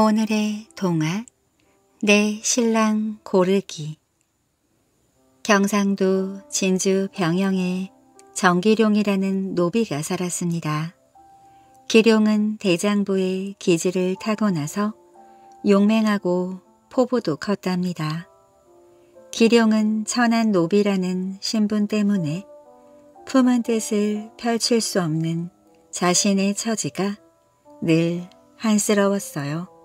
오늘의 동화 내 신랑 고르기 경상도 진주 병영에 정기룡이라는 노비가 살았습니다. 기룡은 대장부의 기질을 타고나서 용맹하고 포부도 컸답니다. 기룡은 천한 노비라는 신분 때문에 품은 뜻을 펼칠 수 없는 자신의 처지가 늘 한스러웠어요.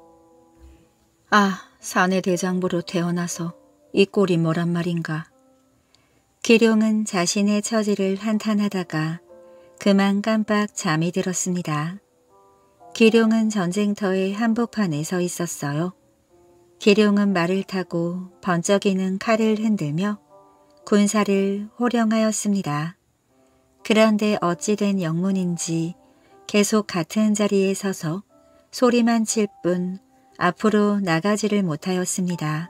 아, 사내 대장부로 태어나서 이 꼴이 뭐란 말인가. 기룡은 자신의 처지를 한탄하다가 그만 깜빡 잠이 들었습니다. 기룡은 전쟁터의 한복판에 서 있었어요. 기룡은 말을 타고 번쩍이는 칼을 흔들며 군사를 호령하였습니다. 그런데 어찌된 영문인지 계속 같은 자리에 서서 소리만 칠뿐 앞으로 나가지를 못하였습니다.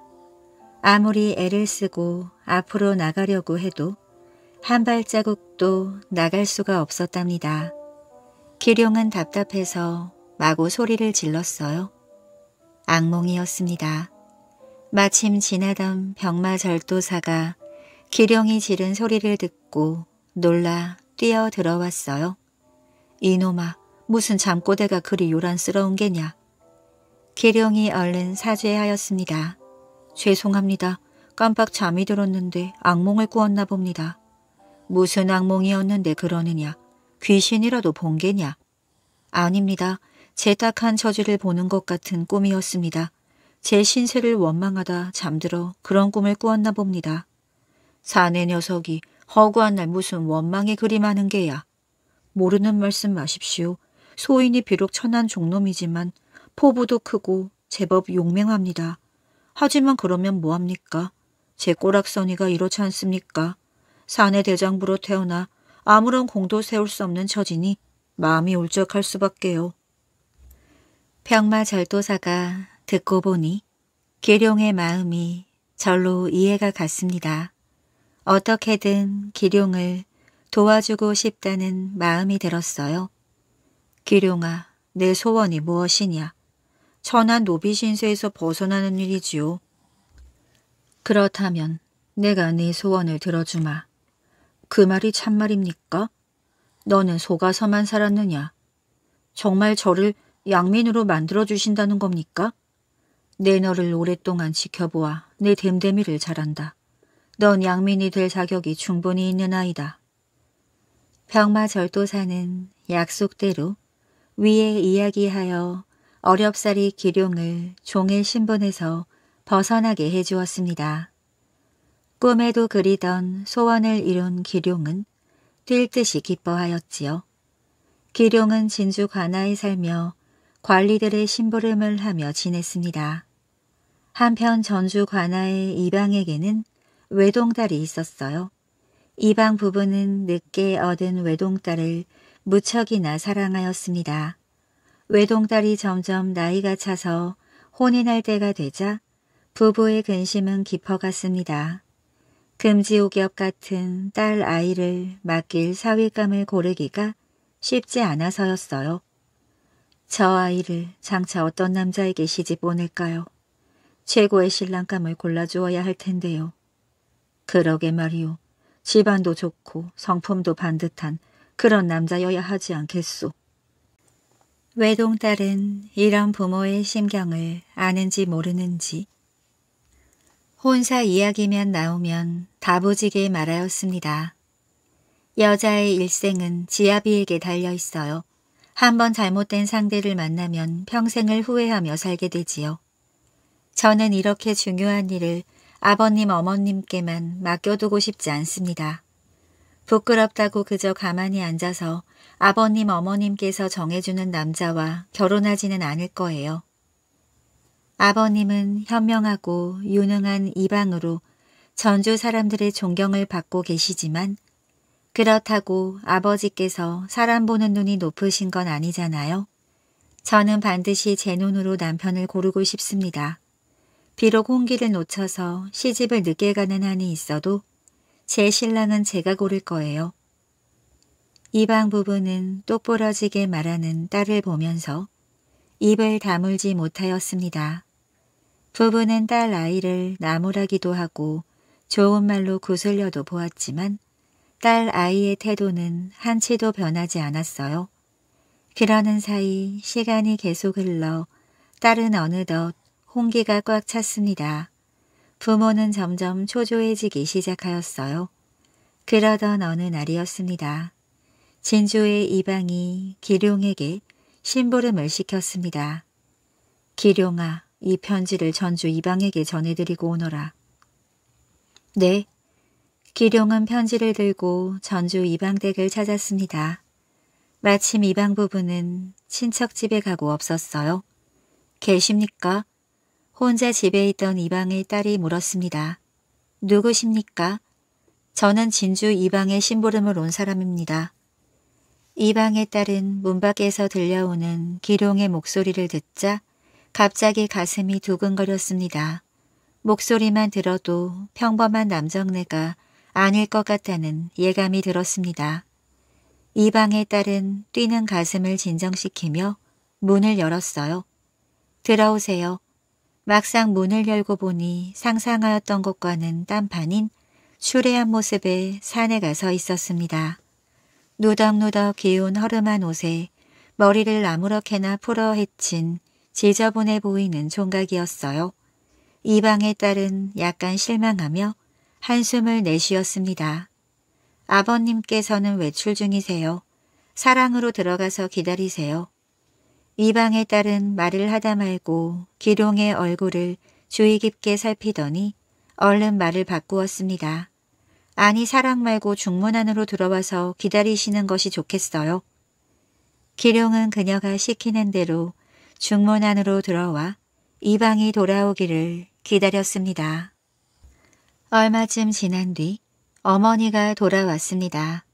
아무리 애를 쓰고 앞으로 나가려고 해도 한 발자국도 나갈 수가 없었답니다. 기룡은 답답해서 마구 소리를 질렀어요. 악몽이었습니다. 마침 지나던 병마 절도사가 기룡이 지른 소리를 듣고 놀라 뛰어 들어왔어요. 이놈아 무슨 잠꼬대가 그리 요란스러운 게냐. 기룡이 얼른 사죄하였습니다. 죄송합니다. 깜빡 잠이 들었는데 악몽을 꾸었나 봅니다. 무슨 악몽이었는데 그러느냐. 귀신이라도 본 게냐. 아닙니다. 제 딱한 처지를 보는 것 같은 꿈이었습니다. 제 신세를 원망하다 잠들어 그런 꿈을 꾸었나 봅니다. 사내 녀석이 허구한 날 무슨 원망의 그림하는 게야. 모르는 말씀 마십시오. 소인이 비록 천한 종놈이지만 포부도 크고 제법 용맹합니다. 하지만 그러면 뭐합니까? 제 꼬락서니가 이렇지 않습니까? 사내 대장부로 태어나 아무런 공도 세울 수 없는 처지니 마음이 울적할 수밖에요. 병마 절도사가 듣고 보니 기룡의 마음이 절로 이해가 갔습니다. 어떻게든 기룡을 도와주고 싶다는 마음이 들었어요. 기룡아, 내 소원이 무엇이냐? 천한 노비 신세에서 벗어나는 일이지요. 그렇다면 내가 네 소원을 들어주마. 그 말이 참말입니까? 너는 속아서만 살았느냐? 정말 저를 양민으로 만들어주신다는 겁니까? 내 너를 오랫동안 지켜보아 내댐데이를 잘한다. 넌 양민이 될 자격이 충분히 있는 아이다. 병마 절도사는 약속대로 위에 이야기하여 어렵사리 기룡을 종의 신분에서 벗어나게 해주었습니다. 꿈에도 그리던 소원을 이룬 기룡은 뛸 듯이 기뻐하였지요. 기룡은 진주 관아에 살며 관리들의 심부름을 하며 지냈습니다. 한편 전주 관아의 이방에게는 외동딸이 있었어요. 이방 부부는 늦게 얻은 외동딸을 무척이나 사랑하였습니다. 외동딸이 점점 나이가 차서 혼인할 때가 되자 부부의 근심은 깊어갔습니다. 금지옥엽 같은 딸 아이를 맡길 사위감을 고르기가 쉽지 않아서였어요. 저 아이를 장차 어떤 남자에게 시집 보낼까요? 최고의 신랑감을 골라주어야 할 텐데요. 그러게 말이오 집안도 좋고 성품도 반듯한 그런 남자여야 하지 않겠소. 외동딸은 이런 부모의 심경을 아는지 모르는지 혼사 이야기면 나오면 다부지게 말하였습니다. 여자의 일생은 지아비에게 달려 있어요. 한번 잘못된 상대를 만나면 평생을 후회하며 살게 되지요. 저는 이렇게 중요한 일을 아버님 어머님께만 맡겨두고 싶지 않습니다. 부끄럽다고 그저 가만히 앉아서 아버님 어머님께서 정해주는 남자와 결혼하지는 않을 거예요. 아버님은 현명하고 유능한 이방으로 전주 사람들의 존경을 받고 계시지만 그렇다고 아버지께서 사람 보는 눈이 높으신 건 아니잖아요. 저는 반드시 제 눈으로 남편을 고르고 싶습니다. 비록 홍기를 놓쳐서 시집을 늦게 가는 한이 있어도 제 신랑은 제가 고를 거예요. 이방 부부는 똑부러지게 말하는 딸을 보면서 입을 다물지 못하였습니다. 부부는 딸 아이를 나무라기도 하고 좋은 말로 구슬려도 보았지만 딸 아이의 태도는 한치도 변하지 않았어요. 그러는 사이 시간이 계속 흘러 딸은 어느덧 홍기가 꽉 찼습니다. 부모는 점점 초조해지기 시작하였어요. 그러던 어느 날이었습니다. 진주의 이방이 기룡에게 심부름을 시켰습니다. 기룡아, 이 편지를 전주 이방에게 전해드리고 오너라. 네. 기룡은 편지를 들고 전주 이방댁을 찾았습니다. 마침 이방 부부는 친척집에 가고 없었어요. 계십니까? 혼자 집에 있던 이방의 딸이 물었습니다. 누구십니까? 저는 진주 이방의 심부름을 온 사람입니다. 이방의 딸은 문 밖에서 들려오는 기룡의 목소리를 듣자 갑자기 가슴이 두근거렸습니다. 목소리만 들어도 평범한 남정네가 아닐 것 같다는 예감이 들었습니다. 이방의 딸은 뛰는 가슴을 진정시키며 문을 열었어요. 들어오세요. 막상 문을 열고 보니 상상하였던 것과는 딴판인 추레한 모습의 산에 가서 있었습니다. 누덕누덕 기운 허름한 옷에 머리를 아무렇게나 풀어 헤친 지저분해 보이는 총각이었어요. 이방의 딸은 약간 실망하며 한숨을 내쉬었습니다. 아버님께서는 외출 중이세요. 사랑으로 들어가서 기다리세요. 이방에 따른 말을 하다 말고 기룡의 얼굴을 주의 깊게 살피더니 얼른 말을 바꾸었습니다. 아니 사랑 말고 중문 안으로 들어와서 기다리시는 것이 좋겠어요. 기룡은 그녀가 시키는 대로 중문 안으로 들어와 이방이 돌아오기를 기다렸습니다. 얼마쯤 지난 뒤 어머니가 돌아왔습니다.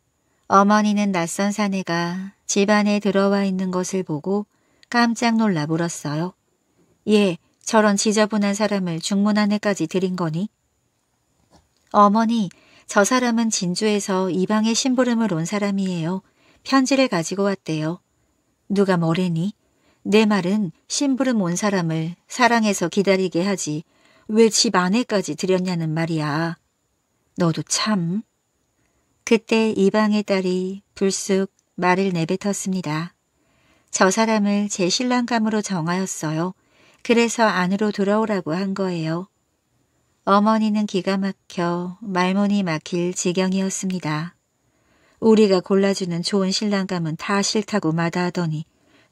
어머니는 낯선 사내가 집안에 들어와 있는 것을 보고 깜짝 놀라 물었어요. 예, 저런 지저분한 사람을 중문 안에까지 들인 거니? 어머니, 저 사람은 진주에서 이방의 심부름을 온 사람이에요. 편지를 가지고 왔대요. 누가 뭐래니? 내 말은 심부름 온 사람을 사랑해서 기다리게 하지 왜 집 안에까지 들였냐는 말이야. 너도 참. 그때 이방의 딸이 불쑥 말을 내뱉었습니다. 저 사람을 제 신랑감으로 정하였어요. 그래서 안으로 들어오라고 한 거예요. 어머니는 기가 막혀 말문이 막힐 지경이었습니다. 우리가 골라주는 좋은 신랑감은 다 싫다고 마다하더니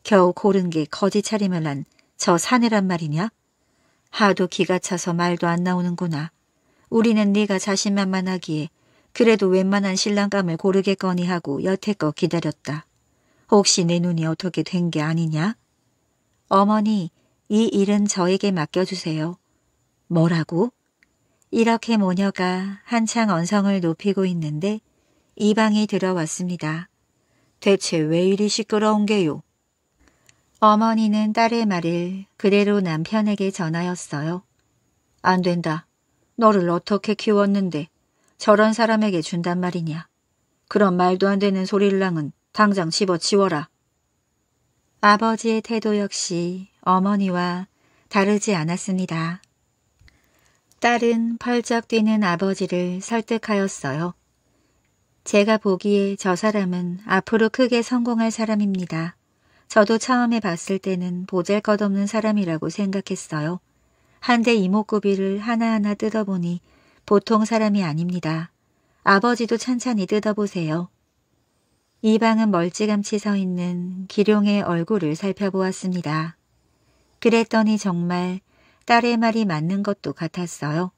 겨우 고른 게 거지 차림을 한 저 사내란 말이냐? 하도 기가 차서 말도 안 나오는구나. 우리는 네가 자신만만하기에 그래도 웬만한 신랑감을 고르겠거니 하고 여태껏 기다렸다. 혹시 내 눈이 어떻게 된 게 아니냐? 어머니, 이 일은 저에게 맡겨주세요. 뭐라고? 이렇게 모녀가 한창 언성을 높이고 있는데 이방이 들어왔습니다. 대체 왜 이리 시끄러운 게요? 어머니는 딸의 말을 그대로 남편에게 전하였어요. 안 된다. 너를 어떻게 키웠는데 저런 사람에게 준단 말이냐. 그런 말도 안 되는 소리를랑은 당장 집어치워라. 아버지의 태도 역시 어머니와 다르지 않았습니다. 딸은 펄쩍 뛰는 아버지를 설득하였어요. 제가 보기에 저 사람은 앞으로 크게 성공할 사람입니다. 저도 처음에 봤을 때는 보잘것없는 사람이라고 생각했어요. 한데 이목구비를 하나하나 뜯어보니 보통 사람이 아닙니다. 아버지도 찬찬히 뜯어보세요. 이방은 멀찌감치 서 있는 기룡의 얼굴을 살펴보았습니다. 그랬더니 정말 딸의 말이 맞는 것도 같았어요.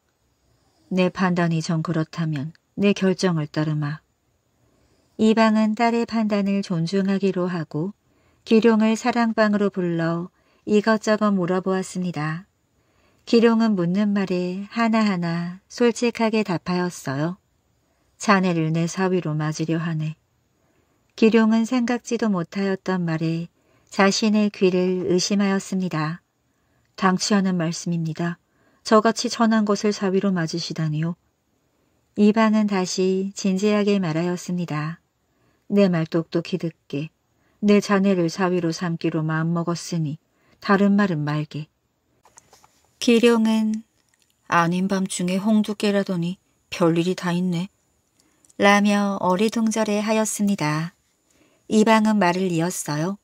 내 판단이 전 그렇다면 내 결정을 따르마. 이방은 딸의 판단을 존중하기로 하고 기룡을 사랑방으로 불러 이것저것 물어보았습니다. 기룡은 묻는 말에 하나하나 솔직하게 답하였어요. 자네를 내 사위로 맞으려 하네. 기룡은 생각지도 못하였던 말에 자신의 귀를 의심하였습니다. 당치하는 말씀입니다. 저같이 천한 것을 사위로 맞으시다니요. 이방은 다시 진지하게 말하였습니다. 내 말 똑똑히 듣게. 내 자네를 사위로 삼기로 마음먹었으니 다른 말은 말게. 기룡은 아닌 밤중에 홍두깨라더니 별일이 다 있네. 라며 어리둥절해 하였습니다. 이방은 말을 이었어요.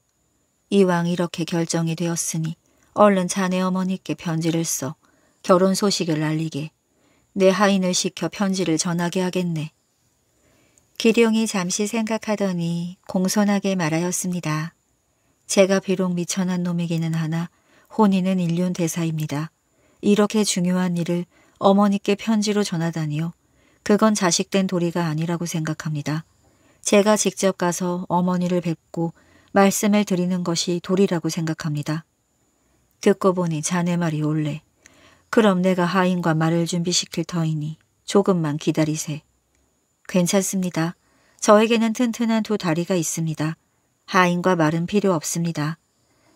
이왕 이렇게 결정이 되었으니 얼른 자네 어머니께 편지를 써 결혼 소식을 알리게 내 하인을 시켜 편지를 전하게 하겠네. 기룡이 잠시 생각하더니 공손하게 말하였습니다. 제가 비록 미천한 놈이기는 하나 혼인은 인륜 대사입니다. 이렇게 중요한 일을 어머니께 편지로 전하다니요. 그건 자식된 도리가 아니라고 생각합니다. 제가 직접 가서 어머니를 뵙고 말씀을 드리는 것이 도리라고 생각합니다. 듣고 보니 자네 말이 올래 그럼 내가 하인과 말을 준비시킬 터이니 조금만 기다리세. 괜찮습니다. 저에게는 튼튼한 두 다리가 있습니다. 하인과 말은 필요 없습니다.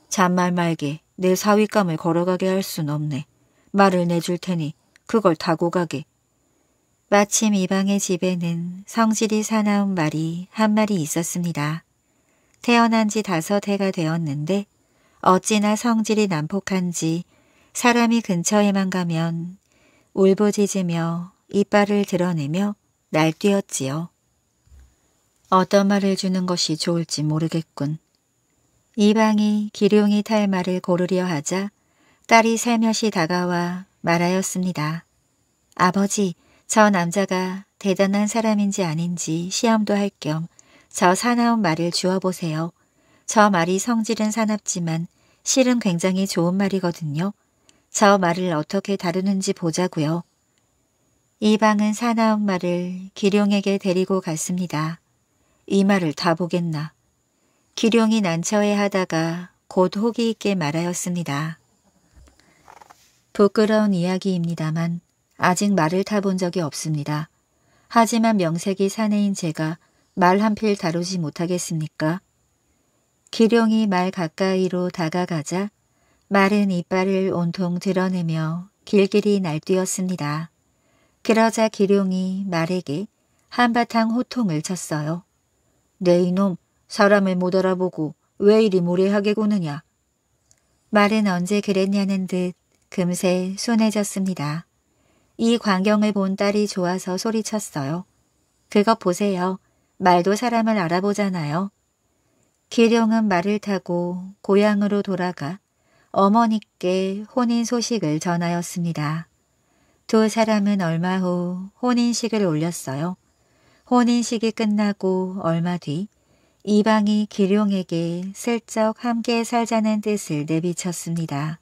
잔말 말게 내 사윗감을 걸어가게 할 순 없네. 말을 내줄 테니 그걸 타고 가게. 마침 이방의 집에는 성질이 사나운 말이 한 마리 있었습니다. 태어난 지 다섯 해가 되었는데 어찌나 성질이 난폭한지 사람이 근처에만 가면 울부짖으며 이빨을 드러내며 날뛰었지요. 어떤 말을 주는 것이 좋을지 모르겠군. 이방이 기룡이 탈 말을 고르려 하자 딸이 살며시 다가와 말하였습니다. 아버지, 저 남자가 대단한 사람인지 아닌지 시험도 할 겸 저 사나운 말을 주어보세요저 말이 성질은 사납지만 실은 굉장히 좋은 말이거든요. 저 말을 어떻게 다루는지 보자고요. 이방은 사나운 말을 기룡에게 데리고 갔습니다. 이 말을 다 보겠나. 기룡이 난처해하다가 곧 호기 있게 말하였습니다. 부끄러운 이야기입니다만 아직 말을 타본 적이 없습니다. 하지만 명색이 사내인 제가 말 한 필 다루지 못하겠습니까? 기룡이 말 가까이로 다가가자 말은 이빨을 온통 드러내며 길길이 날뛰었습니다. 그러자 기룡이 말에게 한바탕 호통을 쳤어요. 네, 이놈 사람을 못 알아보고 왜 이리 무례하게 구느냐. 말은 언제 그랬냐는 듯 금세 순해졌습니다. 이 광경을 본 딸이 좋아서 소리쳤어요. 그거 보세요. 말도 사람을 알아보잖아요. 기룡은 말을 타고 고향으로 돌아가 어머니께 혼인 소식을 전하였습니다. 두 사람은 얼마 후 혼인식을 올렸어요. 혼인식이 끝나고 얼마 뒤 이방이 기룡에게 슬쩍 함께 살자는 뜻을 내비쳤습니다.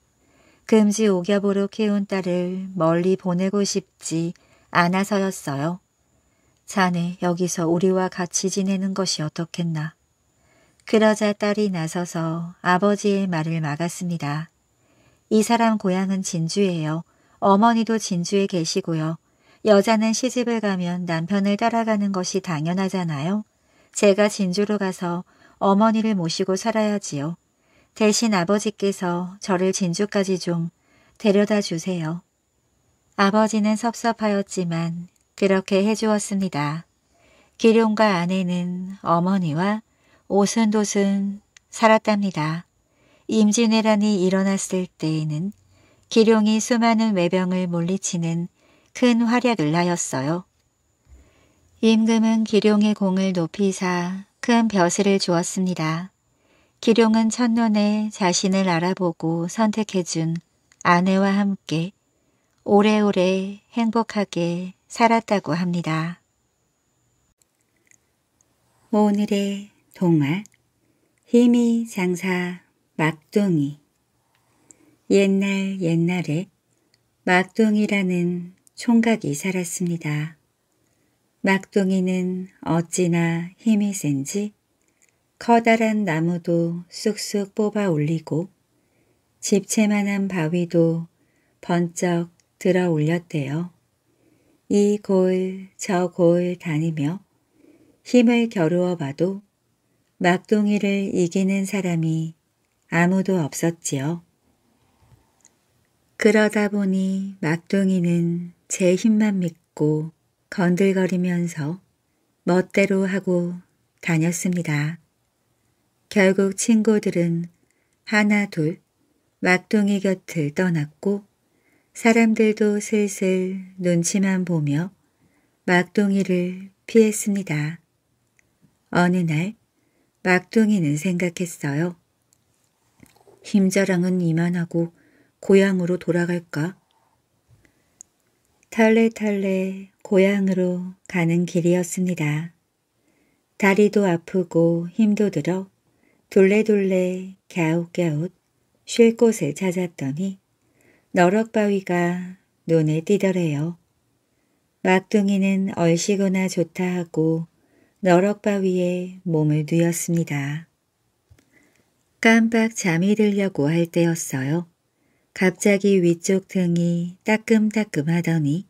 금지 옥야보로 키운 딸을 멀리 보내고 싶지 않아서였어요. 자네 여기서 우리와 같이 지내는 것이 어떻겠나. 그러자 딸이 나서서 아버지의 말을 막았습니다. 이 사람 고향은 진주예요. 어머니도 진주에 계시고요. 여자는 시집을 가면 남편을 따라가는 것이 당연하잖아요. 제가 진주로 가서 어머니를 모시고 살아야지요. 대신 아버지께서 저를 진주까지 좀 데려다 주세요. 아버지는 섭섭하였지만 그렇게 해주었습니다. 기룡과 아내는 어머니와 오순도순 살았답니다. 임진왜란이 일어났을 때에는 기룡이 수많은 외병을 몰리치는 큰 활약을 하였어요. 임금은 기룡의 공을 높이사 큰 벼슬을 주었습니다. 기룡은 첫눈에 자신을 알아보고 선택해준 아내와 함께 오래오래 행복하게 살았다고 합니다. 오늘의 동화 힘이 장사 막둥이 옛날 옛날에 막둥이라는 총각이 살았습니다. 막둥이는 어찌나 힘이 센지 커다란 나무도 쑥쑥 뽑아 올리고 집채만한 바위도 번쩍 들어 올렸대요. 이 골, 저 골 다니며 힘을 겨루어 봐도 막둥이를 이기는 사람이 아무도 없었지요. 그러다 보니 막둥이는 제 힘만 믿고 건들거리면서 멋대로 하고 다녔습니다. 결국 친구들은 하나 둘 막둥이 곁을 떠났고 사람들도 슬슬 눈치만 보며 막둥이를 피했습니다. 어느 날 막둥이는 생각했어요. 힘자랑은 이만하고 고향으로 돌아갈까? 탈레탈레 고향으로 가는 길이었습니다. 다리도 아프고 힘도 들어 돌레돌레 갸웃갸웃 쉴 곳을 찾았더니 너럭바위가 눈에 띄더래요. 막둥이는 얼씨구나 좋다 하고 너럭바위에 몸을 누였습니다. 깜빡 잠이 들려고 할 때였어요. 갑자기 위쪽 등이 따끔따끔 하더니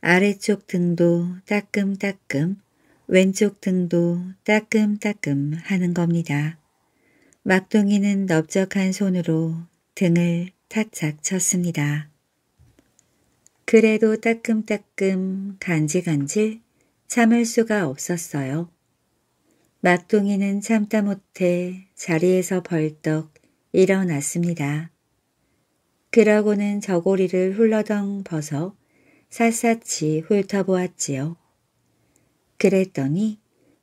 아래쪽 등도 따끔따끔 왼쪽 등도 따끔따끔 하는 겁니다. 막둥이는 넓적한 손으로 등을 탁탁 쳤습니다. 그래도 따끔따끔 간질간질 참을 수가 없었어요. 막둥이는 참다 못해 자리에서 벌떡 일어났습니다. 그러고는 저고리를 훌러덩 벗어 샅샅이 훑어보았지요. 그랬더니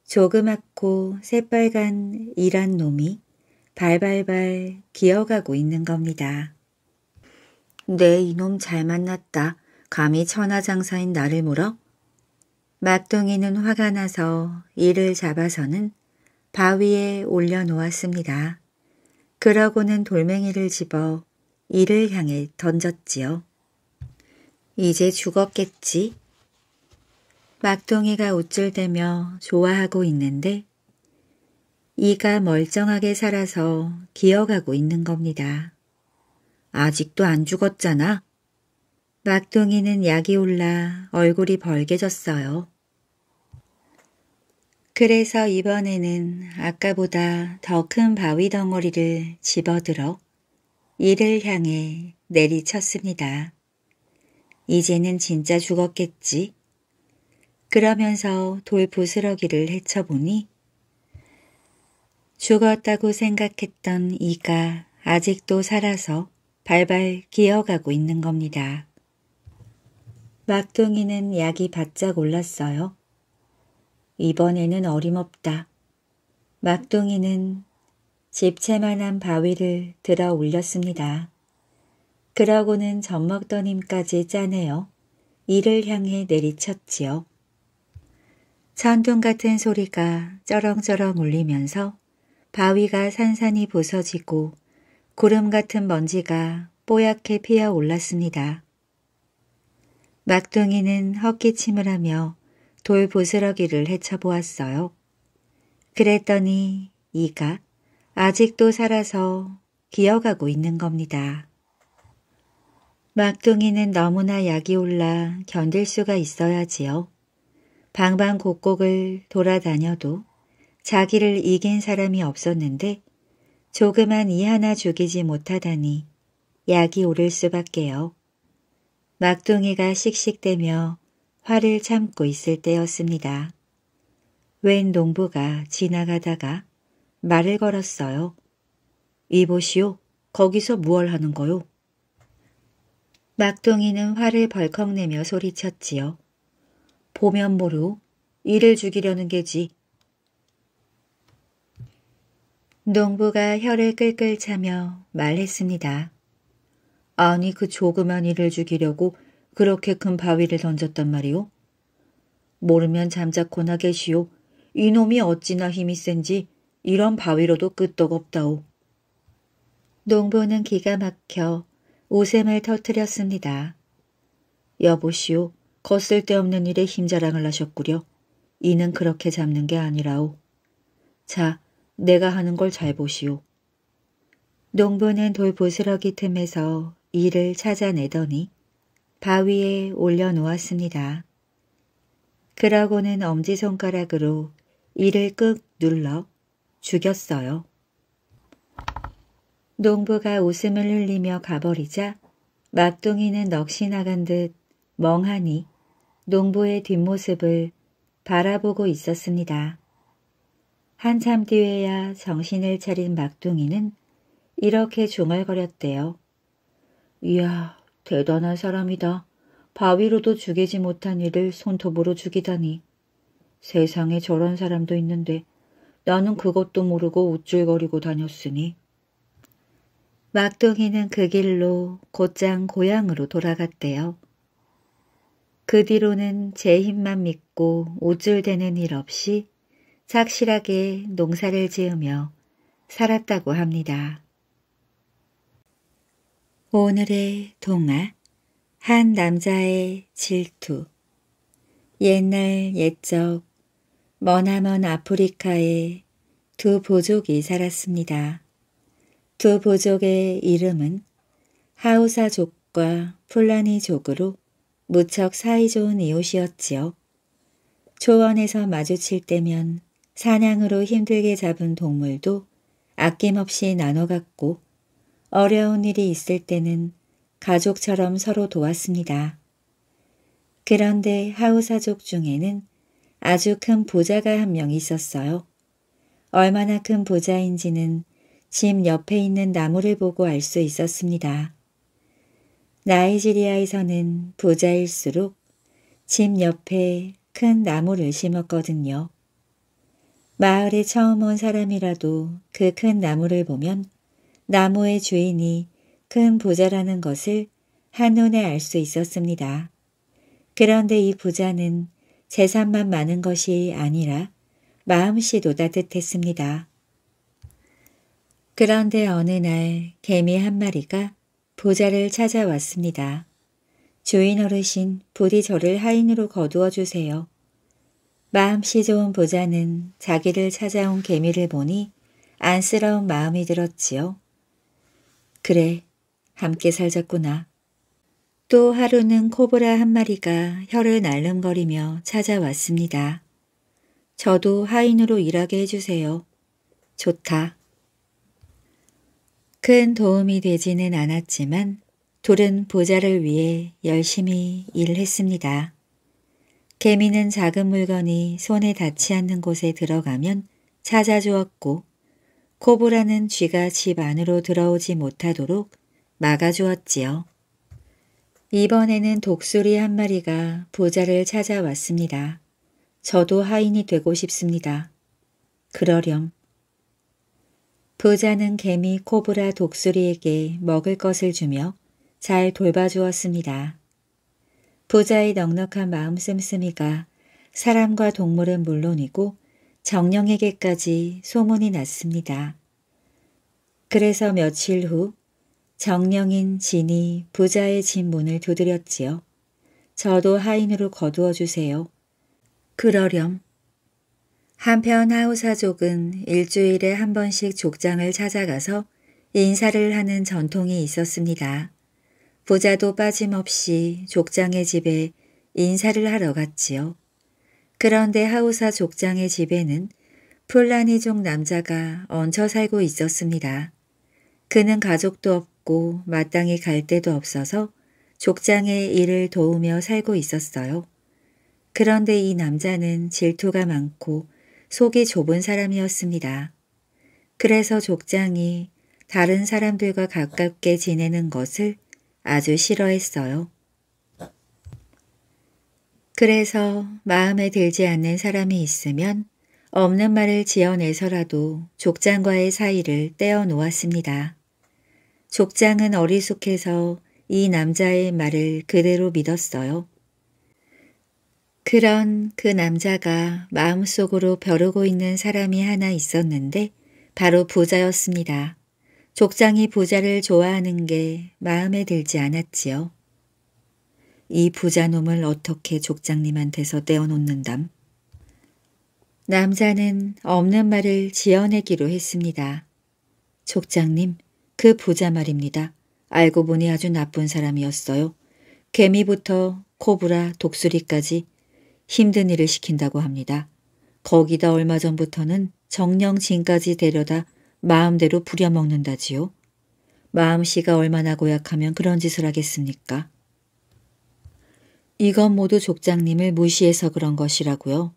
조그맣고 새빨간 이란 놈이 발발발 기어가고 있는 겁니다. 내 네, 이놈 잘 만났다. 감히 천하장사인 나를 물어? 막둥이는 화가 나서 이를 잡아서는 바위에 올려놓았습니다. 그러고는 돌멩이를 집어 이를 향해 던졌지요. 이제 죽었겠지? 막둥이가 우쭐대며 좋아하고 있는데 이가 멀쩡하게 살아서 기어가고 있는 겁니다. 아직도 안 죽었잖아. 막둥이는 약이 올라 얼굴이 벌게졌어요. 그래서 이번에는 아까보다 더 큰 바위 덩어리를 집어들어 이를 향해 내리쳤습니다. 이제는 진짜 죽었겠지. 그러면서 돌 부스러기를 헤쳐보니 죽었다고 생각했던 이가 아직도 살아서 발발 기어가고 있는 겁니다. 막둥이는 약이 바짝 올랐어요. 이번에는 어림없다. 막둥이는 집채만한 바위를 들어 올렸습니다. 그러고는 젖먹더님까지 짜내어 이를 향해 내리쳤지요. 천둥 같은 소리가 쩌렁쩌렁 울리면서 바위가 산산이 부서지고 구름 같은 먼지가 뽀얗게 피어 올랐습니다. 막둥이는 헛기침을 하며 돌 부스러기를 헤쳐보았어요. 그랬더니 이가 아직도 살아서 기어가고 있는 겁니다. 막둥이는 너무나 약이 올라 견딜 수가 있어야지요. 방방 곡곡을 돌아다녀도 자기를 이긴 사람이 없었는데 조그만 이 하나 죽이지 못하다니 약이 오를 수밖에요. 막둥이가 씩씩대며 화를 참고 있을 때였습니다. 웬 농부가 지나가다가 말을 걸었어요. 이보시오, 거기서 무얼 하는 거요? 막둥이는 화를 벌컥 내며 소리쳤지요. 보면 모르, 이를 죽이려는 게지. 농부가 혀를 끌끌 차며 말했습니다. 아니 그 조그만 일을 죽이려고 그렇게 큰 바위를 던졌단 말이오? 모르면 잠자코나 계시오. 이놈이 어찌나 힘이 센지 이런 바위로도 끄떡없다오. 농부는 기가 막혀 웃음을 터뜨렸습니다. 여보시오, 거을데 없는 일에 힘자랑을 하셨구려. 이는 그렇게 잡는 게 아니라오. 자, 내가 하는 걸 잘 보시오. 농부는 돌보스러기 틈에서 이를 찾아내더니 바위에 올려놓았습니다. 그러고는 엄지손가락으로 이를 꾹 눌러 죽였어요. 농부가 웃음을 흘리며 가버리자 막둥이는 넋이 나간 듯 멍하니 농부의 뒷모습을 바라보고 있었습니다. 한참 뒤에야 정신을 차린 막둥이는 이렇게 중얼거렸대요. 이야, 대단한 사람이다. 바위로도 죽이지 못한 이를 손톱으로 죽이다니. 세상에 저런 사람도 있는데 나는 그것도 모르고 우쭐거리고 다녔으니. 막둥이는 그 길로 곧장 고향으로 돌아갔대요. 그 뒤로는 제 힘만 믿고 우쭐대는 일 없이 착실하게 농사를 지으며 살았다고 합니다. 오늘의 동화 한 남자의 질투 옛날 옛적 머나먼 아프리카에 두 보족이 살았습니다. 두 보족의 이름은 하우사족과 풀라니족으로 무척 사이좋은 이웃이었지요. 초원에서 마주칠 때면 사냥으로 힘들게 잡은 동물도 아낌없이 나눠 갖고 어려운 일이 있을 때는 가족처럼 서로 도왔습니다. 그런데 하우사족 중에는 아주 큰보자가한 명 있었어요. 얼마나 큰보자인지는짐 옆에 있는 나무를 보고 알 수 있었습니다. 나이지리아에서는 부자일수록 짐 옆에 큰 나무를 심었거든요. 마을에 처음 온 사람이라도 그 큰 나무를 보면 나무의 주인이 큰 부자라는 것을 한눈에 알 수 있었습니다. 그런데 이 부자는 재산만 많은 것이 아니라 마음씨 도따뜻했습니다 그런데 어느 날 개미 한 마리가 부자를 찾아왔습니다. 주인 어르신 부디 저를 하인으로 거두어 주세요. 마음씨 좋은 부자는 자기를 찾아온 개미를 보니 안쓰러운 마음이 들었지요. 그래, 함께 살자꾸나. 또 하루는 코브라 한 마리가 혀를 날름거리며 찾아왔습니다. 저도 하인으로 일하게 해주세요. 좋다. 큰 도움이 되지는 않았지만 둘은 보자를 위해 열심히 일했습니다. 개미는 작은 물건이 손에 닿지 않는 곳에 들어가면 찾아주었고 코브라는 쥐가 집 안으로 들어오지 못하도록 막아주었지요. 이번에는 독수리 한 마리가 보자를 찾아왔습니다. 저도 하인이 되고 싶습니다. 그러렴. 부자는 개미 코브라 독수리에게 먹을 것을 주며 잘 돌봐주었습니다. 부자의 넉넉한 마음 씀씀이가 사람과 동물은 물론이고 정령에게까지 소문이 났습니다. 그래서 며칠 후 정령인 진이 부자의 집 문을 두드렸지요. 저도 하인으로 거두어 주세요. 그러렴. 한편 하우사족은 일주일에 한 번씩 족장을 찾아가서 인사를 하는 전통이 있었습니다. 보자도 빠짐없이 족장의 집에 인사를 하러 갔지요. 그런데 하우사 족장의 집에는 폴라니족 남자가 얹혀 살고 있었습니다. 그는 가족도 없고 마땅히 갈 데도 없어서 족장의 일을 도우며 살고 있었어요. 그런데 이 남자는 질투가 많고 속이 좁은 사람이었습니다. 그래서 족장이 다른 사람들과 가깝게 지내는 것을 아주 싫어했어요. 그래서 마음에 들지 않는 사람이 있으면 없는 말을 지어내서라도 족장과의 사이를 떼어놓았습니다. 족장은 어리숙해서 이 남자의 말을 그대로 믿었어요. 그런 그 남자가 마음속으로 벼르고 있는 사람이 하나 있었는데 바로 부자였습니다. 족장이 부자를 좋아하는 게 마음에 들지 않았지요. 이 부자놈을 어떻게 족장님한테서 떼어놓는담? 남자는 없는 말을 지어내기로 했습니다. 족장님, 그 부자 말입니다. 알고 보니 아주 나쁜 사람이었어요. 개미부터 코브라, 독수리까지 힘든 일을 시킨다고 합니다. 거기다 얼마 전부터는 정령진까지 데려다 마음대로 부려먹는다지요. 마음씨가 얼마나 고약하면 그런 짓을 하겠습니까? 이건 모두 족장님을 무시해서 그런 것이라고요.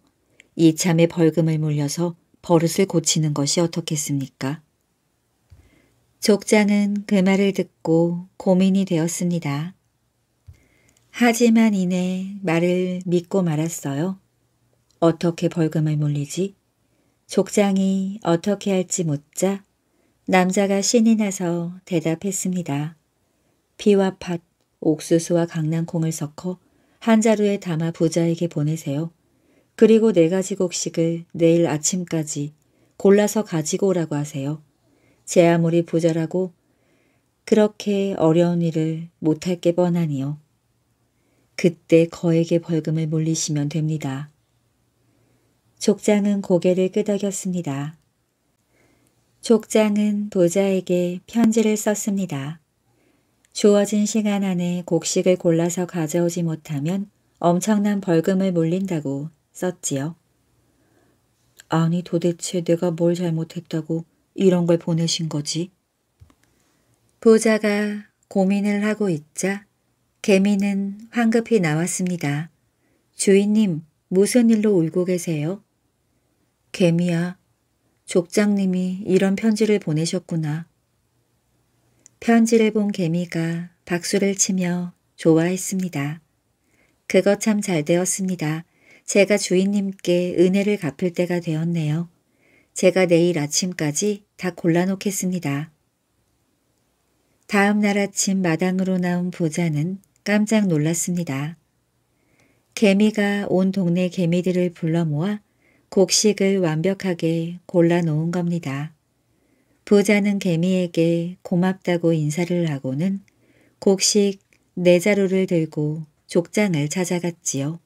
이참에 벌금을 물려서 버릇을 고치는 것이 어떻겠습니까? 족장은 그 말을 듣고 고민이 되었습니다. 하지만 이내 말을 믿고 말았어요. 어떻게 벌금을 물리지? 족장이 어떻게 할지 묻자 남자가 신이 나서 대답했습니다. 피와 팥, 옥수수와 강낭콩을 섞어 한 자루에 담아 부자에게 보내세요. 그리고 네 가지 곡식을 내일 아침까지 골라서 가지고 오라고 하세요. 제 아무리 부자라고 그렇게 어려운 일을 못할 게 뻔하니요. 그때 거액의 벌금을 물리시면 됩니다. 족장은 고개를 끄덕였습니다. 족장은 도자에게 편지를 썼습니다. 주어진 시간 안에 곡식을 골라서 가져오지 못하면 엄청난 벌금을 물린다고 썼지요. 아니 도대체 내가 뭘 잘못했다고 이런 걸 보내신 거지? 부자가 고민을 하고 있자 개미는 황급히 나왔습니다. 주인님 무슨 일로 울고 계세요? 개미야, 족장님이 이런 편지를 보내셨구나. 편지를 본 개미가 박수를 치며 좋아했습니다. 그거 참 잘 되었습니다. 제가 주인님께 은혜를 갚을 때가 되었네요. 제가 내일 아침까지 다 골라놓겠습니다. 다음 날 아침 마당으로 나온 보자는 깜짝 놀랐습니다. 개미가 온 동네 개미들을 불러 모아 곡식을 완벽하게 골라놓은 겁니다. 부자는 개미에게 고맙다고 인사를 하고는 곡식 네 자루를 들고 족장을 찾아갔지요.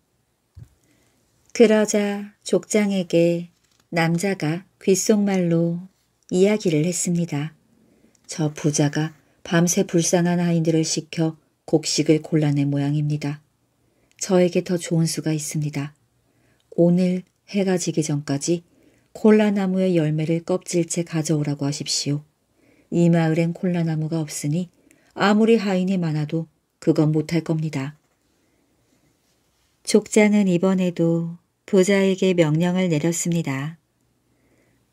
그러자 족장에게 남자가 귓속말로 이야기를 했습니다. 저 부자가 밤새 불쌍한 하인들을 시켜 곡식을 골라낸 모양입니다. 저에게 더 좋은 수가 있습니다. 오늘 해가 지기 전까지 콜라나무의 열매를 껍질째 가져오라고 하십시오. 이 마을엔 콜라나무가 없으니 아무리 하인이 많아도 그건 못할 겁니다. 족장은 이번에도 부자에게 명령을 내렸습니다.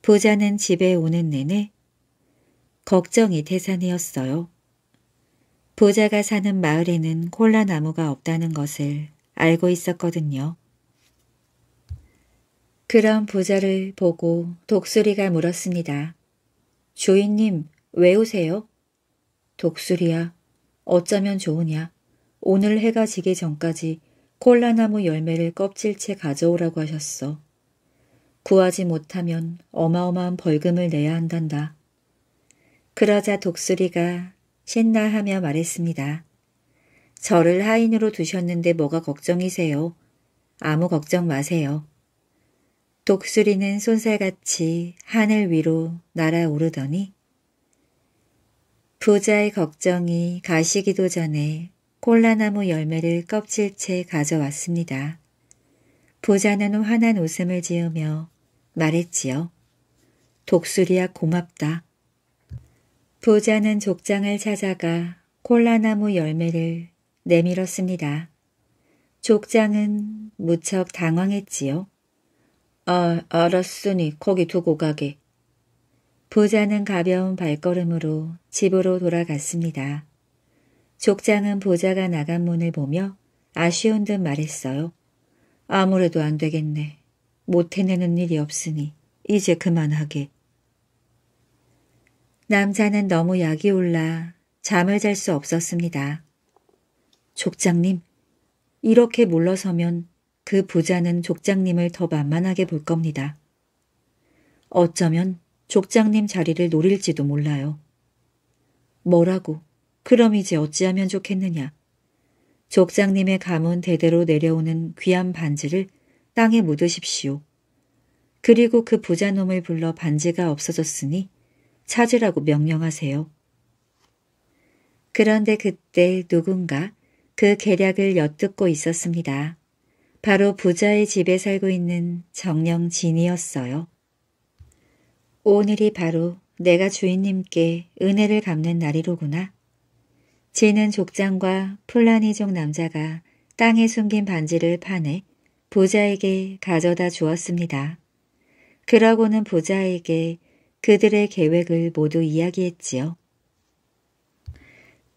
부자는 집에 오는 내내 걱정이 태산이었어요. 부자가 사는 마을에는 콜라나무가 없다는 것을 알고 있었거든요. 그런 부자를 보고 독수리가 물었습니다. 주인님, 왜 오세요? 독수리야, 어쩌면 좋으냐. 오늘 해가 지기 전까지 콜라나무 열매를 껍질째 가져오라고 하셨어. 구하지 못하면 어마어마한 벌금을 내야 한단다. 그러자 독수리가 신나하며 말했습니다. 저를 하인으로 두셨는데 뭐가 걱정이세요? 아무 걱정 마세요. 독수리는 손살같이 하늘 위로 날아오르더니 부자의 걱정이 가시기도 전에 콜라나무 열매를 껍질채 가져왔습니다. 부자는 환한 웃음을 지으며 말했지요. 독수리야 고맙다. 부자는 족장을 찾아가 콜라나무 열매를 내밀었습니다. 족장은 무척 당황했지요. 아, 어, 알았으니 거기 두고 가게. 부자는 가벼운 발걸음으로 집으로 돌아갔습니다. 족장은 부자가 나간 문을 보며 아쉬운 듯 말했어요. 아무래도 안 되겠네. 못 해내는 일이 없으니 이제 그만하게. 남자는 너무 약이 올라 잠을 잘 수 없었습니다. 족장님, 이렇게 물러서면 그 부자는 족장님을 더 만만하게 볼 겁니다. 어쩌면 족장님 자리를 노릴지도 몰라요. 뭐라고? 그럼 이제 어찌하면 좋겠느냐? 족장님의 가문 대대로 내려오는 귀한 반지를 땅에 묻으십시오. 그리고 그 부자놈을 불러 반지가 없어졌으니 찾으라고 명령하세요. 그런데 그때 누군가 그 계략을 엿듣고 있었습니다. 바로 부자의 집에 살고 있는 정령진이었어요. 오늘이 바로 내가 주인님께 은혜를 갚는 날이로구나. 진은 족장과 플라니족 남자가 땅에 숨긴 반지를 파내 부자에게 가져다 주었습니다. 그러고는 부자에게 그들의 계획을 모두 이야기했지요.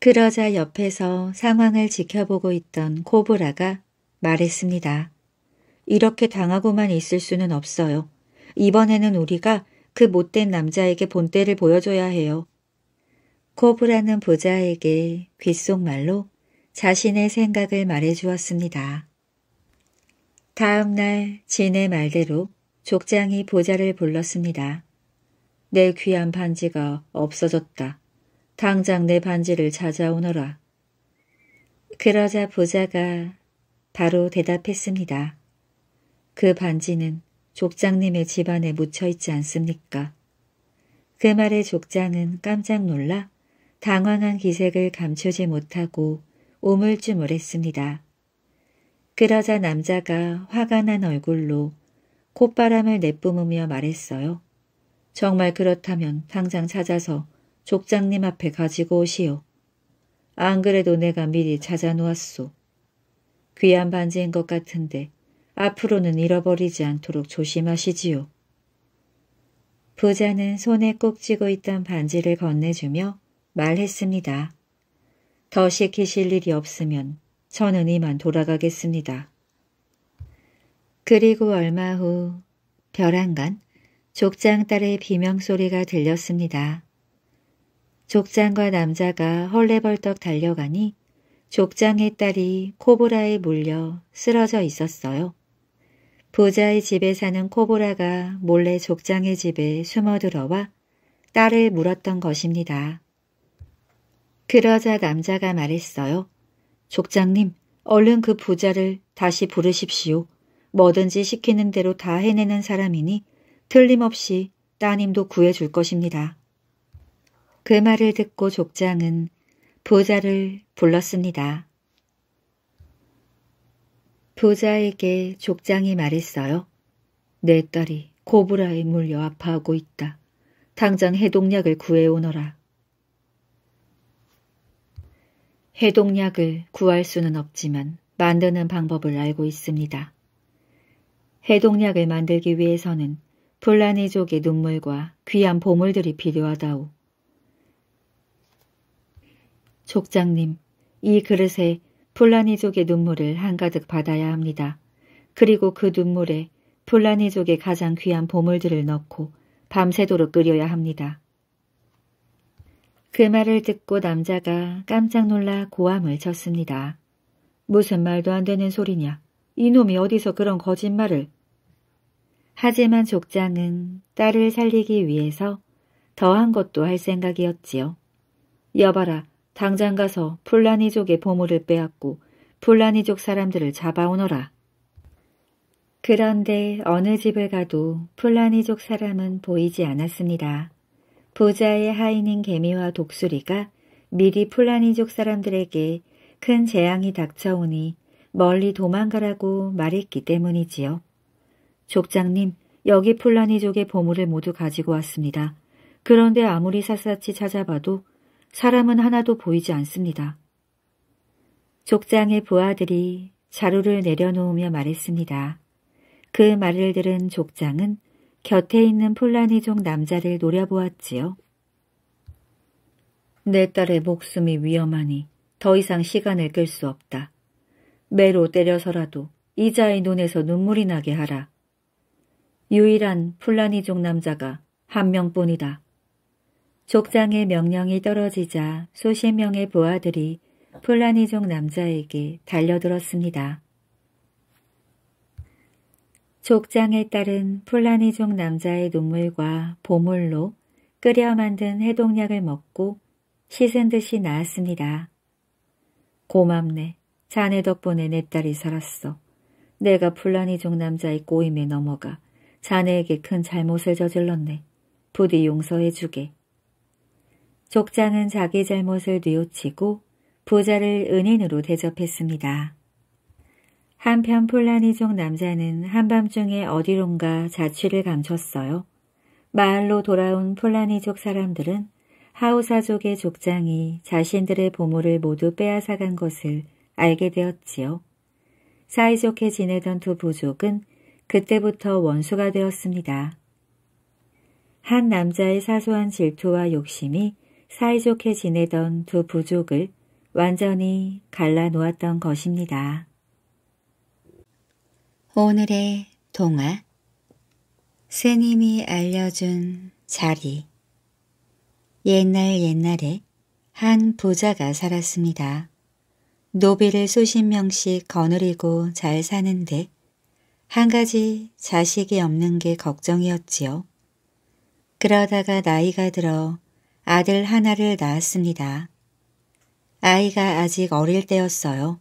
그러자 옆에서 상황을 지켜보고 있던 코브라가 말했습니다. 이렇게 당하고만 있을 수는 없어요. 이번에는 우리가 그 못된 남자에게 본때를 보여줘야 해요. 코브라는 부자에게 귓속말로 자신의 생각을 말해주었습니다. 다음 날 진의 말대로 족장이 보자를 불렀습니다. 내 귀한 반지가 없어졌다. 당장 내 반지를 찾아오너라. 그러자 부자가 바로 대답했습니다. 그 반지는 족장님의 집안에 묻혀 있지 않습니까? 그 말에 족장은 깜짝 놀라 당황한 기색을 감추지 못하고 우물쭈물했습니다 그러자 남자가 화가 난 얼굴로 콧바람을 내뿜으며 말했어요. 정말 그렇다면 당장 찾아서 족장님 앞에 가지고 오시오. 안 그래도 내가 미리 찾아놓았소. 귀한 반지인 것 같은데 앞으로는 잃어버리지 않도록 조심하시지요. 부자는 손에 꼭 쥐고 있던 반지를 건네주며 말했습니다. 더 시키실 일이 없으면 저는 이만 돌아가겠습니다. 그리고 얼마 후 벼랑간 족장딸의 비명소리가 들렸습니다. 족장과 남자가 헐레벌떡 달려가니 족장의 딸이 코보라에 물려 쓰러져 있었어요. 부자의 집에 사는 코보라가 몰래 족장의 집에 숨어들어와 딸을 물었던 것입니다. 그러자 남자가 말했어요. 족장님, 얼른 그 부자를 다시 부르십시오. 뭐든지 시키는 대로 다 해내는 사람이니 틀림없이 따님도 구해줄 것입니다. 그 말을 듣고 족장은 부자를 불렀습니다. 부자에게 족장이 말했어요. 내 딸이 고브라에 물려 아파하고 있다. 당장 해독약을 구해오너라. 해독약을 구할 수는 없지만 만드는 방법을 알고 있습니다. 해독약을 만들기 위해서는 불란이족의 눈물과 귀한 보물들이 필요하다오. 족장님, 이 그릇에 불라니족의 눈물을 한가득 받아야 합니다. 그리고 그 눈물에 불라니족의 가장 귀한 보물들을 넣고 밤새도록 끓여야 합니다. 그 말을 듣고 남자가 깜짝 놀라 고함을 쳤습니다. 무슨 말도 안 되는 소리냐. 이놈이 어디서 그런 거짓말을. 하지만 족장은 딸을 살리기 위해서 더한 것도 할 생각이었지요. 여봐라, 당장 가서 풀라니족의 보물을 빼앗고 풀라니족 사람들을 잡아오너라. 그런데 어느 집을 가도 풀라니족 사람은 보이지 않았습니다. 부자의 하인인 개미와 독수리가 미리 풀라니족 사람들에게 큰 재앙이 닥쳐오니 멀리 도망가라고 말했기 때문이지요. 족장님, 여기 풀라니족의 보물을 모두 가지고 왔습니다. 그런데 아무리 샅샅이 찾아봐도 사람은 하나도 보이지 않습니다. 족장의 부하들이 자루를 내려놓으며 말했습니다. 그 말을 들은 족장은 곁에 있는 폴라니족 남자를 노려보았지요. 내 딸의 목숨이 위험하니 더 이상 시간을 끌 수 없다. 매로 때려서라도 이자의 눈에서 눈물이 나게 하라. 유일한 폴라니족 남자가 한 명뿐이다. 족장의 명령이 떨어지자 수십 명의 부하들이 플라니족 남자에게 달려들었습니다. 족장의 딸은 플라니족 남자의 눈물과 보물로 끓여 만든 해독약을 먹고 씻은 듯이 나았습니다. 고맙네. 자네 덕분에 내 딸이 살았어. 내가 플라니족 남자의 꼬임에 넘어가 자네에게 큰 잘못을 저질렀네. 부디 용서해주게. 족장은 자기 잘못을 뉘우치고 부자를 은인으로 대접했습니다. 한편 폴라니족 남자는 한밤중에 어디론가 자취를 감췄어요. 마을로 돌아온 폴라니족 사람들은 하우사족의 족장이 자신들의 보물을 모두 빼앗아간 것을 알게 되었지요. 사이좋게 지내던 두 부족은 그때부터 원수가 되었습니다. 한 남자의 사소한 질투와 욕심이 사이좋게 지내던 두 부족을 완전히 갈라놓았던 것입니다. 오늘의 동화 스님이 알려준 자리 옛날 옛날에 한 부자가 살았습니다. 노비를 수십 명씩 거느리고 잘 사는데 한 가지 자식이 없는 게 걱정이었지요. 그러다가 나이가 들어 아들 하나를 낳았습니다. 아이가 아직 어릴 때였어요.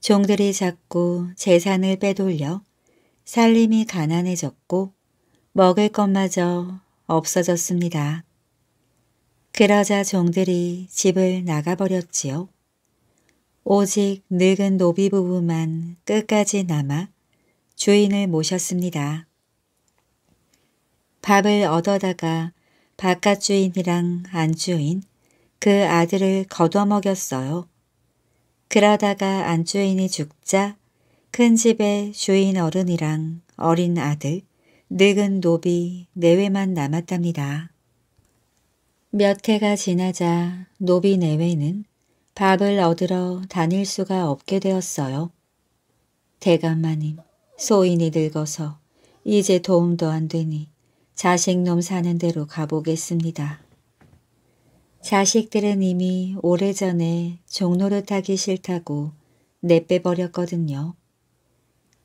종들이 자꾸 재산을 빼돌려 살림이 가난해졌고 먹을 것마저 없어졌습니다. 그러자 종들이 집을 나가버렸지요. 오직 늙은 노비 부부만 끝까지 남아 주인을 모셨습니다. 밥을 얻어다가 바깥 주인이랑 안 주인, 그 아들을 거둬먹였어요. 그러다가 안 주인이 죽자 큰 집에 주인 어른이랑 어린 아들, 늙은 노비 내외만 네 남았답니다. 몇 해가 지나자 노비 내외는 네 밥을 얻으러 다닐 수가 없게 되었어요. 대감마님, 소인이 늙어서 이제 도움도 안 되니 자식놈 사는 대로 가보겠습니다. 자식들은 이미 오래전에 종로릇 하기 싫다고 내빼버렸거든요.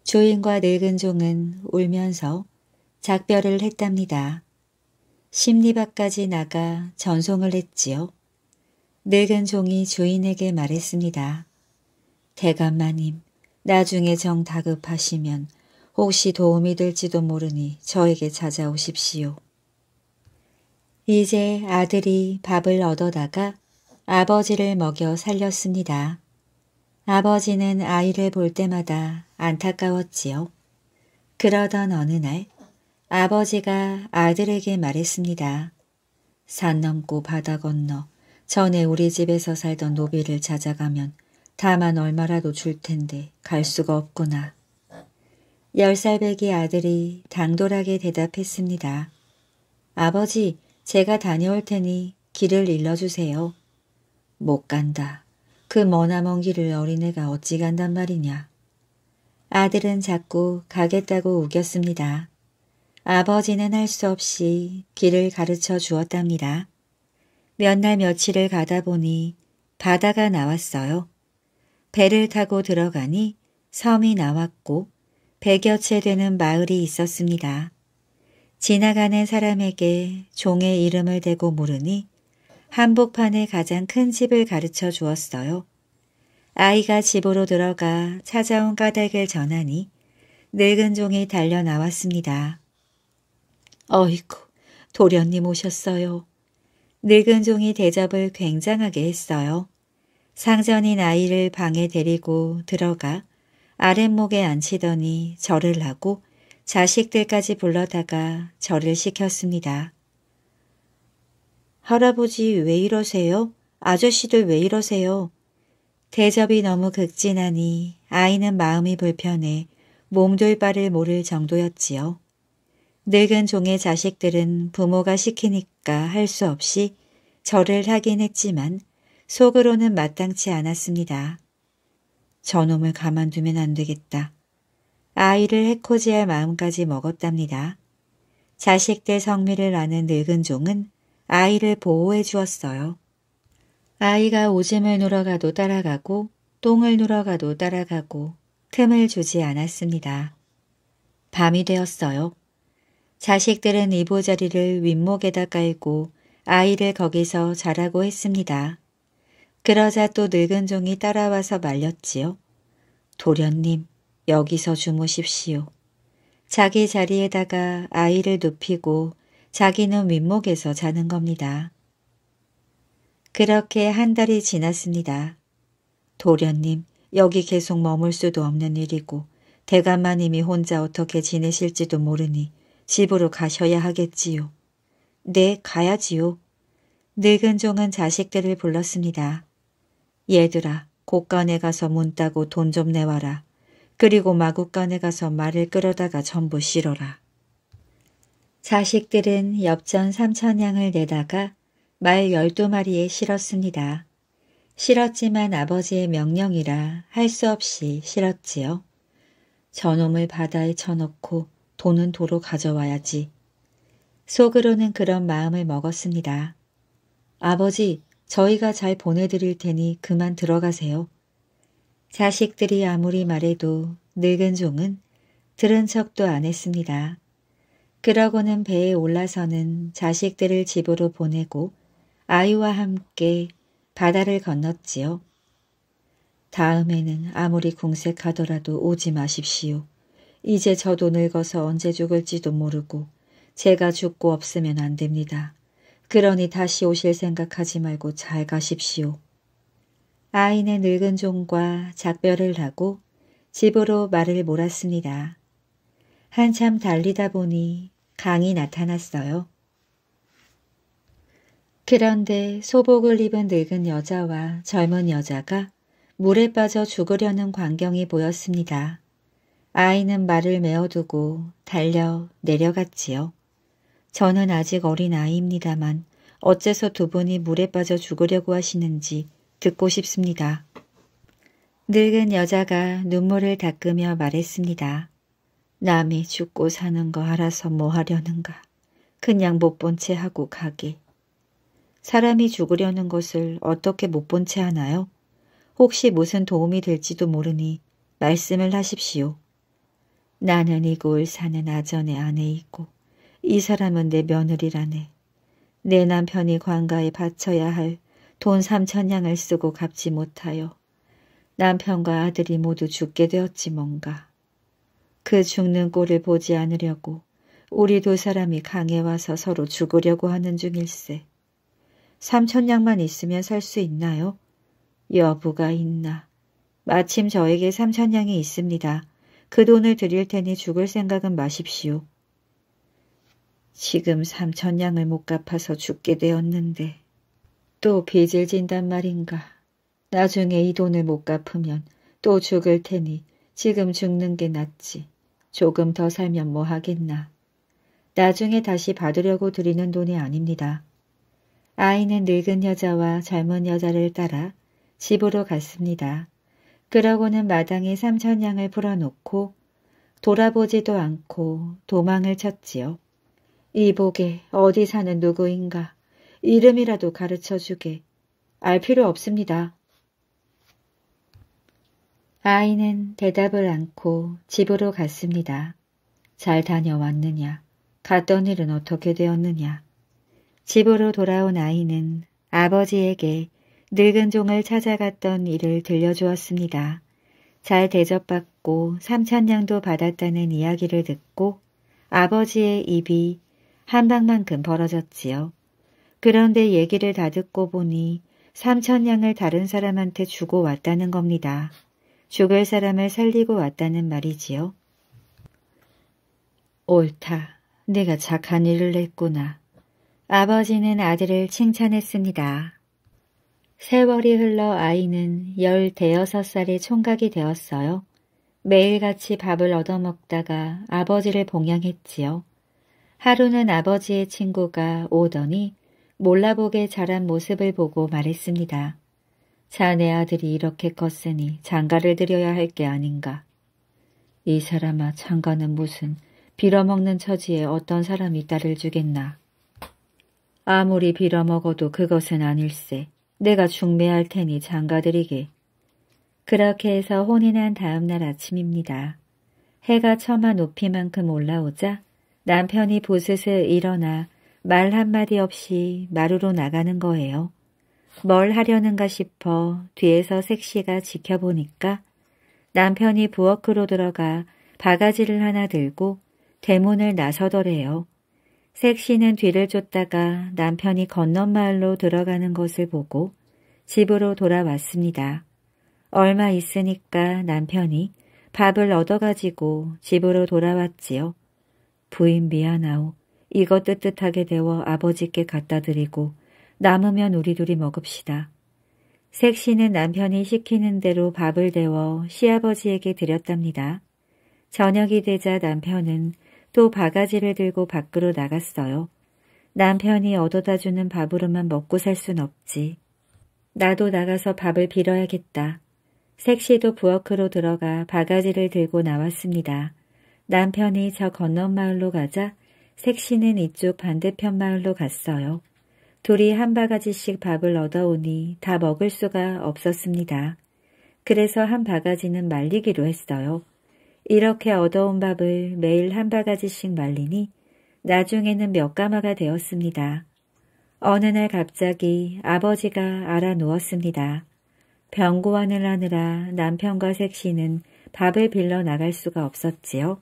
조인과 늙은 종은 울면서 작별을 했답니다. 심리밖까지 나가 전송을 했지요. 늙은 종이 주인에게 말했습니다. 대감마님, 나중에 정 다급하시면 혹시 도움이 될지도 모르니 저에게 찾아오십시오. 이제 아들이 밥을 얻어다가 아버지를 먹여 살렸습니다. 아버지는 아이를 볼 때마다 안타까웠지요. 그러던 어느 날 아버지가 아들에게 말했습니다. 산 넘고 바다 건너 전에 우리 집에서 살던 노비를 찾아가면 다만 얼마라도 줄 텐데 갈 수가 없구나. 열살배기 아들이 당돌하게 대답했습니다. 아버지, 제가 다녀올 테니 길을 일러주세요. 못 간다. 그 머나먼 길을 어린애가 어찌 간단 말이냐. 아들은 자꾸 가겠다고 우겼습니다. 아버지는 할 수 없이 길을 가르쳐 주었답니다. 몇 날 며칠을 가다 보니 바다가 나왔어요. 배를 타고 들어가니 섬이 나왔고 백여 채 되는 마을이 있었습니다. 지나가는 사람에게 종의 이름을 대고 물으니 한복판에 가장 큰 집을 가르쳐 주었어요. 아이가 집으로 들어가 찾아온 까닭을 전하니 늙은 종이 달려 나왔습니다. 어이쿠, 도련님 오셨어요. 늙은 종이 대접을 굉장하게 했어요. 상전인 아이를 방에 데리고 들어가 아랫목에 앉히더니 절을 하고 자식들까지 불러다가 절을 시켰습니다. 할아버지 왜 이러세요? 아저씨들 왜 이러세요? 대접이 너무 극진하니 아이는 마음이 불편해 몸둘 바를 모를 정도였지요. 늙은 종의 자식들은 부모가 시키니까 할 수 없이 절을 하긴 했지만 속으로는 마땅치 않았습니다. 저놈을 가만두면 안 되겠다. 아이를 해코지할 마음까지 먹었답니다. 자식 대 성미를 아는 늙은 종은 아이를 보호해 주었어요. 아이가 오줌을 누러가도 따라가고 똥을 누러가도 따라가고 틈을 주지 않았습니다. 밤이 되었어요. 자식들은 이보자리를 윗목에다 깔고 아이를 거기서 자라고 했습니다. 그러자 또 늙은 종이 따라와서 말렸지요. 도련님, 여기서 주무십시오. 자기 자리에다가 아이를 눕히고 자기는 윗목에서 자는 겁니다. 그렇게 한 달이 지났습니다. 도련님, 여기 계속 머물 수도 없는 일이고 대감마님이 혼자 어떻게 지내실지도 모르니 집으로 가셔야 하겠지요. 네, 가야지요. 늙은 종은 자식들을 불렀습니다. 얘들아 곳간에 가서 문 따고 돈 좀 내와라. 그리고 마구간에 가서 말을 끌어다가 전부 실어라. 자식들은 엽전 삼천냥을 내다가 말 열두 마리에 실었습니다. 실었지만 아버지의 명령이라 할 수 없이 실었지요. 저놈을 바다에 쳐넣고 돈은 도로 가져와야지. 속으로는 그런 마음을 먹었습니다. 아버지, 저희가 잘 보내드릴 테니 그만 들어가세요. 자식들이 아무리 말해도 늙은 종은 들은 척도 안 했습니다. 그러고는 배에 올라서는 자식들을 집으로 보내고 아이와 함께 바다를 건넜지요. 다음에는 아무리 궁색하더라도 오지 마십시오. 이제 저도 늙어서 언제 죽을지도 모르고 제가 죽고 없으면 안 됩니다. 그러니 다시 오실 생각하지 말고 잘 가십시오. 아이는 늙은 종과 작별을 하고 집으로 말을 몰았습니다. 한참 달리다 보니 강이 나타났어요. 그런데 소복을 입은 늙은 여자와 젊은 여자가 물에 빠져 죽으려는 광경이 보였습니다. 아이는 말을 메어두고 달려 내려갔지요. 저는 아직 어린 아이입니다만 어째서 두 분이 물에 빠져 죽으려고 하시는지 듣고 싶습니다. 늙은 여자가 눈물을 닦으며 말했습니다. 남이 죽고 사는 거 알아서 뭐 하려는가. 그냥 못 본 채 하고 가게 사람이 죽으려는 것을 어떻게 못 본 채 하나요? 혹시 무슨 도움이 될지도 모르니 말씀을 하십시오. 나는 이곳 사는 아전의 아내이고 이 사람은 내 며느리라네. 내 남편이 관가에 바쳐야 할 돈 삼천냥을 쓰고 갚지 못하여 남편과 아들이 모두 죽게 되었지 뭔가. 그 죽는 꼴을 보지 않으려고 우리 두 사람이 강에 와서 서로 죽으려고 하는 중일세. 삼천냥만 있으면 살 수 있나요? 여부가 있나. 마침 저에게 삼천냥이 있습니다. 그 돈을 드릴 테니 죽을 생각은 마십시오. 지금 삼천냥을 못 갚아서 죽게 되었는데 또 빚을 진단 말인가. 나중에 이 돈을 못 갚으면 또 죽을 테니 지금 죽는 게 낫지. 조금 더 살면 뭐 하겠나. 나중에 다시 받으려고 드리는 돈이 아닙니다. 아이는 늙은 여자와 젊은 여자를 따라 집으로 갔습니다. 그러고는 마당에 삼천냥을 풀어놓고 돌아보지도 않고 도망을 쳤지요. 이 복에 어디 사는 누구인가 이름이라도 가르쳐주게 알 필요 없습니다. 아이는 대답을 않고 집으로 갔습니다. 잘 다녀왔느냐 갔던 일은 어떻게 되었느냐 집으로 돌아온 아이는 아버지에게 늙은 종을 찾아갔던 일을 들려주었습니다. 잘 대접받고 삼천냥도 받았다는 이야기를 듣고 아버지의 입이 한방만큼 벌어졌지요. 그런데 얘기를 다 듣고 보니 삼천냥을 다른 사람한테 주고 왔다는 겁니다. 죽을 사람을 살리고 왔다는 말이지요. 옳다. 내가 착한 일을 했구나. 아버지는 아들을 칭찬했습니다. 세월이 흘러 아이는 열대여섯 살의 총각이 되었어요. 매일같이 밥을 얻어먹다가 아버지를 봉양했지요. 하루는 아버지의 친구가 오더니 몰라보게 자란 모습을 보고 말했습니다. 자네 아들이 이렇게 컸으니 장가를 드려야 할 게 아닌가. 이 사람아 장가는 무슨 빌어먹는 처지에 어떤 사람이 딸을 주겠나. 아무리 빌어먹어도 그것은 아닐세. 내가 중매할 테니 장가드리게. 그렇게 해서 혼인한 다음날 아침입니다. 해가 처마 높이만큼 올라오자 남편이 보슬슬 일어나 말 한마디 없이 마루로 나가는 거예요. 뭘 하려는가 싶어 뒤에서 색시가 지켜보니까 남편이 부엌으로 들어가 바가지를 하나 들고 대문을 나서더래요. 색시는 뒤를 쫓다가 남편이 건넌마을로 들어가는 것을 보고 집으로 돌아왔습니다. 얼마 있으니까 남편이 밥을 얻어가지고 집으로 돌아왔지요. 부인 미안하오. 이것 뜨뜻하게 데워 아버지께 갖다 드리고 남으면 우리 둘이 먹읍시다. 색시는 남편이 시키는 대로 밥을 데워 시아버지에게 드렸답니다. 저녁이 되자 남편은 또 바가지를 들고 밖으로 나갔어요. 남편이 얻어다 주는 밥으로만 먹고 살 순 없지. 나도 나가서 밥을 빌어야겠다. 색시도 부엌으로 들어가 바가지를 들고 나왔습니다. 남편이 저건너 마을로 가자 색시는 이쪽 반대편 마을로 갔어요. 둘이 한 바가지씩 밥을 얻어오니 다 먹을 수가 없었습니다. 그래서 한 바가지는 말리기로 했어요. 이렇게 얻어온 밥을 매일 한 바가지씩 말리니 나중에는 몇 가마가 되었습니다. 어느 날 갑자기 아버지가 알아 누웠습니다. 병고환을 하느라 남편과 색시는 밥을 빌러 나갈 수가 없었지요.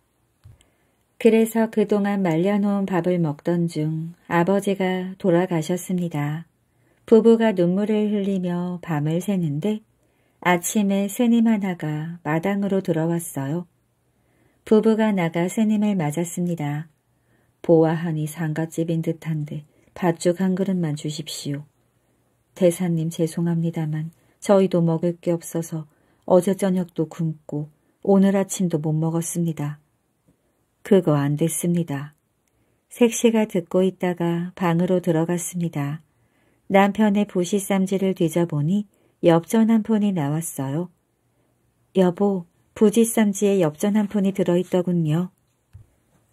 그래서 그동안 말려놓은 밥을 먹던 중 아버지가 돌아가셨습니다. 부부가 눈물을 흘리며 밤을 새는데 아침에 스님 하나가 마당으로 들어왔어요. 부부가 나가 스님을 맞았습니다. 보아하니 상갓집인 듯한데 밭죽 한 그릇만 주십시오. 대사님 죄송합니다만 저희도 먹을 게 없어서 어제 저녁도 굶고 오늘 아침도 못 먹었습니다. 그거 안 됐습니다. 색시가 듣고 있다가 방으로 들어갔습니다. 남편의 부시쌈지를 뒤져보니 엽전 한푼이 나왔어요. 여보, 부지쌈지에 엽전 한푼이 들어있더군요.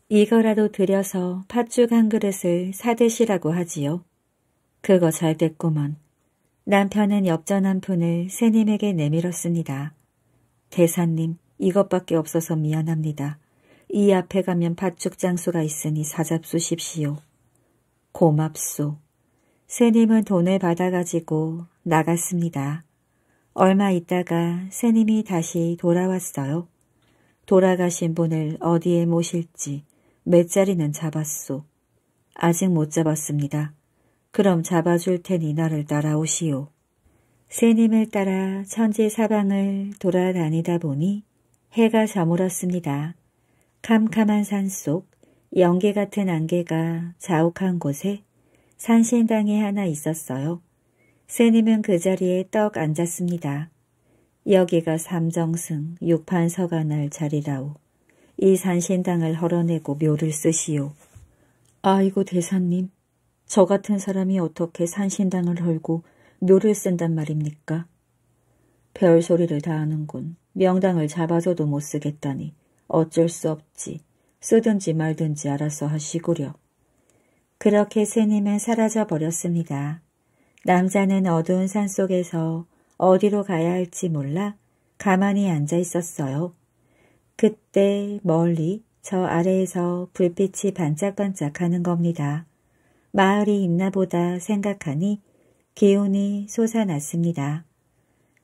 이거라도 들여서 팥죽 한 그릇을 사드시라고 하지요. 그거 잘 됐구먼. 남편은 엽전 한 푼을 새님에게 내밀었습니다. 대사님, 이것밖에 없어서 미안합니다. 이 앞에 가면 팥죽 장수가 있으니 사잡수십시오. 고맙소. 새님은 돈을 받아가지고 나갔습니다. 얼마 있다가 새님이 다시 돌아왔어요. 돌아가신 분을 어디에 모실지 몇 자리는 잡았소. 아직 못 잡았습니다. 그럼 잡아줄 테니 나를 따라오시오. 새님을 따라 천지 사방을 돌아다니다 보니 해가 저물었습니다. 캄캄한 산 속 연계 같은 안개가 자욱한 곳에 산신당이 하나 있었어요. 새님은 그 자리에 떡 앉았습니다. 여기가 삼정승 육판서가날 자리라오. 이 산신당을 헐어내고 묘를 쓰시오. 아이고 대사님, 저 같은 사람이 어떻게 산신당을 헐고 묘를 쓴단 말입니까? 별소리를 다 하는군. 명당을 잡아줘도 못 쓰겠다니. 어쩔 수 없지. 쏘든지 말든지 알아서 하시구려. 그렇게 새님은 사라져 버렸습니다. 남자는 어두운 산속에서 어디로 가야 할지 몰라 가만히 앉아 있었어요. 그때 멀리 저 아래에서 불빛이 반짝반짝하는 겁니다. 마을이 있나 보다 생각하니 기운이 솟아났습니다.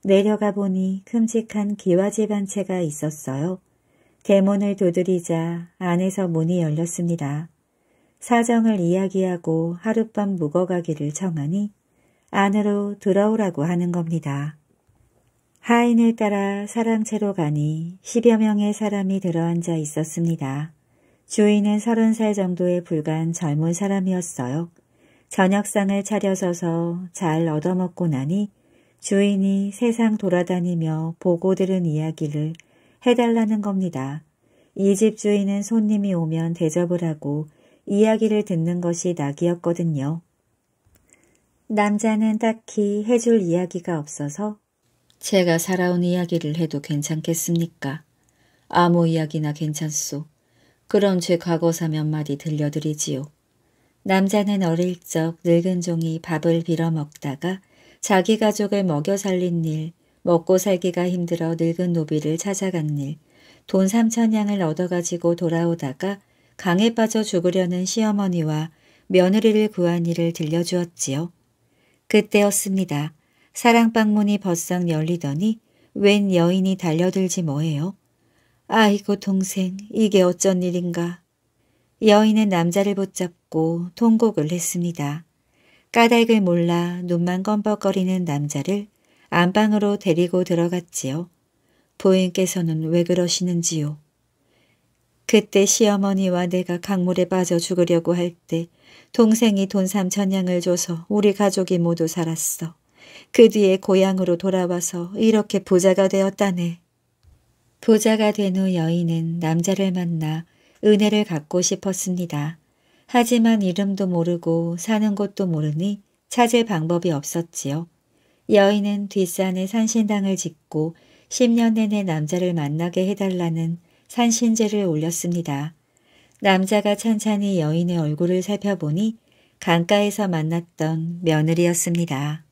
내려가 보니 큼직한 기와집 한 채가 있었어요. 대문을 두드리자 안에서 문이 열렸습니다. 사정을 이야기하고 하룻밤 묵어가기를 청하니 안으로 들어오라고 하는 겁니다. 하인을 따라 사람채로 가니 10여 명의 사람이 들어앉아 있었습니다. 주인은 30살 정도의불간 젊은 사람이었어요. 저녁상을 차려서서 잘 얻어먹고 나니 주인이 세상 돌아다니며 보고 들은 이야기를 해달라는 겁니다. 이 집 주인은 손님이 오면 대접을 하고 이야기를 듣는 것이 낙이었거든요. 남자는 딱히 해줄 이야기가 없어서 제가 살아온 이야기를 해도 괜찮겠습니까? 아무 이야기나 괜찮소. 그럼 제 과거사 몇 마디 들려드리지요. 남자는 어릴 적 늙은 종이 밥을 빌어 먹다가 자기 가족을 먹여 살린 일 먹고 살기가 힘들어 늙은 노비를 찾아갔니 돈 삼천냥을 얻어가지고 돌아오다가 강에 빠져 죽으려는 시어머니와 며느리를 구한 일을 들려주었지요. 그때였습니다. 사랑방 문이 벗상 열리더니 웬 여인이 달려들지 뭐예요. 아이고 동생 이게 어쩐 일인가. 여인은 남자를 붙잡고 통곡을 했습니다. 까닭을 몰라 눈만 껌벅거리는 남자를 안방으로 데리고 들어갔지요. 부인께서는 왜 그러시는지요. 그때 시어머니와 내가 강물에 빠져 죽으려고 할 때 동생이 돈삼천냥을 줘서 우리 가족이 모두 살았어. 그 뒤에 고향으로 돌아와서 이렇게 부자가 되었다네. 부자가 된 후 여인은 남자를 만나 은혜를 갖고 싶었습니다. 하지만 이름도 모르고 사는 곳도 모르니 찾을 방법이 없었지요. 여인은 뒷산에 산신당을 짓고 10년 내내 남자를 만나게 해달라는 산신제를 올렸습니다. 남자가 찬찬히 여인의 얼굴을 살펴보니 강가에서 만났던 며느리였습니다.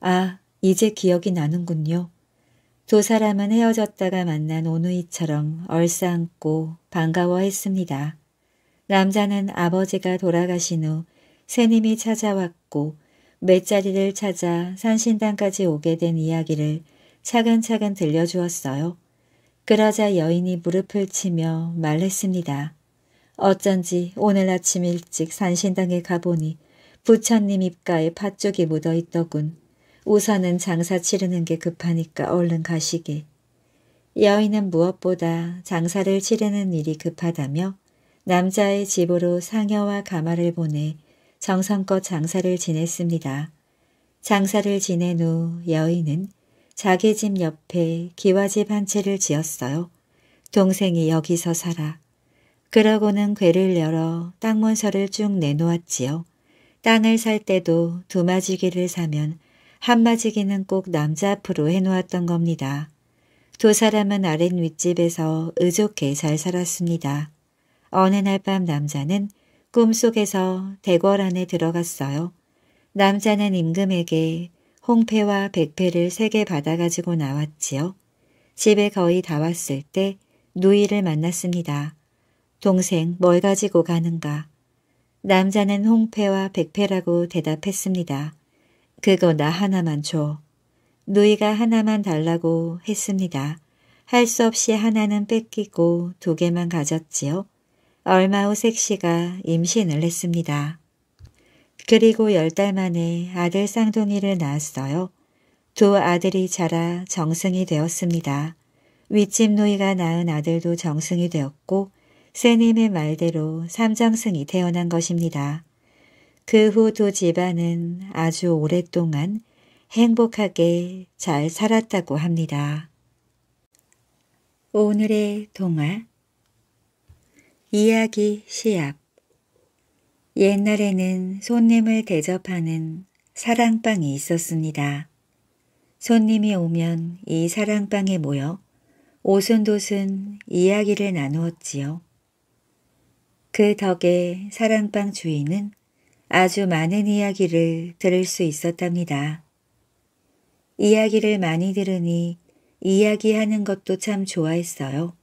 아, 이제 기억이 나는군요. 두 사람은 헤어졌다가 만난 오누이처럼 얼싸안고 반가워했습니다. 남자는 아버지가 돌아가신 후 새님이 찾아왔고 맷자리를 찾아 산신당까지 오게 된 이야기를 차근차근 들려주었어요. 그러자 여인이 무릎을 치며 말했습니다. 어쩐지 오늘 아침 일찍 산신당에 가보니 부처님 입가에 팥죽이 묻어있더군. 우선은 장사 치르는 게 급하니까 얼른 가시게. 여인은 무엇보다 장사를 치르는 일이 급하다며 남자의 집으로 상여와 가마를 보내 정성껏 장사를 지냈습니다. 장사를 지낸 후 여인은 자기 집 옆에 기와집 한 채를 지었어요. 동생이 여기서 살아. 그러고는 괴를 열어 땅 문서를 쭉 내놓았지요. 땅을 살 때도 두 마지기를 사면 한 마지기는 꼭 남자 앞으로 해놓았던 겁니다. 두 사람은 아랫 윗집에서 의족해잘 살았습니다. 어느 날 밤 남자는 꿈속에서 대궐 안에 들어갔어요. 남자는 임금에게 홍패와 백패를 세 개 받아가지고 나왔지요. 집에 거의 다 왔을 때 누이를 만났습니다. 동생 뭘 가지고 가는가? 남자는 홍패와 백패라고 대답했습니다. 그거 나 하나만 줘. 누이가 하나만 달라고 했습니다. 할 수 없이 하나는 뺏기고 두 개만 가졌지요. 얼마 후색시가 임신을 했습니다. 그리고 열 달 만에 아들 쌍둥이를 낳았어요. 두 아들이 자라 정승이 되었습니다. 윗집 노이가 낳은 아들도 정승이 되었고 세님의 말대로 삼정승이 태어난 것입니다. 그 후 두 집안은 아주 오랫동안 행복하게 잘 살았다고 합니다. 오늘의 동화 이야기 시합 옛날에는 손님을 대접하는 사랑방이 있었습니다. 손님이 오면 이 사랑방에 모여 오순도순 이야기를 나누었지요. 그 덕에 사랑방 주인은 아주 많은 이야기를 들을 수 있었답니다. 이야기를 많이 들으니 이야기하는 것도 참 좋아했어요.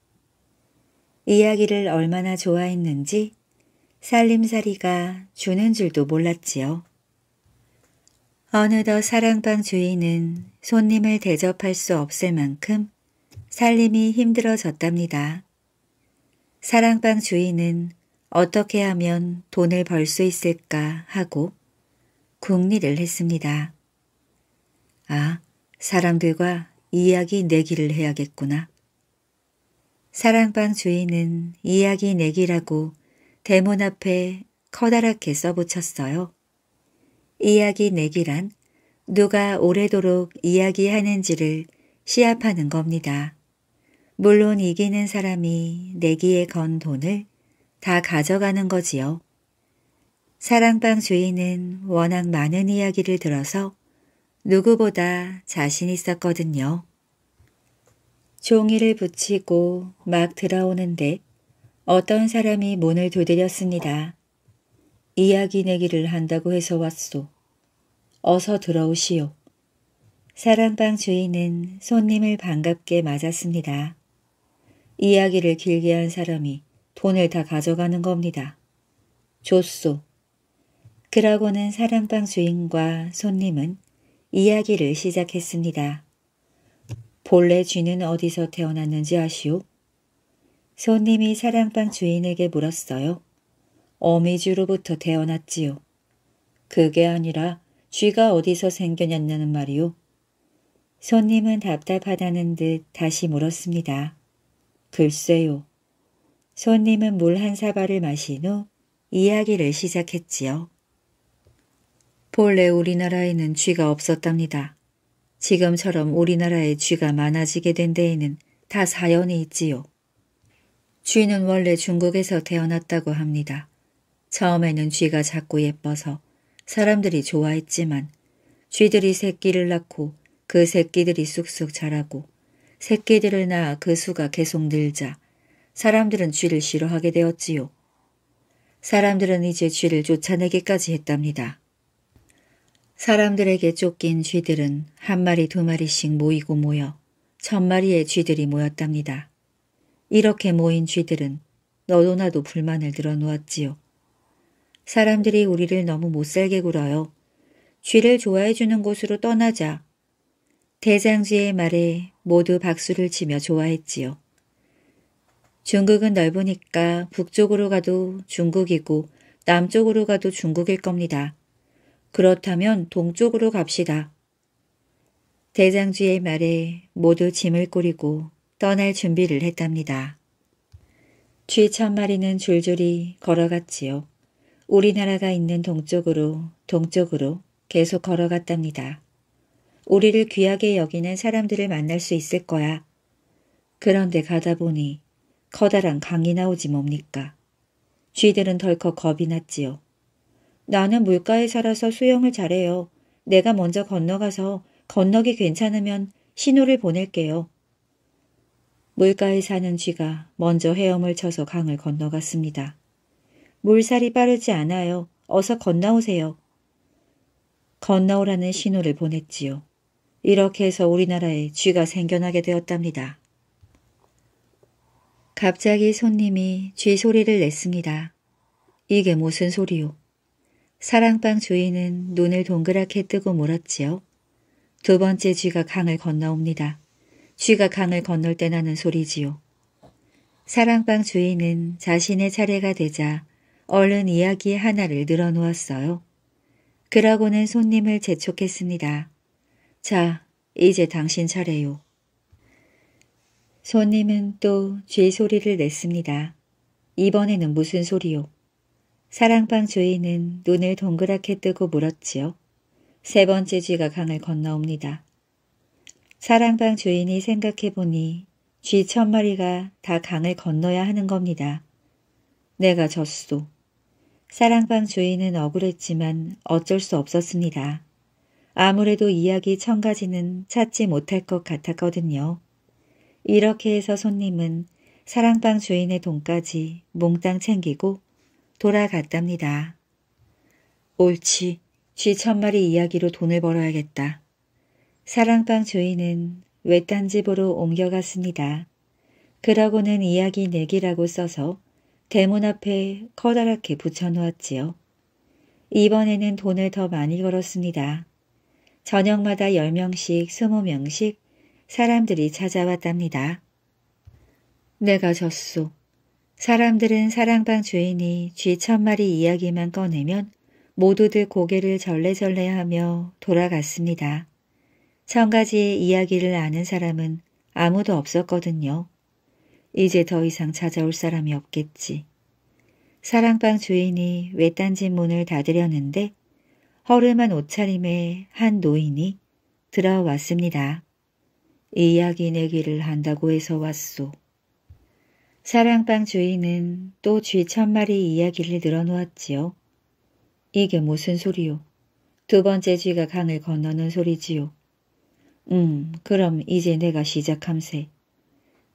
이야기를 얼마나 좋아했는지 살림살이가 주는 줄도 몰랐지요. 어느덧 사랑방 주인은 손님을 대접할 수 없을 만큼 살림이 힘들어졌답니다. 사랑방 주인은 어떻게 하면 돈을 벌 수 있을까 하고 궁리를 했습니다. 아, 사람들과 이야기 내기를 해야겠구나. 사랑방 주인은 이야기 내기라고 대문 앞에 커다랗게 써붙였어요. 이야기 내기란 누가 오래도록 이야기하는지를 시합하는 겁니다. 물론 이기는 사람이 내기에 건 돈을 다 가져가는 거지요. 사랑방 주인은 워낙 많은 이야기를 들어서 누구보다 자신 있었거든요. 종이를 붙이고 막 들어오는데 어떤 사람이 문을 두드렸습니다. 이야기 내기를 한다고 해서 왔소. 어서 들어오시오. 사람방 주인은 손님을 반갑게 맞았습니다. 이야기를 길게 한 사람이 돈을 다 가져가는 겁니다. 좋소 그러고는 사람방 주인과 손님은 이야기를 시작했습니다. 본래 쥐는 어디서 태어났는지 아시오? 손님이 사랑방 주인에게 물었어요. 어미쥐로부터 태어났지요. 그게 아니라 쥐가 어디서 생겨났냐는 말이오. 손님은 답답하다는 듯 다시 물었습니다. 글쎄요. 손님은 물 한 사발을 마신 후 이야기를 시작했지요. 본래 우리나라에는 쥐가 없었답니다. 지금처럼 우리나라에 쥐가 많아지게 된 데에는 다 사연이 있지요. 쥐는 원래 중국에서 태어났다고 합니다. 처음에는 쥐가 작고 예뻐서 사람들이 좋아했지만 쥐들이 새끼를 낳고 그 새끼들이 쑥쑥 자라고 새끼들을 낳아 그 수가 계속 늘자 사람들은 쥐를 싫어하게 되었지요. 사람들은 이제 쥐를 쫓아내기까지 했답니다. 사람들에게 쫓긴 쥐들은 한 마리 두 마리씩 모이고 모여 천 마리의 쥐들이 모였답니다. 이렇게 모인 쥐들은 너도 나도 불만을 늘어놓았지요. 사람들이 우리를 너무 못살게 굴어요. 쥐를 좋아해주는 곳으로 떠나자. 대장지의 말에 모두 박수를 치며 좋아했지요. 중국은 넓으니까 북쪽으로 가도 중국이고 남쪽으로 가도 중국일 겁니다. 그렇다면 동쪽으로 갑시다. 대장주의 말에 모두 짐을 꾸리고 떠날 준비를 했답니다. 쥐 천마리는 줄줄이 걸어갔지요. 우리나라가 있는 동쪽으로 동쪽으로 계속 걸어갔답니다. 우리를 귀하게 여기는 사람들을 만날 수 있을 거야. 그런데 가다 보니 커다란 강이 나오지 뭡니까. 쥐들은 덜컥 겁이 났지요. 나는 물가에 살아서 수영을 잘해요. 내가 먼저 건너가서 건너기 괜찮으면 신호를 보낼게요. 물가에 사는 쥐가 먼저 헤엄을 쳐서 강을 건너갔습니다. 물살이 빠르지 않아요. 어서 건너오세요. 건너오라는 신호를 보냈지요. 이렇게 해서 우리나라에 쥐가 생겨나게 되었답니다. 갑자기 손님이 쥐 소리를 냈습니다. 이게 무슨 소리요? 사랑방 주인은 눈을 동그랗게 뜨고 물었지요. 두 번째 쥐가 강을 건너옵니다. 쥐가 강을 건널 때 나는 소리지요. 사랑방 주인은 자신의 차례가 되자 얼른 이야기 하나를 늘어놓았어요. 그러고는 손님을 재촉했습니다. 자, 이제 당신 차례요. 손님은 또 쥐 소리를 냈습니다. 이번에는 무슨 소리요? 사랑방 주인은 눈을 동그랗게 뜨고 물었지요. 세 번째 쥐가 강을 건너옵니다. 사랑방 주인이 생각해보니 쥐천 마리가 다 강을 건너야 하는 겁니다. 내가 졌소. 사랑방 주인은 억울했지만 어쩔 수 없었습니다. 아무래도 이야기 천 가지는 찾지 못할 것 같았거든요. 이렇게 해서 손님은 사랑방 주인의 돈까지 몽땅 챙기고 돌아갔답니다. 옳지. 쥐 천마리 이야기로 돈을 벌어야겠다. 사랑방 주인은 외딴 집으로 옮겨갔습니다. 그러고는 이야기 내기라고 써서 대문 앞에 커다랗게 붙여놓았지요. 이번에는 돈을 더 많이 걸었습니다. 저녁마다 10명씩 20명씩 사람들이 찾아왔답니다. 내가 졌소. 사람들은 사랑방 주인이 쥐 천마리 이야기만 꺼내면 모두들 고개를 절레절레하며 돌아갔습니다. 천 가지의 이야기를 아는 사람은 아무도 없었거든요. 이제 더 이상 찾아올 사람이 없겠지. 사랑방 주인이 외딴집 문을 닫으려는데 허름한 옷차림의 한 노인이 들어왔습니다. 이야기 내기를 한다고 해서 왔소. 사랑방 주인은 또 쥐 천마리 이야기를 늘어놓았지요. 이게 무슨 소리요? 두 번째 쥐가 강을 건너는 소리지요. 음, 그럼 이제 내가 시작함세.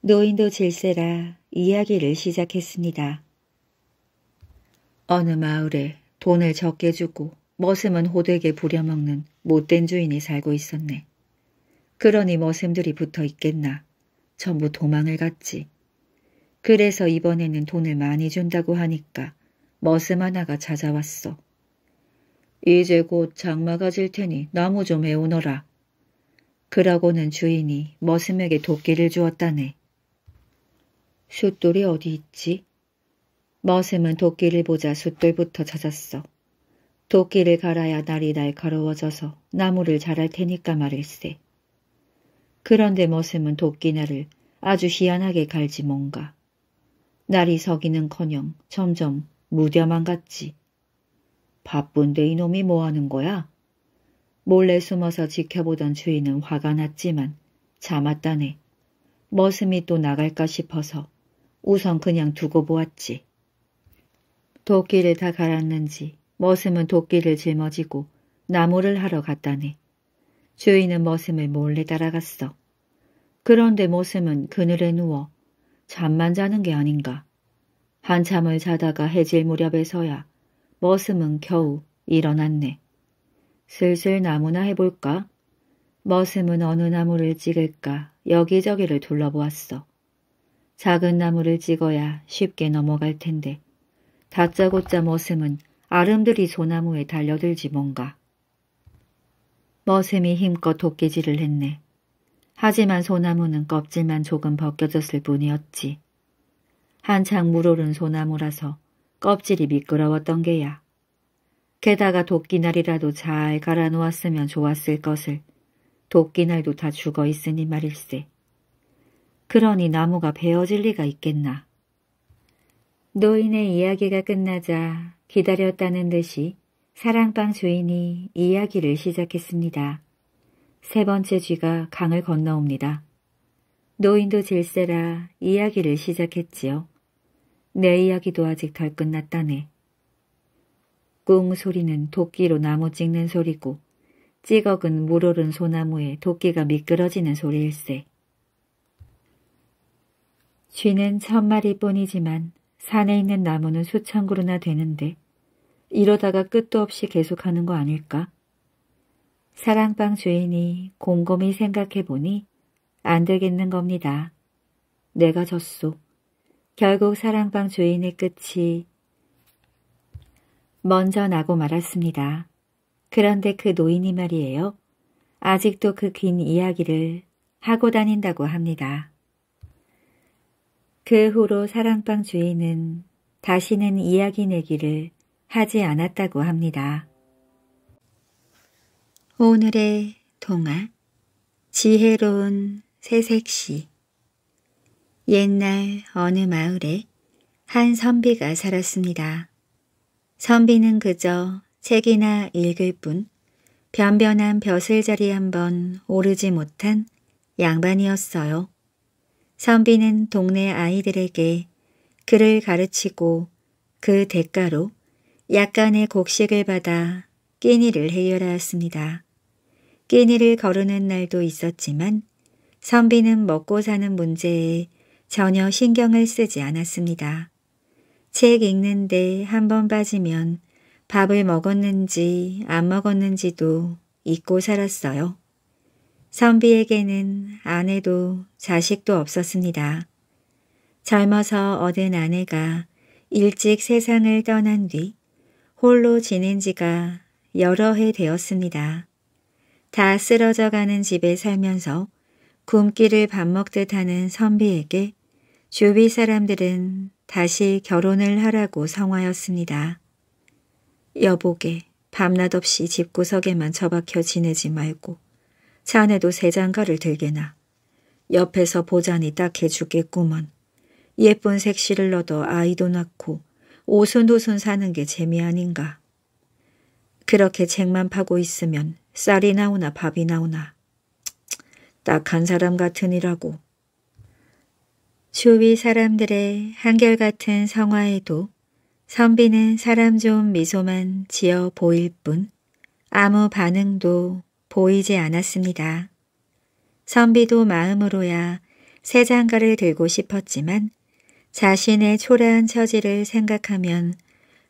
노인도 질세라 이야기를 시작했습니다. 어느 마을에 돈을 적게 주고 머슴은 호되게 부려먹는 못된 주인이 살고 있었네. 그러니 머슴들이 붙어 있겠나. 전부 도망을 갔지. 그래서 이번에는 돈을 많이 준다고 하니까 머슴 하나가 찾아왔어. 이제 곧 장마가 질 테니 나무 좀 해오너라. 그러고는 주인이 머슴에게 도끼를 주었다네. 숫돌이 어디 있지? 머슴은 도끼를 보자 숫돌부터 찾았어. 도끼를 갈아야 날이 날가로워져서 나무를 자랄 테니까 말일세. 그런데 머슴은 도끼날을 아주 희한하게 갈지 뭔가. 날이 서기는커녕 점점 무뎌만 갔지. 바쁜데 이놈이 뭐하는 거야? 몰래 숨어서 지켜보던 주인은 화가 났지만 참았다네. 머슴이 또 나갈까 싶어서 우선 그냥 두고 보았지. 도끼를 다 갈았는지 머슴은 도끼를 짊어지고 나무를 하러 갔다네. 주인은 머슴을 몰래 따라갔어. 그런데 머슴은 그늘에 누워 잠만 자는 게 아닌가. 한참을 자다가 해질 무렵에서야 머슴은 겨우 일어났네. 슬슬 나무나 해볼까? 머슴은 어느 나무를 찍을까 여기저기를 둘러보았어. 작은 나무를 찍어야 쉽게 넘어갈 텐데 다짜고짜 머슴은 아름드리 소나무에 달려들지 뭔가. 머슴이 힘껏 도끼질을 했네. 하지만 소나무는 껍질만 조금 벗겨졌을 뿐이었지. 한창 물오른 소나무라서 껍질이 미끄러웠던 게야. 게다가 도끼날이라도 잘 갈아놓았으면 좋았을 것을 도끼날도 다 죽어 있으니 말일세. 그러니 나무가 베어질 리가 있겠나. 노인의 이야기가 끝나자 기다렸다는 듯이 사랑방 주인이 이야기를 시작했습니다. 세 번째 쥐가 강을 건너옵니다. 노인도 질세라 이야기를 시작했지요. 내 이야기도 아직 덜 끝났다네. 꿍 소리는 도끼로 나무 찍는 소리고 찌걱은 물 오른 소나무에 도끼가 미끄러지는 소리일세. 쥐는 천 마리뿐이지만 산에 있는 나무는 수천 그루나 되는데 이러다가 끝도 없이 계속하는 거 아닐까? 사랑방 주인이 곰곰이 생각해보니 안 되겠는 겁니다. 내가 졌소. 결국 사랑방 주인의 끝이 먼저 나고 말았습니다. 그런데 그 노인이 말이에요. 아직도 그 긴 이야기를 하고 다닌다고 합니다. 그 후로 사랑방 주인은 다시는 이야기 내기를 하지 않았다고 합니다. 오늘의 동화 지혜로운 새색시 옛날 어느 마을에 한 선비가 살았습니다. 선비는 그저 책이나 읽을 뿐 변변한 벼슬자리 한번 오르지 못한 양반이었어요. 선비는 동네 아이들에게 글을 가르치고 그 대가로 약간의 곡식을 받아 끼니를 해결하였습니다. 끼니를 거르는 날도 있었지만 선비는 먹고 사는 문제에 전혀 신경을 쓰지 않았습니다. 책 읽는데 한 번 빠지면 밥을 먹었는지 안 먹었는지도 잊고 살았어요. 선비에게는 아내도 자식도 없었습니다. 젊어서 얻은 아내가 일찍 세상을 떠난 뒤 홀로 지낸 지가 여러 해 되었습니다. 다 쓰러져 가는 집에 살면서 굶기를 밥 먹듯 하는 선비에게 주위 사람들은 다시 결혼을 하라고 성화였습니다. 여보게 밤낮없이 집구석에만 처박혀 지내지 말고 자네도 새장가를 들게나 옆에서 보자니 딱 해주겠구먼. 예쁜 색시를 얻어 아이도 낳고 오손도손 사는 게 재미 아닌가. 그렇게 책만 파고 있으면 쌀이 나오나 밥이 나오나 딱 한 사람 같으니라고. 주위 사람들의 한결같은 성화에도 선비는 사람 좋은 미소만 지어 보일 뿐 아무 반응도 보이지 않았습니다. 선비도 마음으로야 새 장가를 들고 싶었지만 자신의 초라한 처지를 생각하면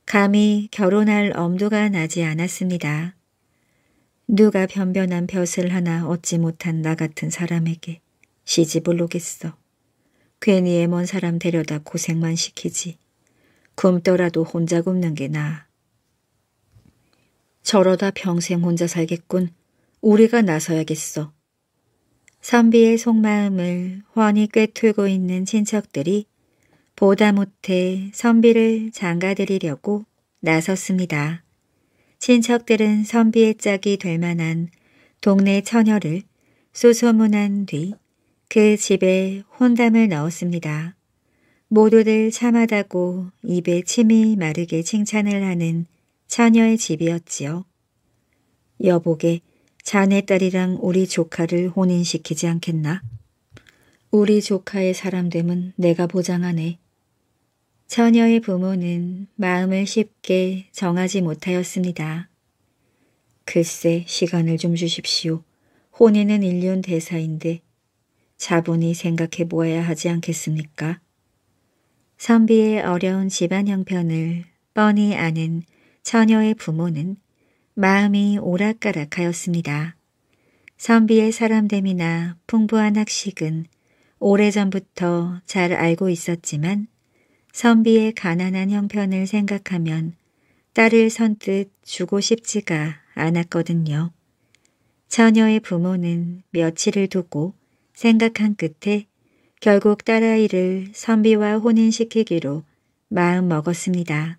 감히 결혼할 엄두가 나지 않았습니다. 누가 변변한 벼슬 하나 얻지 못한 나 같은 사람에게 시집을 오겠어. 괜히 애먼 사람 데려다 고생만 시키지. 굶더라도 혼자 굶는 게 나아. 저러다 평생 혼자 살겠군. 우리가 나서야겠어. 선비의 속마음을 훤히 꿰뚫고 있는 친척들이 보다 못해 선비를 장가들이려고 나섰습니다. 친척들은 선비의 짝이 될 만한 동네 처녀를 소소문한 뒤 그 집에 혼담을 넣었습니다. 모두들 참하다고 입에 침이 마르게 칭찬을 하는 처녀의 집이었지요. 여보게 자네 딸이랑 우리 조카를 혼인시키지 않겠나? 우리 조카의 사람됨은 내가 보장하네. 처녀의 부모는 마음을 쉽게 정하지 못하였습니다. 글쎄 시간을 좀 주십시오. 혼인은 일륜 대사인데 자본이 생각해 보아야 하지 않겠습니까? 선비의 어려운 집안 형편을 뻔히 아는 처녀의 부모는 마음이 오락가락하였습니다. 선비의 사람됨이나 풍부한 학식은 오래전부터 잘 알고 있었지만 선비의 가난한 형편을 생각하면 딸을 선뜻 주고 싶지가 않았거든요. 처녀의 부모는 며칠을 두고 생각한 끝에 결국 딸아이를 선비와 혼인시키기로 마음먹었습니다.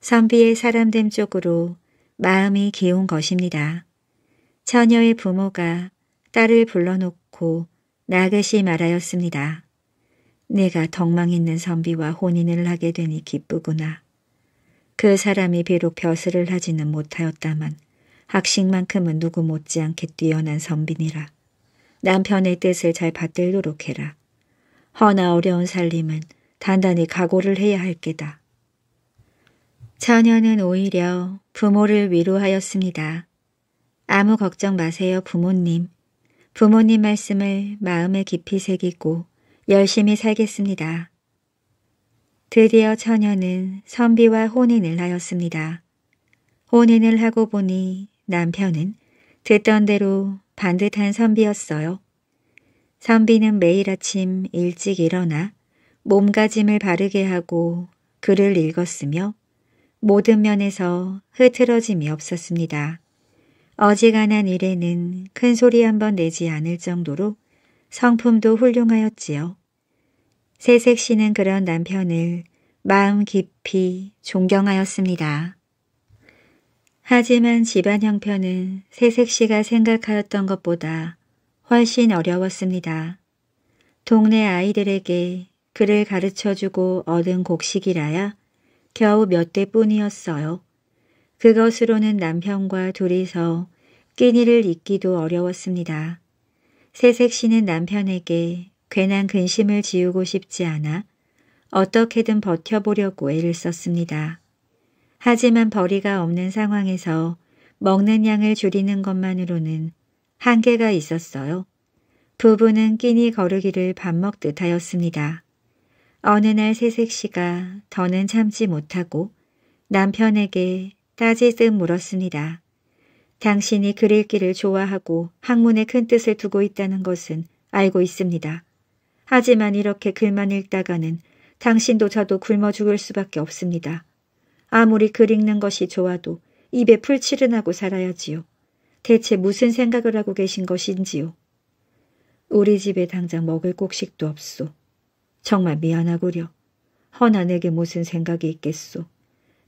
선비의 사람됨 쪽으로 마음이 기운 것입니다. 처녀의 부모가 딸을 불러놓고 나그시 말하였습니다. 내가 덕망 있는 선비와 혼인을 하게 되니 기쁘구나. 그 사람이 비록 벼슬을 하지는 못하였다만 학식만큼은 누구 못지않게 뛰어난 선비니라. 남편의 뜻을 잘 받들도록 해라. 허나 어려운 살림은 단단히 각오를 해야 할 게다. 처녀는 오히려 부모를 위로하였습니다. 아무 걱정 마세요 부모님. 부모님 말씀을 마음에 깊이 새기고 열심히 살겠습니다. 드디어 처녀는 선비와 혼인을 하였습니다. 혼인을 하고 보니 남편은 듣던 대로 반듯한 선비였어요. 선비는 매일 아침 일찍 일어나 몸가짐을 바르게 하고 글을 읽었으며 모든 면에서 흐트러짐이 없었습니다. 어지간한 일에는 큰 소리 한번 내지 않을 정도로 성품도 훌륭하였지요. 세색 씨는 그런 남편을 마음 깊이 존경하였습니다. 하지만 집안 형편은 세색 씨가 생각하였던 것보다 훨씬 어려웠습니다. 동네 아이들에게 그를 가르쳐주고 얻은 곡식이라야 겨우 몇 대뿐이었어요. 그것으로는 남편과 둘이서 끼니를 잇기도 어려웠습니다. 새색 씨는 남편에게 괜한 근심을 지우고 싶지 않아 어떻게든 버텨보려고 애를 썼습니다. 하지만 벌이가 없는 상황에서 먹는 양을 줄이는 것만으로는 한계가 있었어요. 부부는 끼니 거르기를 밥 먹듯 하였습니다. 어느 날 새색 씨가 더는 참지 못하고 남편에게 따지듯 물었습니다. 당신이 글 읽기를 좋아하고 학문에 큰 뜻을 두고 있다는 것은 알고 있습니다. 하지만 이렇게 글만 읽다가는 당신도 저도 굶어 죽을 수밖에 없습니다. 아무리 글 읽는 것이 좋아도 입에 풀칠은 하고 살아야지요. 대체 무슨 생각을 하고 계신 것인지요. 우리 집에 당장 먹을 곡식도 없소. 정말 미안하구려. 허나 에게 무슨 생각이 있겠소.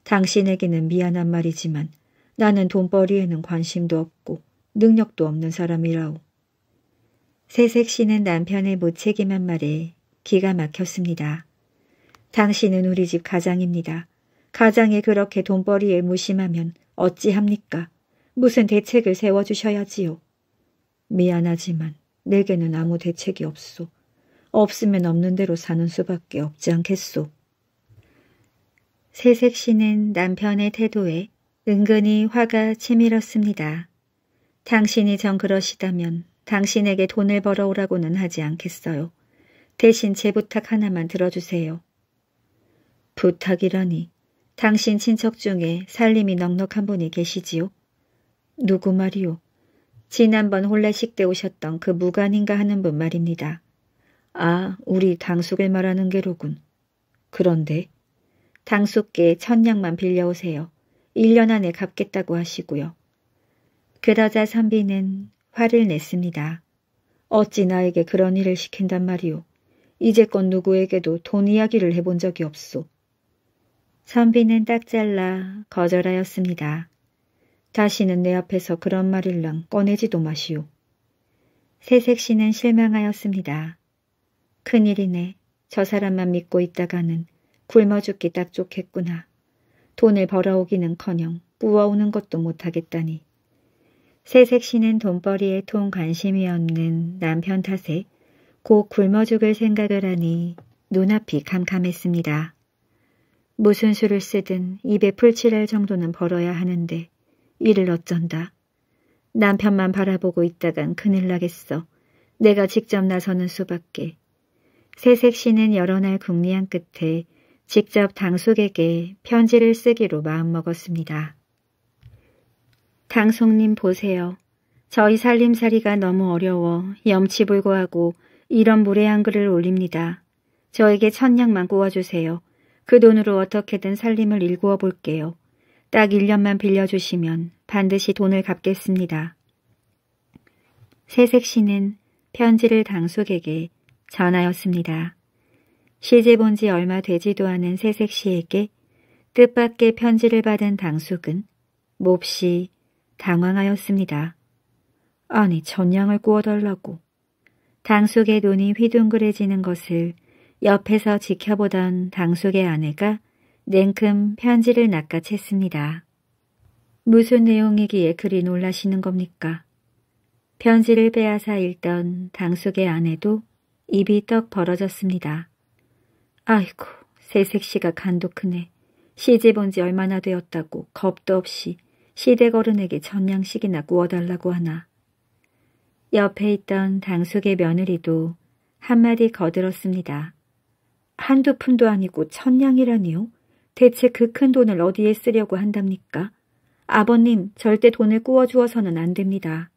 당신에게는 미안한 말이지만 나는 돈벌이에는 관심도 없고 능력도 없는 사람이라오. 새색 씨는 남편의 무책임한 말에 기가 막혔습니다. 당신은 우리 집 가장입니다. 가장이 그렇게 돈벌이에 무심하면 어찌합니까? 무슨 대책을 세워주셔야지요. 미안하지만 내게는 아무 대책이 없소. 없으면 없는 대로 사는 수밖에 없지 않겠소. 새색 씨는 남편의 태도에 은근히 화가 치밀었습니다. 당신이 정 그러시다면 당신에게 돈을 벌어오라고는 하지 않겠어요. 대신 제 부탁 하나만 들어주세요. 부탁이라니. 당신 친척 중에 살림이 넉넉한 분이 계시지요? 누구 말이요? 지난번 혼례식 때 오셨던 그 무관인가 하는 분 말입니다. 아, 우리 당숙을 말하는 게로군. 그런데 당숙께 천냥만 빌려오세요. 1년 안에 갚겠다고 하시고요. 그러자 선비는 화를 냈습니다. 어찌 나에게 그런 일을 시킨단 말이오. 이제껏 누구에게도 돈 이야기를 해본 적이 없소. 선비는 딱 잘라 거절하였습니다. 다시는 내 앞에서 그런 말일랑 꺼내지도 마시오. 새색씨는 실망하였습니다. 큰일이네. 저 사람만 믿고 있다가는 굶어 죽기 딱 좋겠구나. 돈을 벌어오기는커녕 부어오는 것도 못하겠다니. 새색시는 돈벌이에 통 관심이 없는 남편 탓에 곧 굶어 죽을 생각을 하니 눈앞이 캄캄했습니다. 무슨 수를 쓰든 입에 풀칠할 정도는 벌어야 하는데 이를 어쩐다. 남편만 바라보고 있다간 큰일 나겠어. 내가 직접 나서는 수밖에. 새색시는 여러 날 궁리한 끝에 직접 당숙에게 편지를 쓰기로 마음먹었습니다. 당숙님 보세요. 저희 살림살이가 너무 어려워 염치불구하고 이런 무례한 글을 올립니다. 저에게 천냥만 구워주세요. 그 돈으로 어떻게든 살림을 일구어 볼게요. 딱 1년만 빌려주시면 반드시 돈을 갚겠습니다. 새색씨는 편지를 당숙에게 전하였습니다. 시집 온지 얼마 되지도 않은 새색 씨에게 뜻밖의 편지를 받은 당숙은 몹시 당황하였습니다. 아니 전양을 구워달라고. 당숙의 눈이 휘둥그레지는 것을 옆에서 지켜보던 당숙의 아내가 냉큼 편지를 낚아챘습니다. 무슨 내용이기에 그리 놀라시는 겁니까? 편지를 빼앗아 읽던 당숙의 아내도 입이 떡 벌어졌습니다. 아이고, 새색시가 간도 크네. 시집 온 지 얼마나 되었다고 겁도 없이 시댁 어른에게 전양식이나 구워달라고 하나. 옆에 있던 당숙의 며느리도 한마디 거들었습니다. 한두 푼도 아니고 천냥이라니요? 대체 그 큰 돈을 어디에 쓰려고 한답니까? 아버님, 절대 돈을 꾸어주어서는 안 됩니다.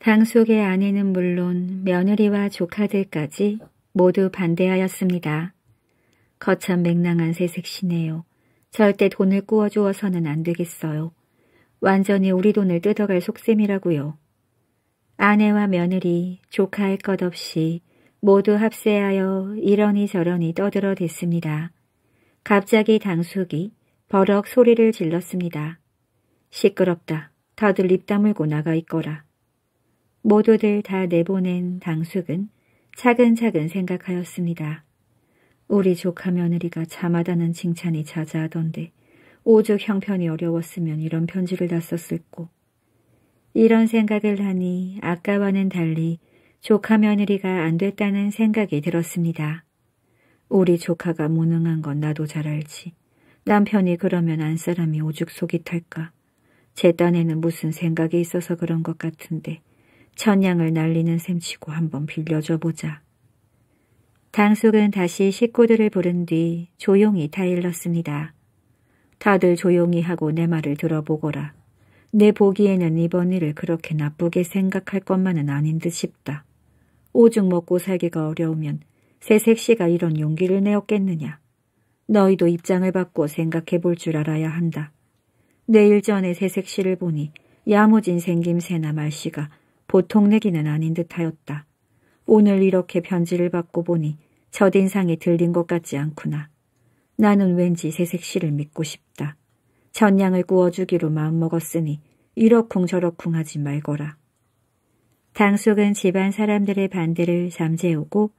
당숙의 아내는 물론 며느리와 조카들까지 모두 반대하였습니다. 거참 맹랑한 새색시네요. 절대 돈을 꾸어주어서는 안 되겠어요. 완전히 우리 돈을 뜯어갈 속셈이라고요. 아내와 며느리, 조카할 것 없이 모두 합세하여 이러니 저러니 떠들어댔습니다. 갑자기 당숙이 버럭 소리를 질렀습니다. 시끄럽다. 다들 입 다물고 나가 있거라. 모두들 다 내보낸 당숙은 차근차근 생각하였습니다. 우리 조카 며느리가 참하다는 칭찬이 자자하던데 오죽 형편이 어려웠으면 이런 편지를 다 썼을꼬. 이런 생각을 하니 아까와는 달리 조카 며느리가 안 됐다는 생각이 들었습니다. 우리 조카가 무능한 건 나도 잘 알지. 남편이 그러면 안 사람이 오죽 속이 탈까. 제 딴에는 무슨 생각이 있어서 그런 것 같은데 천냥을 날리는 셈치고 한번 빌려줘 보자. 당숙은 다시 식구들을 부른 뒤 조용히 타일렀습니다. 다들 조용히 하고 내 말을 들어보거라. 내 보기에는 이번 일을 그렇게 나쁘게 생각할 것만은 아닌 듯 싶다. 오죽 먹고 살기가 어려우면 새색씨가 이런 용기를 내었겠느냐. 너희도 입장을 바꿔 생각해 볼 줄 알아야 한다. 내일 전에 새색씨를 보니 야무진 생김새나 말씨가 보통 내기는 아닌 듯하였다. 오늘 이렇게 편지를 받고 보니 첫인상이 들린 것 같지 않구나. 나는 왠지 새색시를 믿고 싶다. 전양을 구워주기로 마음먹었으니 이러쿵저러쿵 하지 말거라. 당숙은 집안 사람들의 반대를 잠재우고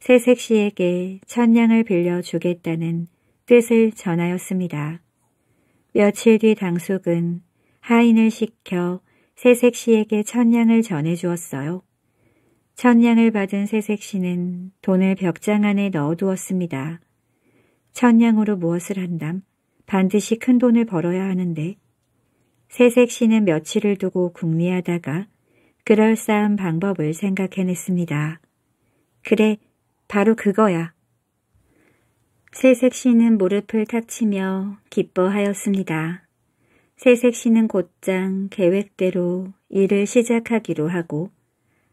새색시에게 천냥을 빌려주겠다는 뜻을 전하였습니다. 며칠 뒤 당숙은 하인을 시켜 새색시에게 천냥을 전해 주었어요. 천냥을 받은 새색시는 돈을 벽장 안에 넣어두었습니다. 천냥으로 무엇을 한담? 반드시 큰 돈을 벌어야 하는데 새색시는 며칠을 두고 궁리하다가 그럴싸한 방법을 생각해냈습니다. 그래, 바로 그거야. 새색시는 무릎을 탁치며 기뻐하였습니다. 새색 씨는 곧장 계획대로 일을 시작하기로 하고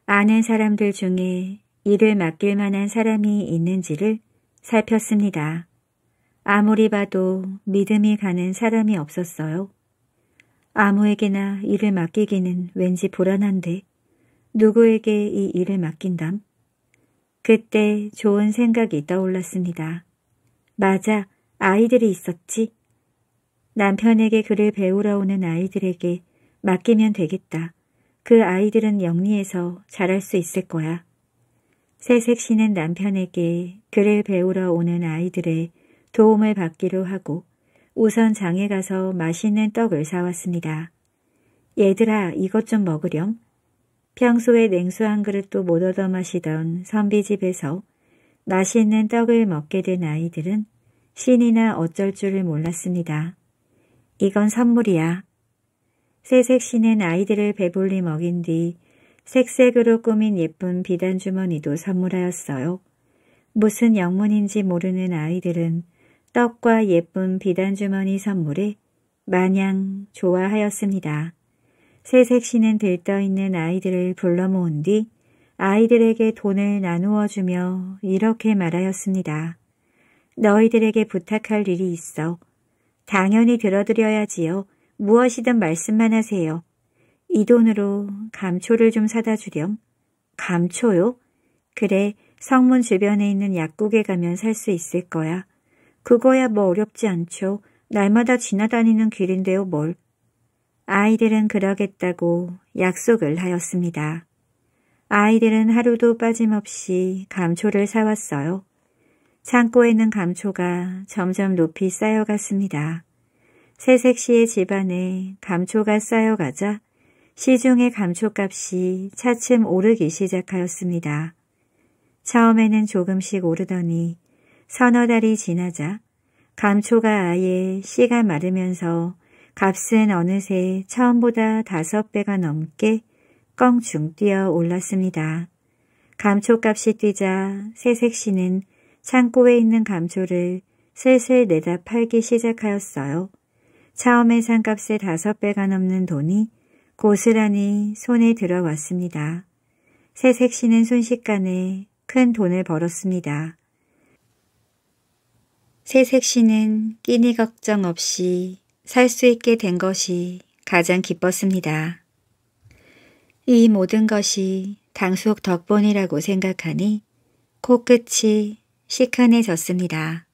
아는 사람들 중에 일을 맡길 만한 사람이 있는지를 살폈습니다. 아무리 봐도 믿음이 가는 사람이 없었어요. 아무에게나 일을 맡기기는 왠지 불안한데 누구에게 이 일을 맡긴담? 그때 좋은 생각이 떠올랐습니다. 맞아, 아이들이 있었지. 남편에게 그를 배우러 오는 아이들에게 맡기면 되겠다. 그 아이들은 영리해서 잘할 수 있을 거야. 새색 씨는 남편에게 그를 배우러 오는 아이들의 도움을 받기로 하고 우선 장에 가서 맛있는 떡을 사왔습니다. 얘들아 이것 좀 먹으렴. 평소에 냉수 한 그릇도 못 얻어 마시던 선비집에서 맛있는 떡을 먹게 된 아이들은 신이나 어쩔 줄을 몰랐습니다. 이건 선물이야. 새색 씨는 아이들을 배불리 먹인 뒤 색색으로 꾸민 예쁜 비단 주머니도 선물하였어요. 무슨 영문인지 모르는 아이들은 떡과 예쁜 비단 주머니 선물을 마냥 좋아하였습니다. 새색 씨는 들떠있는 아이들을 불러 모은 뒤 아이들에게 돈을 나누어 주며 이렇게 말하였습니다. 너희들에게 부탁할 일이 있어. 당연히 들어드려야지요. 무엇이든 말씀만 하세요. 이 돈으로 감초를 좀 사다 주렴. 감초요? 그래, 성문 주변에 있는 약국에 가면 살 수 있을 거야. 그거야 뭐 어렵지 않죠. 날마다 지나다니는 길인데요, 뭘. 아이들은 그러겠다고 약속을 하였습니다. 아이들은 하루도 빠짐없이 감초를 사왔어요. 창고에 있는 감초가 점점 높이 쌓여갔습니다. 새색 시의 집안에 감초가 쌓여가자 시중의 감초값이 차츰 오르기 시작하였습니다. 처음에는 조금씩 오르더니 서너 달이 지나자 감초가 아예 씨가 마르면서 값은 어느새 처음보다 다섯 배가 넘게 껑충 뛰어 올랐습니다. 감초값이 뛰자 새색시는 창고에 있는 감초를 슬슬 내다 팔기 시작하였어요. 처음에 산값에 다섯 배가 넘는 돈이 고스란히 손에 들어왔습니다. 새색 씨는 순식간에 큰 돈을 벌었습니다. 새색 씨는 끼니 걱정 없이 살 수 있게 된 것이 가장 기뻤습니다. 이 모든 것이 당숙 덕분이라고 생각하니 코끝이 시큰해졌습니다.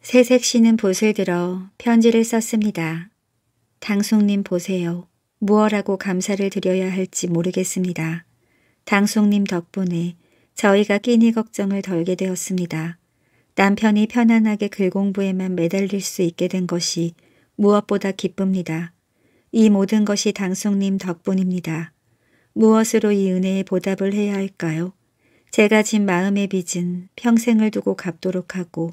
새색 씨는 봇을 들어 편지를 썼습니다. 당숙님 보세요. 무엇라고 감사를 드려야 할지 모르겠습니다. 당숙님 덕분에 저희가 끼니 걱정을 덜게 되었습니다. 남편이 편안하게 글공부에만 매달릴 수 있게 된 것이 무엇보다 기쁩니다. 이 모든 것이 당숙님 덕분입니다. 무엇으로 이 은혜에 보답을 해야 할까요? 제가 진 마음의 빚은 평생을 두고 갚도록 하고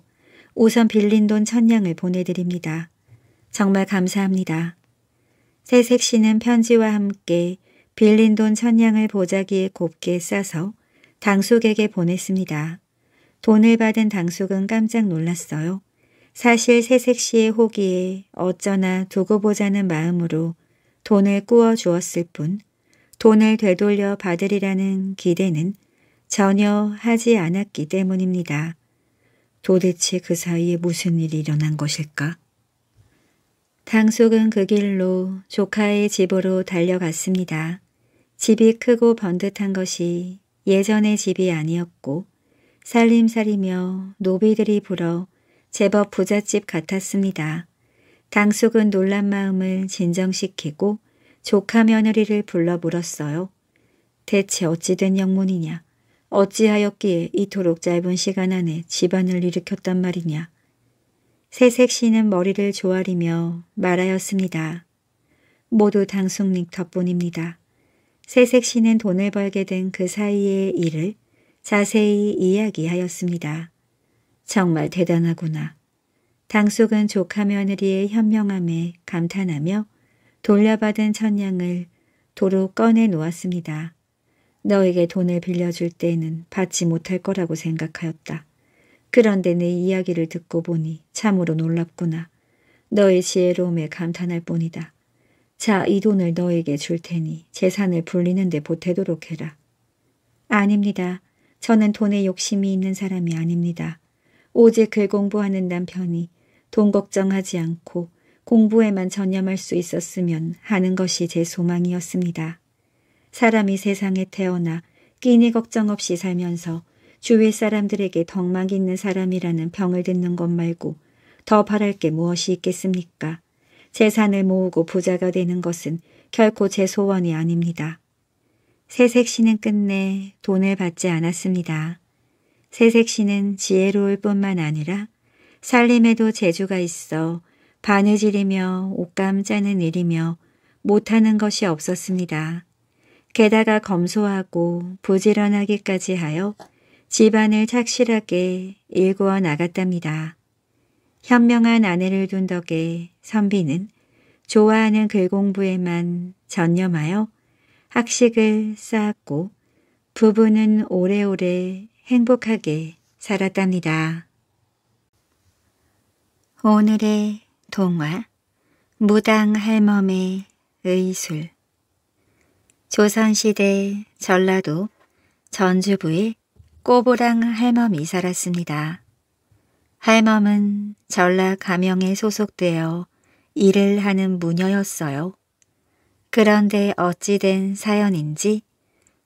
우선 빌린 돈 천냥을 보내드립니다. 정말 감사합니다. 새색 씨는 편지와 함께 빌린 돈 천냥을 보자기에 곱게 싸서 당숙에게 보냈습니다. 돈을 받은 당숙은 깜짝 놀랐어요. 사실 새색 씨의 호기에 어쩌나 두고 보자는 마음으로 돈을 꾸어 주었을 뿐 돈을 되돌려 받으리라는 기대는 전혀 하지 않았기 때문입니다. 도대체 그 사이에 무슨 일이 일어난 것일까? 당숙은 그 길로 조카의 집으로 달려갔습니다. 집이 크고 번듯한 것이 예전의 집이 아니었고 살림살이며 노비들이 불어 제법 부잣집 같았습니다. 당숙은 놀란 마음을 진정시키고 조카 며느리를 불러 물었어요. 대체 어찌된 영문이냐? 어찌하였기에 이토록 짧은 시간 안에 집안을 일으켰단 말이냐. 새색 씨는 머리를 조아리며 말하였습니다. 모두 당숙님 덕분입니다. 새색 씨는 돈을 벌게 된 그 사이의 일을 자세히 이야기하였습니다. 정말 대단하구나. 당숙은 조카 며느리의 현명함에 감탄하며 돌려받은 천냥을 도로 꺼내 놓았습니다. 너에게 돈을 빌려줄 때에는 받지 못할 거라고 생각하였다. 그런데 내 이야기를 듣고 보니 참으로 놀랍구나. 너의 지혜로움에 감탄할 뿐이다. 자, 이 돈을 너에게 줄 테니 재산을 불리는 데 보태도록 해라. 아닙니다. 저는 돈에 욕심이 있는 사람이 아닙니다. 오직 글 공부하는 남편이 돈 걱정하지 않고 공부에만 전념할 수 있었으면 하는 것이 제 소망이었습니다. 사람이 세상에 태어나 끼니 걱정 없이 살면서 주위 사람들에게 덕망 있는 사람이라는 병을 듣는 것 말고 더 바랄 게 무엇이 있겠습니까? 재산을 모으고 부자가 되는 것은 결코 제 소원이 아닙니다. 새색 시는 끝내 돈을 받지 않았습니다. 새색 시는 지혜로울 뿐만 아니라 살림에도 재주가 있어 바느질이며 옷감 짜는 일이며 못하는 것이 없었습니다. 게다가 검소하고 부지런하기까지 하여 집안을 착실하게 일구어 나갔답니다. 현명한 아내를 둔 덕에 선비는 좋아하는 글공부에만 전념하여 학식을 쌓았고 부부는 오래오래 행복하게 살았답니다. 오늘의 동화 무당 할멈의 의술 조선시대 전라도 전주부의 꼬부랑 할멈이 살았습니다. 할멈은 전라 가명에 소속되어 일을 하는 무녀였어요. 그런데 어찌된 사연인지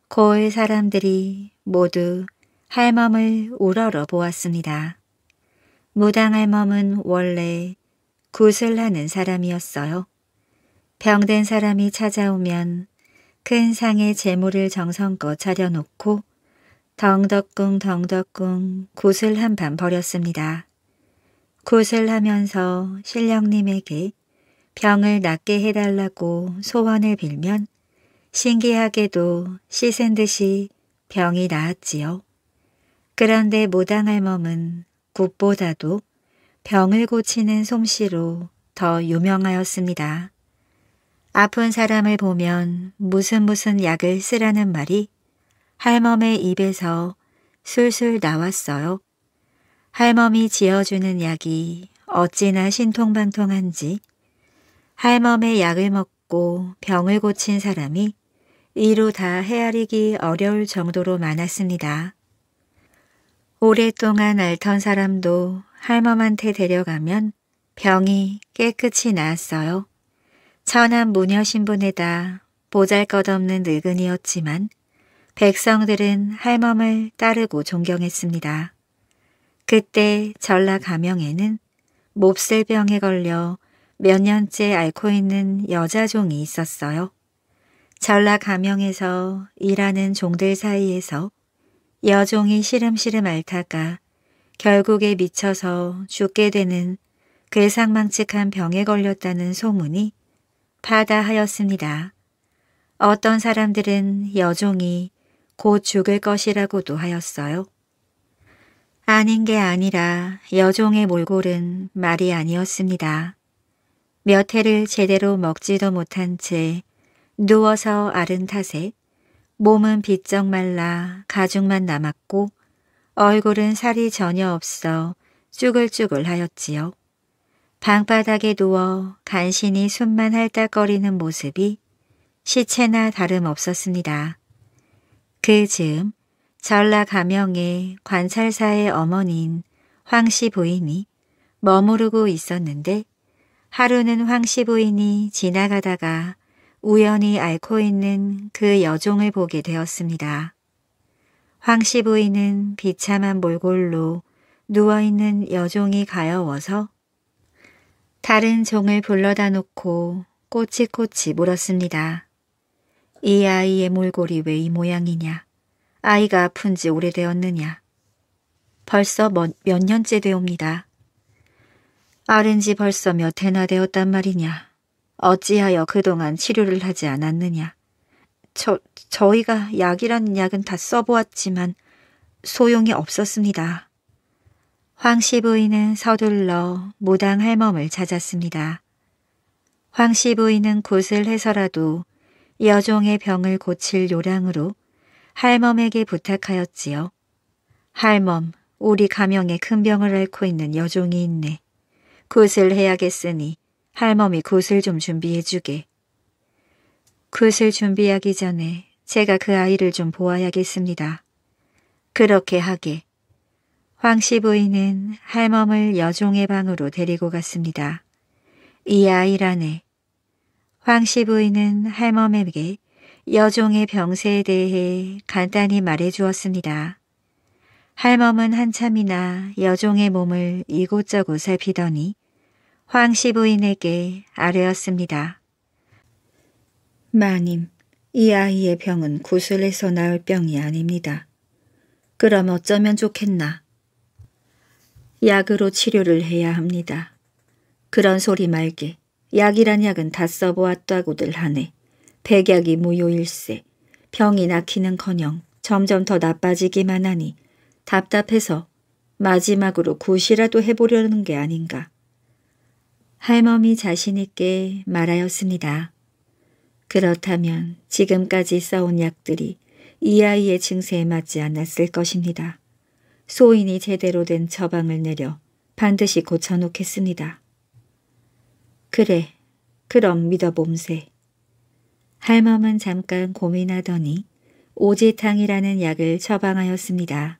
고을 사람들이 모두 할멈을 우러러 보았습니다. 무당 할멈은 원래 구슬 하는 사람이었어요. 병든 사람이 찾아오면 큰 상에 재물을 정성껏 차려놓고 덩덕궁 덩덕궁 굿을 한판 버렸습니다. 굿을 하면서 신령님에게 병을 낫게 해달라고 소원을 빌면 신기하게도 씻은 듯이 병이 나았지요. 그런데 무당할 몸은 굿보다도 병을 고치는 솜씨로 더 유명하였습니다. 아픈 사람을 보면 무슨 무슨 약을 쓰라는 말이 할멈의 입에서 술술 나왔어요. 할멈이 지어주는 약이 어찌나 신통방통한지 할멈의 약을 먹고 병을 고친 사람이 이로 다 헤아리기 어려울 정도로 많았습니다. 오랫동안 앓던 사람도 할멈한테 데려가면 병이 깨끗이 나았어요. 천한 무녀 신분에다 보잘것없는 늙은이였지만 백성들은 할멈을 따르고 존경했습니다. 그때 전라 가명에는 몹쓸병에 걸려 몇 년째 앓고 있는 여자 종이 있었어요. 전라 가명에서 일하는 종들 사이에서 여종이 시름시름 앓다가 결국에 미쳐서 죽게 되는 괴상망측한 병에 걸렸다는 소문이 타다하였습니다. 어떤 사람들은 여종이 곧 죽을 것이라고도 하였어요. 아닌 게 아니라 여종의 몰골은 말이 아니었습니다. 몇 해를 제대로 먹지도 못한 채 누워서 아른 탓에 몸은 비쩍 말라 가죽만 남았고 얼굴은 살이 전혀 없어 쭈글쭈글 하였지요. 방바닥에 누워 간신히 숨만 핥딱거리는 모습이 시체나 다름없었습니다. 그 즈음 전라 가명의 관찰사의 어머니인 황씨 부인이 머무르고 있었는데 하루는 황씨 부인이 지나가다가 우연히 앓고 있는 그 여종을 보게 되었습니다. 황씨 부인은 비참한 몰골로 누워있는 여종이 가여워서 다른 종을 불러다 놓고 꼬치꼬치 물었습니다. 이 아이의 몰골이 왜 이 모양이냐? 아이가 아픈 지 오래되었느냐? 벌써 몇, 몇 년째 되옵니다. 아른 지 벌써 몇 해나 되었단 말이냐? 어찌하여 그동안 치료를 하지 않았느냐? 저, 저희가 약이라는 약은 다 써보았지만 소용이 없었습니다. 황씨 부인은 서둘러 무당 할멈을 찾았습니다. 황씨 부인은 굿을 해서라도 여종의 병을 고칠 요량으로 할멈에게 부탁하였지요. 할멈, 우리 가명에 큰 병을 앓고 있는 여종이 있네. 굿을 해야겠으니 할멈이 굿을 좀 준비해주게. 굿을 준비하기 전에 제가 그 아이를 좀 보아야겠습니다. 그렇게 하게. 황씨 부인은 할멈을 여종의 방으로 데리고 갔습니다. 이 아이라네. 황씨 부인은 할멈에게 여종의 병세에 대해 간단히 말해 주었습니다. 할멈은 한참이나 여종의 몸을 이곳저곳 살피더니 황씨 부인에게 아뢰었습니다. 마님, 이 아이의 병은 구슬에서 나올 병이 아닙니다. 그럼 어쩌면 좋겠나? 약으로 치료를 해야 합니다. 그런 소리 말게 약이란 약은 다 써보았다고들 하네. 백약이 무효일세. 병이 낫기는커녕 점점 더 나빠지기만 하니 답답해서 마지막으로 굿이라도 해보려는 게 아닌가. 할멈이 자신있게 말하였습니다. 그렇다면 지금까지 써온 약들이 이 아이의 증세에 맞지 않았을 것입니다. 소인이 제대로 된 처방을 내려 반드시 고쳐놓겠습니다. 그래, 그럼 믿어봄세. 할멈은 잠깐 고민하더니 오지탕이라는 약을 처방하였습니다.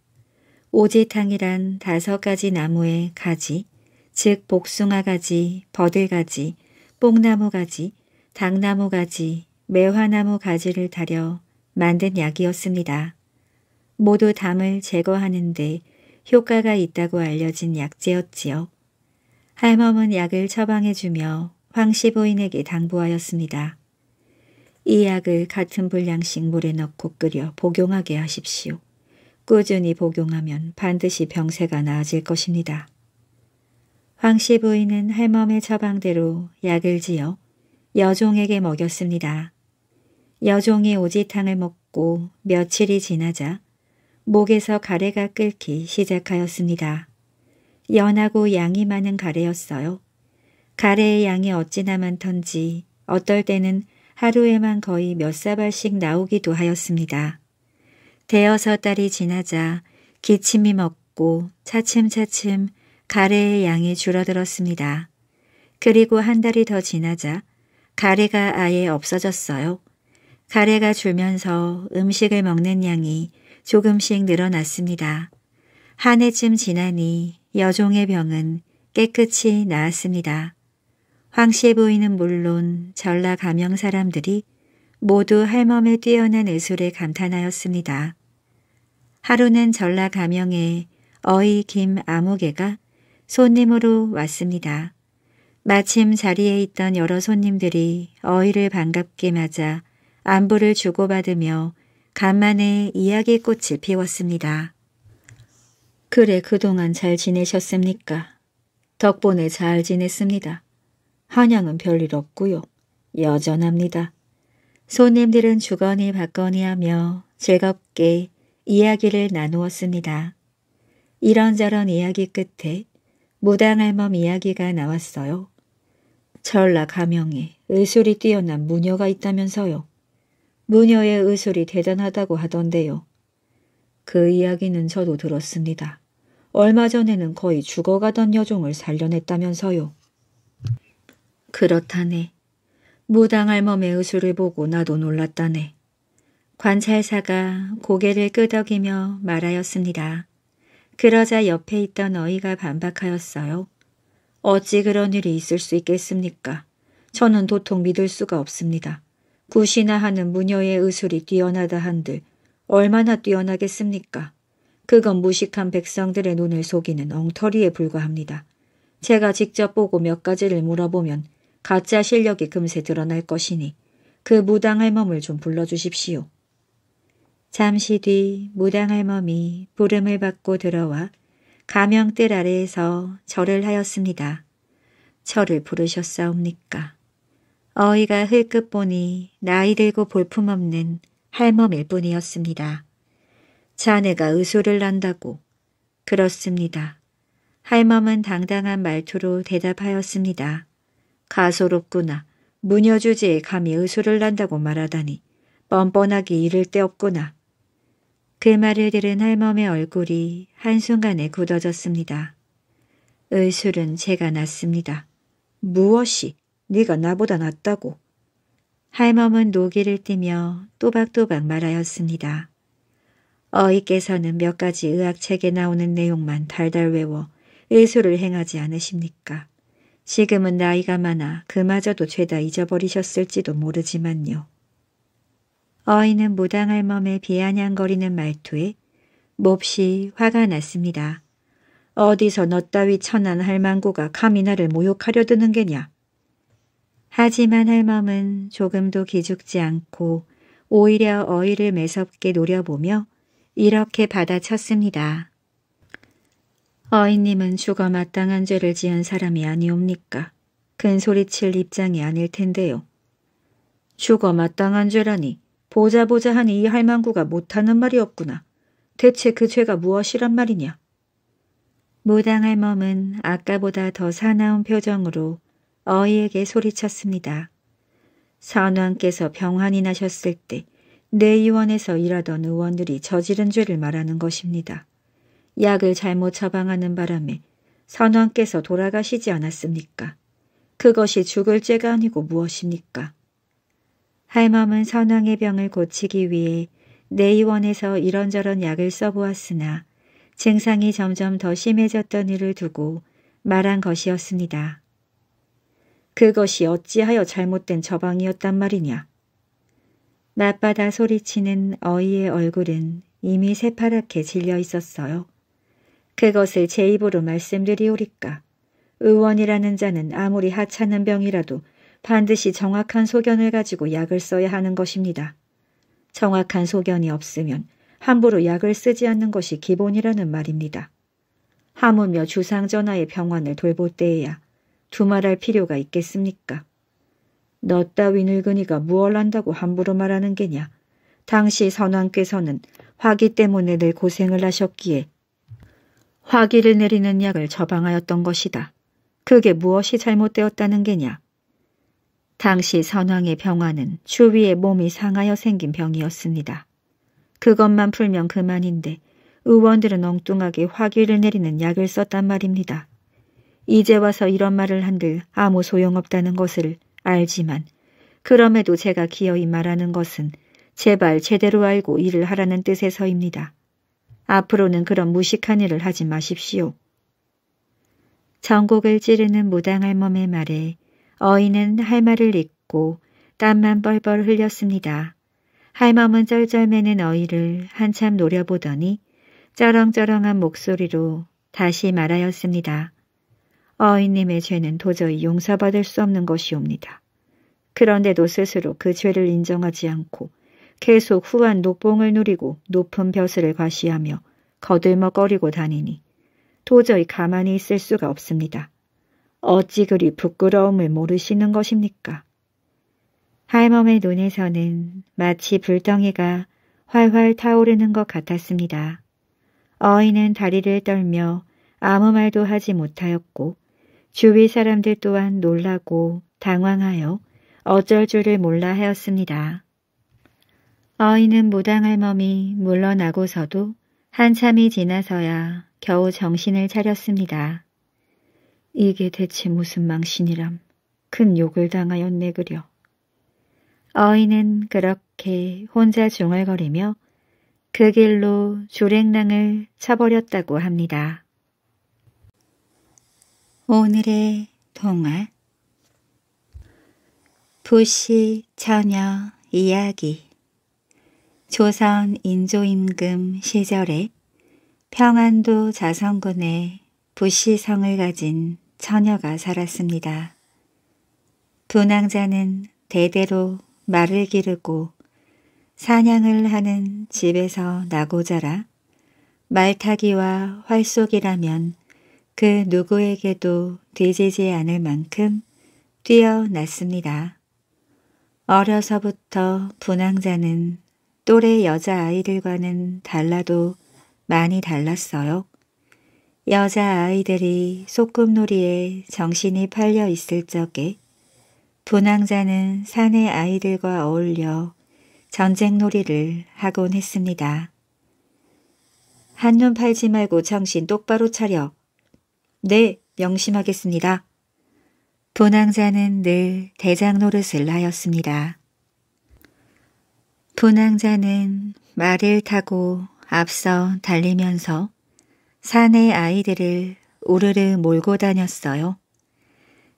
오지탕이란 다섯 가지 나무의 가지, 즉 복숭아 가지, 버들 가지, 뽕나무 가지, 당나무 가지, 매화나무 가지를 다려 만든 약이었습니다. 모두 담을 제거하는데 효과가 있다고 알려진 약재였지요. 할멈은 약을 처방해주며 황씨부인에게 당부하였습니다. 이 약을 같은 분량씩 물에 넣고 끓여 복용하게 하십시오. 꾸준히 복용하면 반드시 병세가 나아질 것입니다. 황씨 부인은 할멈의 처방대로 약을 지어 여종에게 먹였습니다. 여종이 오지탕을 먹고 며칠이 지나자 목에서 가래가 끓기 시작하였습니다. 연하고 양이 많은 가래였어요. 가래의 양이 어찌나 많던지 어떨 때는 하루에만 거의 몇 사발씩 나오기도 하였습니다. 대여섯 달이 지나자 기침이 먹고 차츰차츰 가래의 양이 줄어들었습니다. 그리고 한 달이 더 지나자 가래가 아예 없어졌어요. 가래가 줄면서 음식을 먹는 양이 조금씩 늘어났습니다. 한 해쯤 지나니 여종의 병은 깨끗이 나았습니다. 황씨의 부인은 물론 전라 가명 사람들이 모두 할멈의 뛰어난 의술에 감탄하였습니다. 하루는 전라 가명의 어이 김 아무개가 손님으로 왔습니다. 마침 자리에 있던 여러 손님들이 어이를 반갑게 맞아 안부를 주고받으며 간만에 이야기꽃을 피웠습니다. 그래 그동안 잘 지내셨습니까? 덕분에 잘 지냈습니다. 한양은 별일 없고요. 여전합니다. 손님들은 주거니 받거니 하며 즐겁게 이야기를 나누었습니다. 이런저런 이야기 끝에 무당할멈 이야기가 나왔어요. 전라 가명에 의술이 뛰어난 무녀가 있다면서요. 무녀의 의술이 대단하다고 하던데요. 그 이야기는 저도 들었습니다. 얼마 전에는 거의 죽어가던 여종을 살려냈다면서요. 그렇다네. 무당할 몸의 의술을 보고 나도 놀랐다네. 관찰사가 고개를 끄덕이며 말하였습니다. 그러자 옆에 있던 어이가 반박하였어요. 어찌 그런 일이 있을 수 있겠습니까? 저는 도통 믿을 수가 없습니다. 굿이나 하는 무녀의 의술이 뛰어나다 한들 얼마나 뛰어나겠습니까? 그건 무식한 백성들의 눈을 속이는 엉터리에 불과합니다. 제가 직접 보고 몇 가지를 물어보면 가짜 실력이 금세 드러날 것이니 그 무당할멈을 좀 불러주십시오. 잠시 뒤 무당할멈이 부름을 받고 들어와 가명뜰 아래에서 절을 하였습니다. 절을 부르셨사옵니까? 어이가 흘끗 보니 나이 들고 볼품없는 할멈일 뿐이었습니다. 자네가 의소를 난다고. 그렇습니다. 할멈은 당당한 말투로 대답하였습니다. 가소롭구나. 무녀주지에 감히 의소를 난다고 말하다니. 뻔뻔하기 이를 데 없구나. 그 말을 들은 할멈의 얼굴이 한순간에 굳어졌습니다. 의술은 제가 났습니다. 무엇이? 네가 나보다 낫다고. 할멈은 노기를 띠며 또박또박 말하였습니다. 어이께서는 몇 가지 의학책에 나오는 내용만 달달 외워 의술을 행하지 않으십니까? 지금은 나이가 많아 그마저도 죄다 잊어버리셨을지도 모르지만요. 어이는 무당할 멈에 비아냥거리는 말투에 몹시 화가 났습니다. 어디서 너 따위 천한 할망구가 감히 나를 모욕하려 드는 게냐? 하지만 할멈은 조금도 기죽지 않고 오히려 어이를 매섭게 노려보며 이렇게 받아쳤습니다. 어인님은 죽어 마땅한 죄를 지은 사람이 아니옵니까? 큰 소리칠 입장이 아닐 텐데요. 죽어 마땅한 죄라니 보자 보자 하니 이 할망구가 못하는 말이 없구나. 대체 그 죄가 무엇이란 말이냐? 무당할멈은 아까보다 더 사나운 표정으로 어이에게 소리쳤습니다. 선왕께서 병환이 나셨을 때 내의원에서 일하던 의원들이 저지른 죄를 말하는 것입니다. 약을 잘못 처방하는 바람에 선왕께서 돌아가시지 않았습니까? 그것이 죽을 죄가 아니고 무엇입니까? 할멈은 선왕의 병을 고치기 위해 내의원에서 이런저런 약을 써보았으나 증상이 점점 더 심해졌던 일을 두고 말한 것이었습니다. 그것이 어찌하여 잘못된 처방이었단 말이냐. 낮바다 소리치는 어이의 얼굴은 이미 새파랗게 질려 있었어요. 그것을 제 입으로 말씀드리오리까. 의원이라는 자는 아무리 하찮은 병이라도 반드시 정확한 소견을 가지고 약을 써야 하는 것입니다. 정확한 소견이 없으면 함부로 약을 쓰지 않는 것이 기본이라는 말입니다. 하물며 주상전하의 병원을 돌볼 때에야 두말할 필요가 있겠습니까? 너 따위 늙은이가 무얼 한다고 함부로 말하는 게냐. 당시 선왕께서는 화기 때문에 늘 고생을 하셨기에 화기를 내리는 약을 처방하였던 것이다. 그게 무엇이 잘못되었다는 게냐. 당시 선왕의 병화는 주위에 몸이 상하여 생긴 병이었습니다. 그것만 풀면 그만인데 의원들은 엉뚱하게 화기를 내리는 약을 썼단 말입니다. 이제 와서 이런 말을 한들 아무 소용없다는 것을 알지만 그럼에도 제가 기어이 말하는 것은 제발 제대로 알고 일을 하라는 뜻에서입니다. 앞으로는 그런 무식한 일을 하지 마십시오. 전곡을 찌르는 무당할 몸의 말에 어이는 할말을 잊고 땀만 벌벌 흘렸습니다. 할멈은 쩔쩔매는 어이를 한참 노려보더니 쩌렁쩌렁한 목소리로 다시 말하였습니다. 어인님의 죄는 도저히 용서받을 수 없는 것이옵니다. 그런데도 스스로 그 죄를 인정하지 않고 계속 후한 녹봉을 누리고 높은 벼슬을 과시하며 거들먹거리고 다니니 도저히 가만히 있을 수가 없습니다. 어찌 그리 부끄러움을 모르시는 것입니까? 할멈의 눈에서는 마치 불덩이가 활활 타오르는 것 같았습니다. 어인은 다리를 떨며 아무 말도 하지 못하였고 주위 사람들 또한 놀라고 당황하여 어쩔 줄을 몰라 하였습니다. 어이는 무당할 멈이 물러나고서도 한참이 지나서야 겨우 정신을 차렸습니다. 이게 대체 무슨 망신이람. 큰 욕을 당하였네 그려. 어이는 그렇게 혼자 중얼거리며 그 길로 주랭낭을 쳐버렸다고 합니다. 오늘의 동화 부시 처녀 이야기 조선 인조임금 시절에 평안도 자성군에 부시성을 가진 처녀가 살았습니다. 분왕자는 대대로 말을 기르고 사냥을 하는 집에서 나고 자라 말타기와 활쏘기라면 그 누구에게도 뒤지지 않을 만큼 뛰어났습니다. 어려서부터 분황자는 또래 여자아이들과는 달라도 많이 달랐어요. 여자아이들이 소꿉놀이에 정신이 팔려 있을 적에 분황자는 사내 아이들과 어울려 전쟁놀이를 하곤 했습니다. 한눈 팔지 말고 정신 똑바로 차려 네, 명심하겠습니다. 분황자는 늘 대장 노릇을 하였습니다. 분황자는 말을 타고 앞서 달리면서 산의 아이들을 우르르 몰고 다녔어요.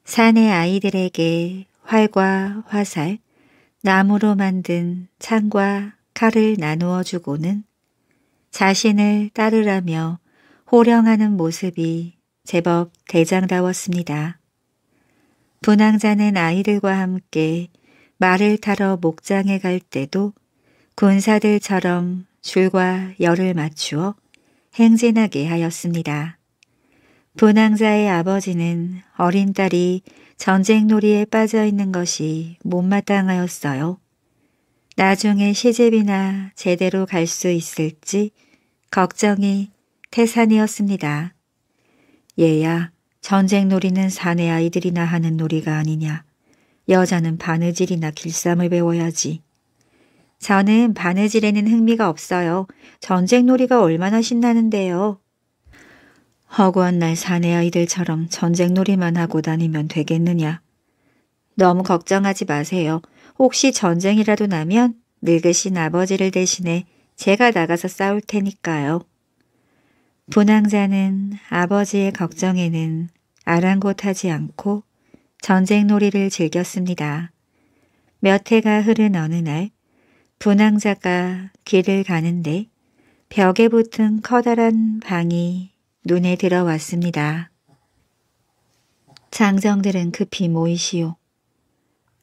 산의 아이들에게 활과 화살, 나무로 만든 창과 칼을 나누어 주고는 자신을 따르라며 호령하는 모습이 제법 대장다웠습니다. 분황자는 아이들과 함께 말을 타러 목장에 갈 때도 군사들처럼 줄과 열을 맞추어 행진하게 하였습니다. 분황자의 아버지는 어린 딸이 전쟁놀이에 빠져 있는 것이 못마땅하였어요. 나중에 시집이나 제대로 갈 수 있을지 걱정이 태산이었습니다. 얘야 전쟁 놀이는 사내 아이들이나 하는 놀이가 아니냐. 여자는 바느질이나 길쌈을 배워야지. 저는 바느질에는 흥미가 없어요. 전쟁 놀이가 얼마나 신나는데요. 허구한 날 사내 아이들처럼 전쟁 놀이만 하고 다니면 되겠느냐. 너무 걱정하지 마세요. 혹시 전쟁이라도 나면 늙으신 아버지를 대신해 제가 나가서 싸울 테니까요. 분황자는 아버지의 걱정에는 아랑곳하지 않고 전쟁놀이를 즐겼습니다. 몇 해가 흐른 어느 날 분황자가 길을 가는데 벽에 붙은 커다란 방이 눈에 들어왔습니다. 장정들은 급히 모이시오.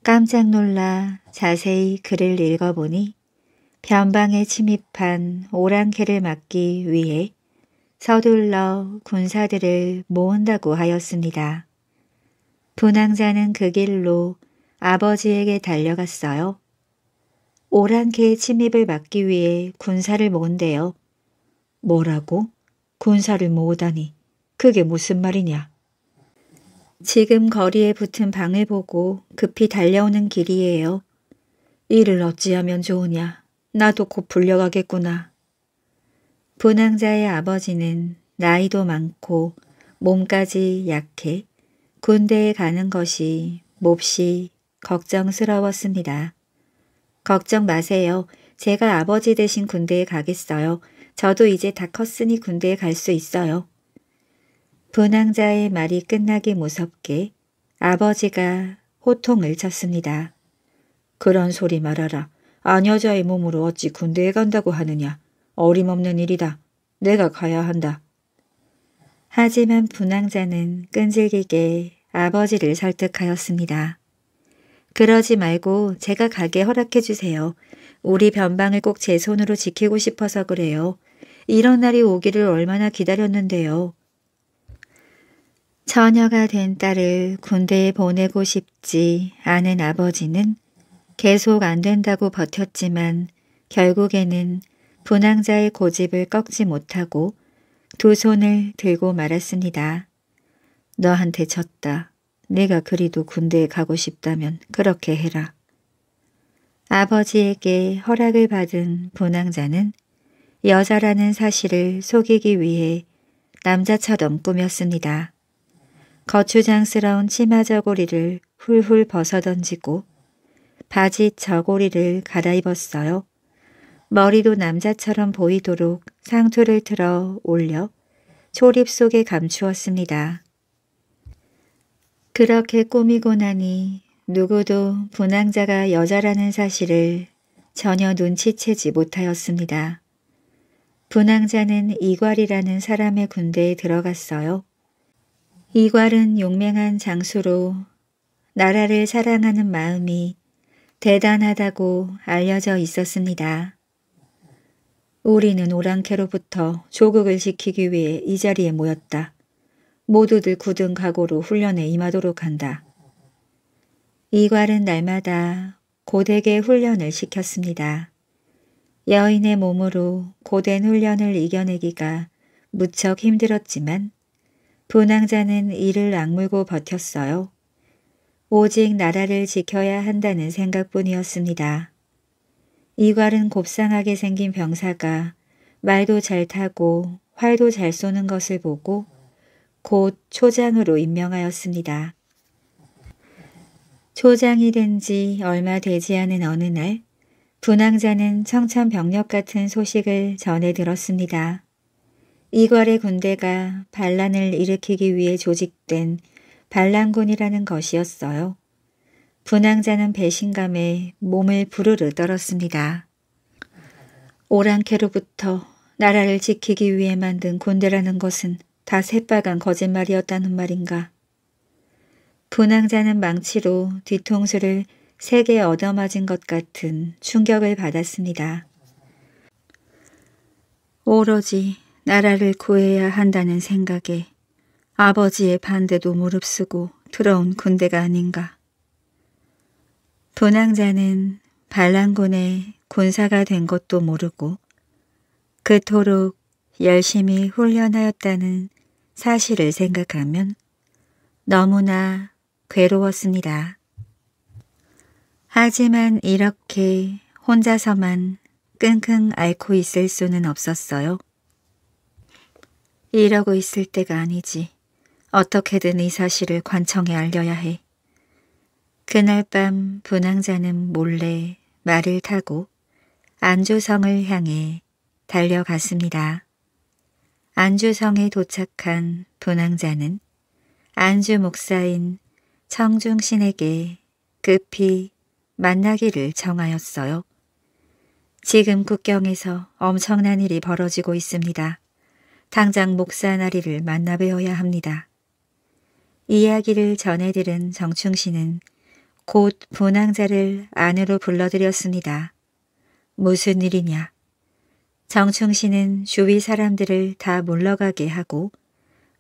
깜짝 놀라 자세히 글을 읽어보니 변방에 침입한 오랑캐를 막기 위해 서둘러 군사들을 모은다고 하였습니다. 분황자는 그 길로 아버지에게 달려갔어요. 오랑캐의 침입을 막기 위해 군사를 모은대요. 뭐라고? 군사를 모으다니. 그게 무슨 말이냐? 지금 거리에 붙은 방을 보고 급히 달려오는 길이에요. 이를 어찌하면 좋으냐. 나도 곧 불려가겠구나. 분황자의 아버지는 나이도 많고 몸까지 약해 군대에 가는 것이 몹시 걱정스러웠습니다. 걱정 마세요. 제가 아버지 대신 군대에 가겠어요. 저도 이제 다 컸으니 군대에 갈 수 있어요. 분황자의 말이 끝나기 무섭게 아버지가 호통을 쳤습니다. 그런 소리 말아라. 아녀자의 몸으로 어찌 군대에 간다고 하느냐. 어림없는 일이다. 내가 가야 한다. 하지만 분황자는 끈질기게 아버지를 설득하였습니다. 그러지 말고 제가 가게 허락해 주세요. 우리 변방을 꼭 제 손으로 지키고 싶어서 그래요. 이런 날이 오기를 얼마나 기다렸는데요. 처녀가 된 딸을 군대에 보내고 싶지 않은 아버지는 계속 안 된다고 버텼지만 결국에는 분황자의 고집을 꺾지 못하고 두 손을 들고 말았습니다. 너한테 졌다. 내가 그리도 군대에 가고 싶다면 그렇게 해라. 아버지에게 허락을 받은 분황자는 여자라는 사실을 속이기 위해 남자처럼 꾸몄습니다. 거추장스러운 치마 저고리를 훌훌 벗어던지고 바지 저고리를 갈아입었어요. 머리도 남자처럼 보이도록 상투를 틀어 올려 초립 속에 감추었습니다. 그렇게 꾸미고 나니 누구도 분황자가 여자라는 사실을 전혀 눈치채지 못하였습니다. 분황자는 이괄이라는 사람의 군대에 들어갔어요. 이괄은 용맹한 장수로 나라를 사랑하는 마음이 대단하다고 알려져 있었습니다. 우리는 오랑캐로부터 조국을 지키기 위해 이 자리에 모였다. 모두들 굳은 각오로 훈련에 임하도록 한다. 이괄은 날마다 고대게 훈련을 시켰습니다. 여인의 몸으로 고된 훈련을 이겨내기가 무척 힘들었지만 분황자는 이를 악물고 버텼어요. 오직 나라를 지켜야 한다는 생각뿐이었습니다. 이괄은 곱상하게 생긴 병사가 말도 잘 타고 활도 잘 쏘는 것을 보고 곧 초장으로 임명하였습니다. 초장이 된 지 얼마 되지 않은 어느 날분황자는 청천벽력 같은 소식을 전해 들었습니다. 이괄의 군대가 반란을 일으키기 위해 조직된 반란군이라는 것이었어요. 분양자는 배신감에 몸을 부르르 떨었습니다. 오랑캐로부터 나라를 지키기 위해 만든 군대라는 것은 다 새빨간 거짓말이었다는 말인가. 분황자는 망치로 뒤통수를 세게 얻어맞은 것 같은 충격을 받았습니다. 오로지 나라를 구해야 한다는 생각에 아버지의 반대도 무릅쓰고 들어온 군대가 아닌가. 도낭자는 반란군의 군사가 된 것도 모르고 그토록 열심히 훈련하였다는 사실을 생각하면 너무나 괴로웠습니다. 하지만 이렇게 혼자서만 끙끙 앓고 있을 수는 없었어요. 이러고 있을 때가 아니지. 어떻게든 이 사실을 관청에 알려야 해. 그날 밤 분황자는 몰래 말을 타고 안주성을 향해 달려갔습니다. 안주성에 도착한 분황자는 안주 목사인 청중신에게 급히 만나기를 정하였어요. 지금 국경에서 엄청난 일이 벌어지고 있습니다. 당장 목사 나리를 만나 뵈어야 합니다. 이야기를 전해들은 정충신은 곧분황자를 안으로 불러들였습니다. 무슨 일이냐. 정충신은 주위 사람들을 다 물러가게 하고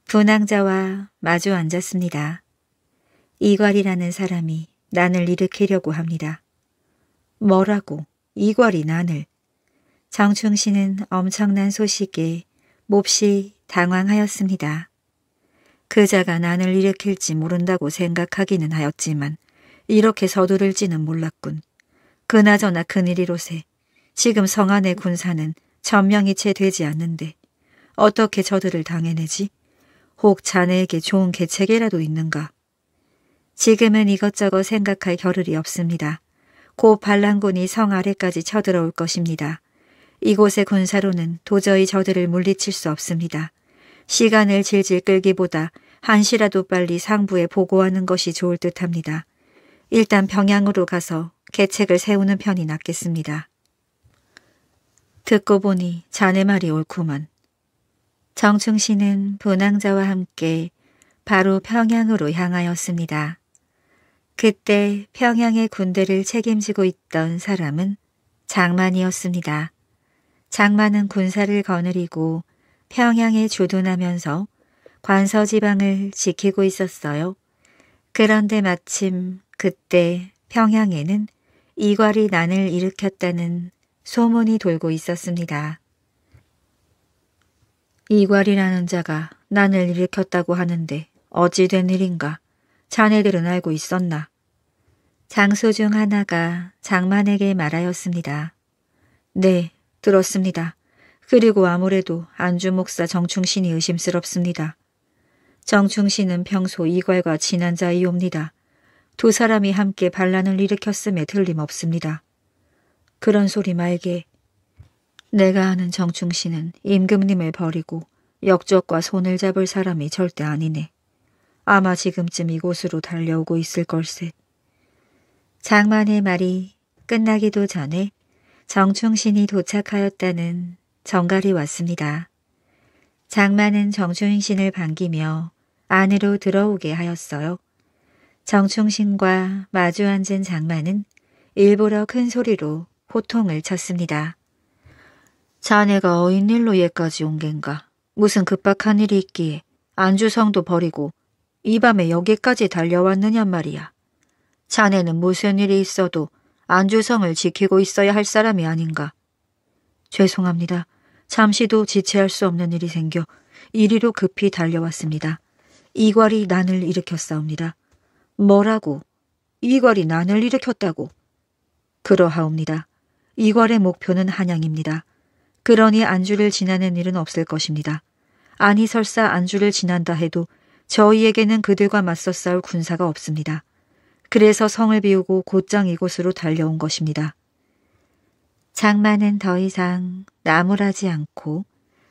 분황자와 마주 앉았습니다. 이괄이라는 사람이 난을 일으키려고 합니다. 뭐라고 이괄이 난을. 정충신은 엄청난 소식에 몹시 당황하였습니다. 그자가 난을 일으킬지 모른다고 생각하기는 하였지만 이렇게 서두를지는 몰랐군. 그나저나 그일이로세 지금 성 안의 군사는 전명이 채 되지 않는데 어떻게 저들을 당해내지? 혹 자네에게 좋은 계책이라도 있는가? 지금은 이것저것 생각할 겨를이 없습니다. 곧 반란군이 성 아래까지 쳐들어올 것입니다. 이곳의 군사로는 도저히 저들을 물리칠 수 없습니다. 시간을 질질 끌기보다 한시라도 빨리 상부에 보고하는 것이 좋을 듯합니다. 일단 병양으로 가서 계책을 세우는 편이 낫겠습니다. 듣고 보니 자네 말이 옳구만. 정충 씨는 분황자와 함께 바로 평양으로 향하였습니다. 그때 평양의 군대를 책임지고 있던 사람은 장만이었습니다. 장만은 군사를 거느리고 평양에 주둔하면서 관서지방을 지키고 있었어요. 그런데 마침 그때 평양에는 이괄이 난을 일으켰다는 소문이 돌고 있었습니다. 이괄이라는 자가 난을 일으켰다고 하는데 어찌 된 일인가? 자네들은 알고 있었나? 장소 중 하나가 장만에게 말하였습니다. 네, 들었습니다. 그리고 아무래도 안주 목사 정충신이 의심스럽습니다. 정충신은 평소 이괄과 친한 자이옵니다. 두 사람이 함께 반란을 일으켰음에 틀림없습니다. 그런 소리 말게 내가 아는 정충신은 임금님을 버리고 역적과 손을 잡을 사람이 절대 아니네. 아마 지금쯤 이곳으로 달려오고 있을 걸세. 장만의 말이 끝나기도 전에 정충신이 도착하였다는 정갈이 왔습니다. 장만은 정충신을 반기며 안으로 들어오게 하였어요. 정충신과 마주 앉은 장마는 일부러 큰 소리로 호통을 쳤습니다. 자네가 어인 일로 얘까지 온 겐가. 무슨 급박한 일이 있기에 안주성도 버리고 이 밤에 여기까지 달려왔느냐 말이야. 자네는 무슨 일이 있어도 안주성을 지키고 있어야 할 사람이 아닌가. 죄송합니다. 잠시도 지체할 수 없는 일이 생겨 이리로 급히 달려왔습니다. 이괄이 난을 일으켰사옵니다. 뭐라고? 이걸이 난을 일으켰다고. 그러하옵니다. 이걸의 목표는 한양입니다. 그러니 안주를 지나는 일은 없을 것입니다. 아니 설사 안주를 지난다 해도 저희에게는 그들과 맞서 싸울 군사가 없습니다. 그래서 성을 비우고 곧장 이곳으로 달려온 것입니다. 장마는더 이상 나무라지 않고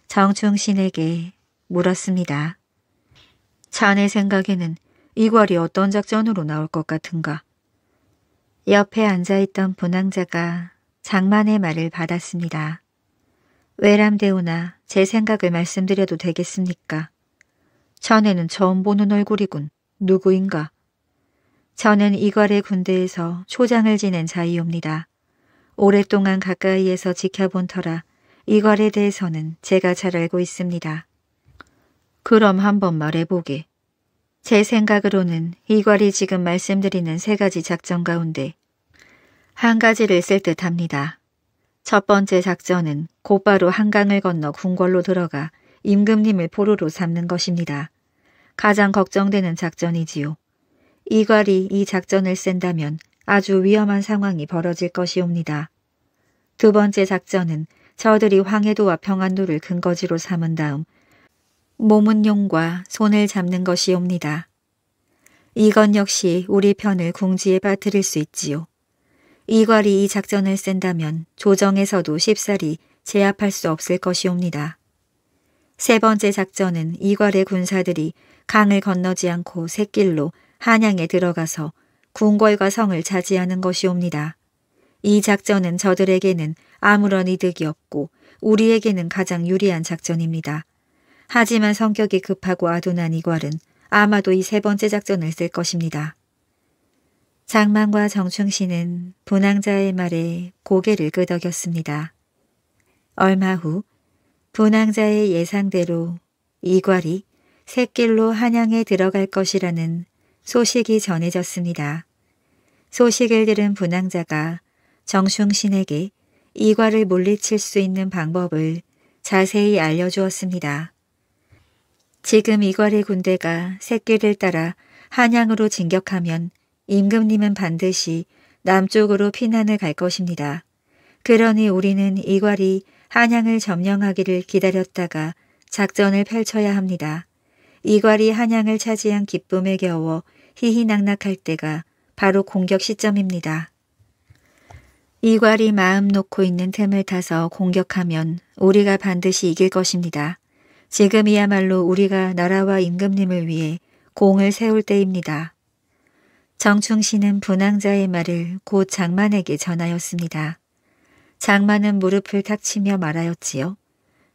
정충신에게 물었습니다. 자네 생각에는 이괄이 어떤 작전으로 나올 것 같은가. 옆에 앉아있던 분황자가 장만의 말을 받았습니다. 외람되오나 제 생각을 말씀드려도 되겠습니까? 전에는 처음 보는 얼굴이군. 누구인가? 저는 이괄의 군대에서 초장을 지낸 자이옵니다. 오랫동안 가까이에서 지켜본 터라 이괄에 대해서는 제가 잘 알고 있습니다. 그럼 한번 말해보게. 제 생각으로는 이괄이 지금 말씀드리는 세 가지 작전 가운데 한 가지를 쓸 듯합니다. 첫 번째 작전은 곧바로 한강을 건너 궁궐로 들어가 임금님을 포로로 삼는 것입니다. 가장 걱정되는 작전이지요. 이괄이 이 작전을 쓴다면 아주 위험한 상황이 벌어질 것이옵니다. 두 번째 작전은 저들이 황해도와 평안도를 근거지로 삼은 다음 몸은 용과 손을 잡는 것이옵니다. 이건 역시 우리 편을 궁지에 빠뜨릴 수 있지요. 이괄이 이 작전을 쓴다면 조정에서도 쉽사리 제압할 수 없을 것이옵니다. 세 번째 작전은 이괄의 군사들이 강을 건너지 않고 샛길로 한양에 들어가서 궁궐과 성을 차지하는 것이옵니다. 이 작전은 저들에게는 아무런 이득이 없고 우리에게는 가장 유리한 작전입니다. 하지만 성격이 급하고 아둔한 이괄은 아마도 이 세 번째 작전을 쓸 것입니다. 장만과 정충신은분황자의 말에 고개를 끄덕였습니다. 얼마 후분황자의 예상대로 이괄이 새길로 한양에 들어갈 것이라는 소식이 전해졌습니다. 소식을 들은 분황자가 정충신에게 이괄을 물리칠 수 있는 방법을 자세히 알려주었습니다. 지금 이괄의 군대가 새끼를 따라 한양으로 진격하면 임금님은 반드시 남쪽으로 피난을 갈 것입니다. 그러니 우리는 이괄이 한양을 점령하기를 기다렸다가 작전을 펼쳐야 합니다. 이괄이 한양을 차지한 기쁨에 겨워 희희낙낙할 때가 바로 공격 시점입니다. 이괄이 마음 놓고 있는 틈을 타서 공격하면 우리가 반드시 이길 것입니다. 지금이야말로 우리가 나라와 임금님을 위해 공을 세울 때입니다. 정충 씨는 분황자의 말을 곧 장만에게 전하였습니다. 장만은 무릎을 탁치며 말하였지요.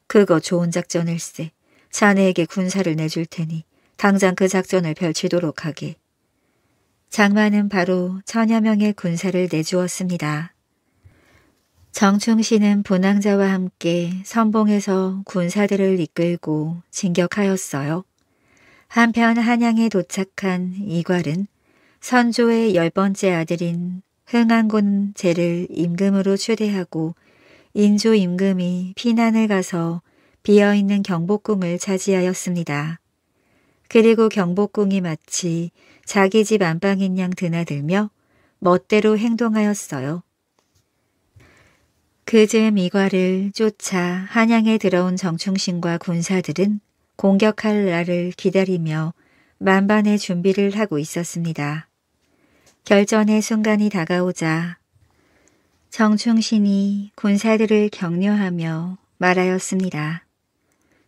그거 좋은 작전일세. 자네에게 군사를 내줄 테니 당장 그 작전을 펼치도록 하게. 장만은 바로 천여 명의 군사를 내주었습니다. 정충 씨는 분황자와 함께 선봉에서 군사들을 이끌고 진격하였어요. 한편 한양에 도착한 이괄은 선조의 열 번째 아들인 흥안군 제를 임금으로 추대하고 인조 임금이 피난을 가서 비어있는 경복궁을 차지하였습니다. 그리고 경복궁이 마치 자기 집 안방인 양 드나들며 멋대로 행동하였어요. 그제미 이과를 쫓아 한양에 들어온 정충신과 군사들은 공격할 날을 기다리며 만반의 준비를 하고 있었습니다. 결전의 순간이 다가오자 정충신이 군사들을 격려하며 말하였습니다.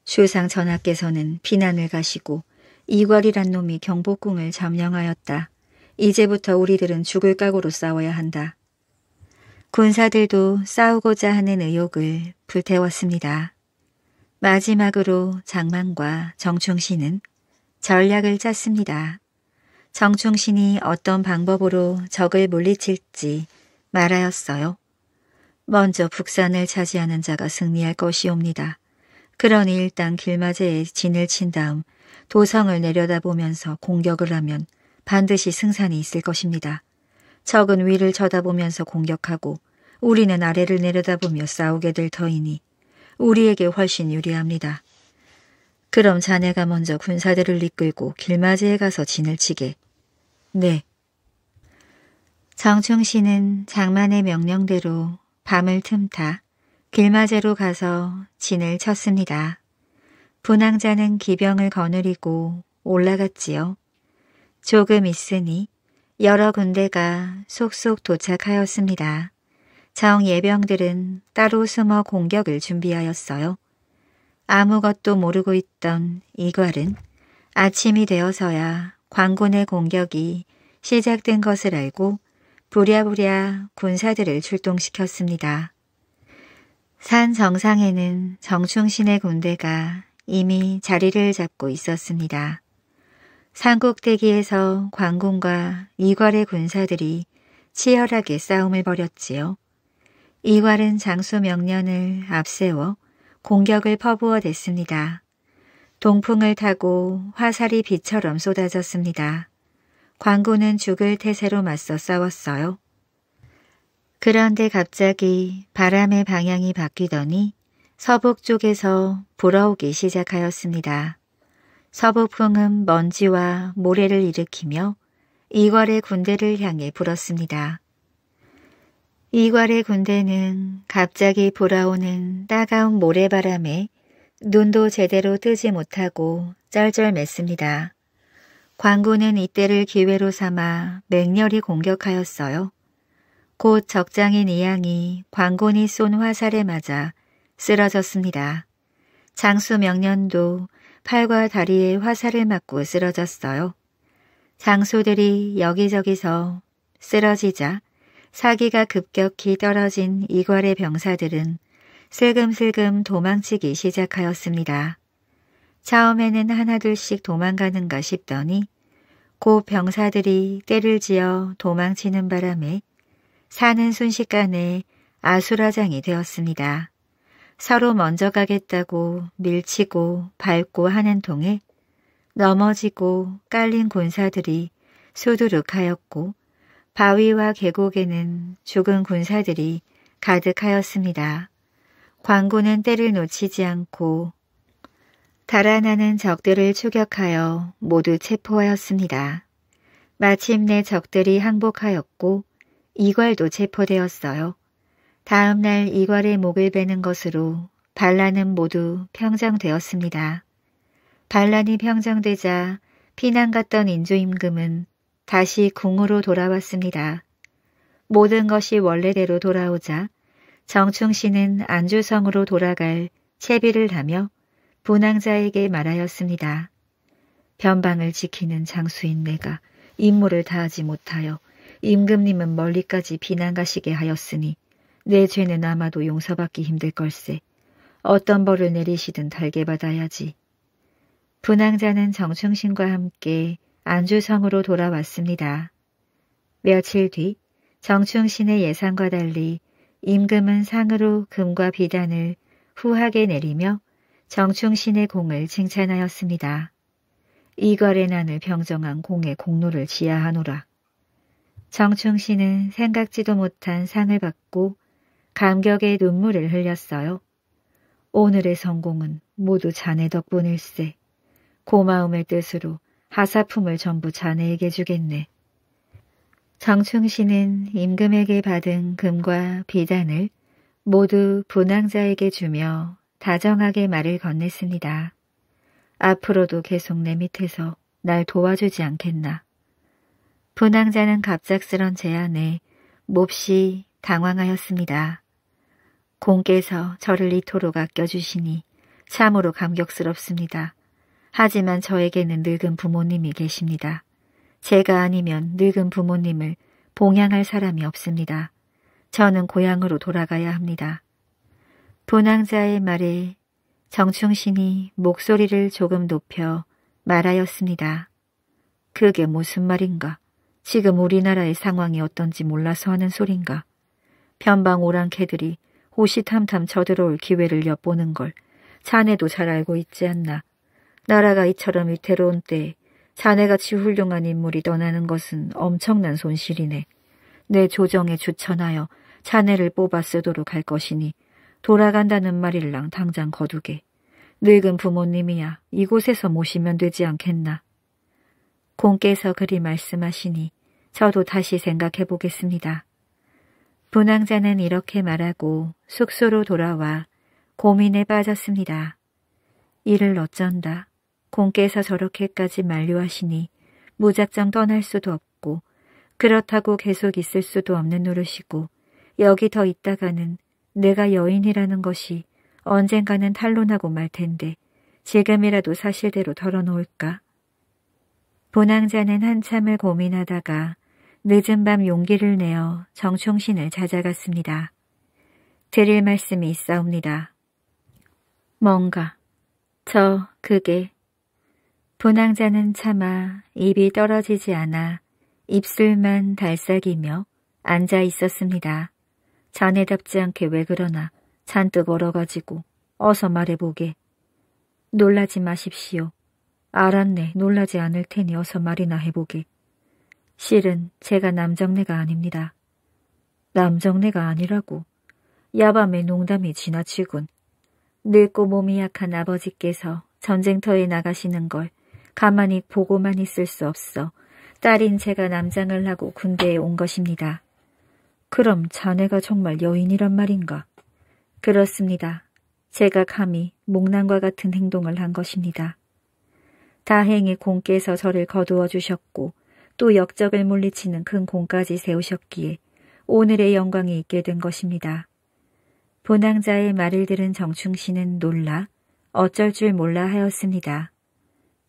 수상 전하께서는 비난을 가시고 이괄이란 놈이 경복궁을 점령하였다. 이제부터 우리들은 죽을 각오로 싸워야 한다. 군사들도 싸우고자 하는 의욕을 불태웠습니다. 마지막으로 장만과 정충신은 전략을 짰습니다. 정충신이 어떤 방법으로 적을 물리칠지 말하였어요. 먼저 북산을 차지하는 자가 승리할 것이옵니다. 그러니 일단 길마제에 진을 친 다음 도성을 내려다보면서 공격을 하면 반드시 승산이 있을 것입니다. 적은 위를 쳐다보면서 공격하고 우리는 아래를 내려다보며 싸우게 될 터이니 우리에게 훨씬 유리합니다. 그럼 자네가 먼저 군사들을 이끌고 길맞이에 가서 진을 치게. 네. 정충 씨는 장만의 명령대로 밤을 틈타 길맞이로 가서 진을 쳤습니다. 분황자는 기병을 거느리고 올라갔지요. 조금 있으니 여러 군대가 속속 도착하였습니다. 정 예병들은 따로 숨어 공격을 준비하였어요. 아무것도 모르고 있던 이괄은 아침이 되어서야 광군의 공격이 시작된 것을 알고 부랴부랴 군사들을 출동시켰습니다. 산 정상에는 정충신의 군대가 이미 자리를 잡고 있었습니다. 삼국대기에서광군과 이괄의 군사들이 치열하게 싸움을 벌였지요. 이괄은 장수 명년을 앞세워 공격을 퍼부어 댔습니다. 동풍을 타고 화살이 비처럼 쏟아졌습니다. 광군은 죽을 태세로 맞서 싸웠어요. 그런데 갑자기 바람의 방향이 바뀌더니 서북 쪽에서 불어오기 시작하였습니다. 서부풍은 먼지와 모래를 일으키며 이괄의 군대를 향해 불었습니다. 이괄의 군대는 갑자기 불어오는 따가운 모래바람에 눈도 제대로 뜨지 못하고 쩔쩔맸습니다. 광군은 이때를 기회로 삼아 맹렬히 공격하였어요. 곧 적장인 이양이 광군이 쏜 화살에 맞아 쓰러졌습니다. 장수 명년도 팔과 다리에 화살을 맞고 쓰러졌어요. 장소들이 여기저기서 쓰러지자 사기가 급격히 떨어진 이괄의 병사들은 슬금슬금 도망치기 시작하였습니다. 처음에는 하나둘씩 도망가는가 싶더니 곧 병사들이 때를 지어 도망치는 바람에 사는 순식간에 아수라장이 되었습니다. 서로 먼저 가겠다고 밀치고 밟고 하는 동에 넘어지고 깔린 군사들이 소두룩하였고 바위와 계곡에는 죽은 군사들이 가득하였습니다. 광군은 때를 놓치지 않고 달아나는 적들을 추격하여 모두 체포하였습니다. 마침내 적들이 항복하였고 이괄도 체포되었어요. 다음 날 이괄의 목을 베는 것으로 반란은 모두 평정되었습니다. 반란이 평정되자 피난 갔던 인조임금은 다시 궁으로 돌아왔습니다. 모든 것이 원래대로 돌아오자 정충씨는 안주성으로 돌아갈 채비를 하며 분황자에게 말하였습니다. 변방을 지키는 장수인 내가 임무를 다하지 못하여 임금님은 멀리까지 비난 가시게 하였으니 내 죄는 아마도 용서받기 힘들 걸세. 어떤 벌을 내리시든 달게 받아야지. 분황자는 정충신과 함께 안주성으로 돌아왔습니다. 며칠 뒤 정충신의 예상과 달리 임금은 상으로 금과 비단을 후하게 내리며 정충신의 공을 칭찬하였습니다. 이걸의 난을 병정한 공의 공로를 지하하노라. 정충신은 생각지도 못한 상을 받고 감격의 눈물을 흘렸어요. 오늘의 성공은 모두 자네 덕분일세. 고마움의 뜻으로 하사품을 전부 자네에게 주겠네. 정충신은 임금에게 받은 금과 비단을 모두 분황자에게 주며 다정하게 말을 건넸습니다. 앞으로도 계속 내 밑에서 날 도와주지 않겠나. 분황자는 갑작스런 제안에 몹시 당황하였습니다. 공께서 저를 이토록 아껴주시니 참으로 감격스럽습니다. 하지만 저에게는 늙은 부모님이 계십니다. 제가 아니면 늙은 부모님을 봉양할 사람이 없습니다. 저는 고향으로 돌아가야 합니다. 분황자의 말에 정충신이 목소리를 조금 높여 말하였습니다. 그게 무슨 말인가? 지금 우리나라의 상황이 어떤지 몰라서 하는 소린가? 변방 오랑캐들이 호시탐탐 저들어올 기회를 엿보는 걸 자네도 잘 알고 있지 않나. 나라가 이처럼 위태로운 때에 자네같이 훌륭한 인물이 떠나는 것은 엄청난 손실이네. 내 조정에 주천하여 자네를 뽑아 쓰도록 할 것이니 돌아간다는 말일랑 당장 거두게. 늙은 부모님이야 이곳에서 모시면 되지 않겠나. 공께서 그리 말씀하시니 저도 다시 생각해 보겠습니다. 분황자는 이렇게 말하고 숙소로 돌아와 고민에 빠졌습니다. 이를 어쩐다. 공께서 저렇게까지 만류하시니 무작정 떠날 수도 없고 그렇다고 계속 있을 수도 없는 노릇이고 여기 더 있다가는 내가 여인이라는 것이 언젠가는 탄론하고 말 텐데 지금이라도 사실대로 덜어놓을까? 분황자는 한참을 고민하다가 늦은 밤 용기를 내어 정총신을 찾아갔습니다. 드릴 말씀이 있사옵니다. 뭔가, 저, 그게. 분황자는 차마 입이 떨어지지 않아 입술만 달싹이며 앉아 있었습니다. 자네답지 않게 왜 그러나 잔뜩 얼어가지고 어서 말해보게. 놀라지 마십시오. 알았네, 놀라지 않을 테니 어서 말이나 해보게. 실은 제가 남정네가 아닙니다. 남정네가 아니라고. 야밤에 농담이 지나치군. 늙고 몸이 약한 아버지께서 전쟁터에 나가시는 걸 가만히 보고만 있을 수 없어 딸인 제가 남장을 하고 군대에 온 것입니다. 그럼 자네가 정말 여인이란 말인가? 그렇습니다. 제가 감히 목난과 같은 행동을 한 것입니다. 다행히 공께서 저를 거두어 주셨고 또 역적을 물리치는 큰 공까지 세우셨기에 오늘의 영광이 있게 된 것입니다. 본황자의 말을 들은 정충씨는 놀라 어쩔 줄 몰라 하였습니다.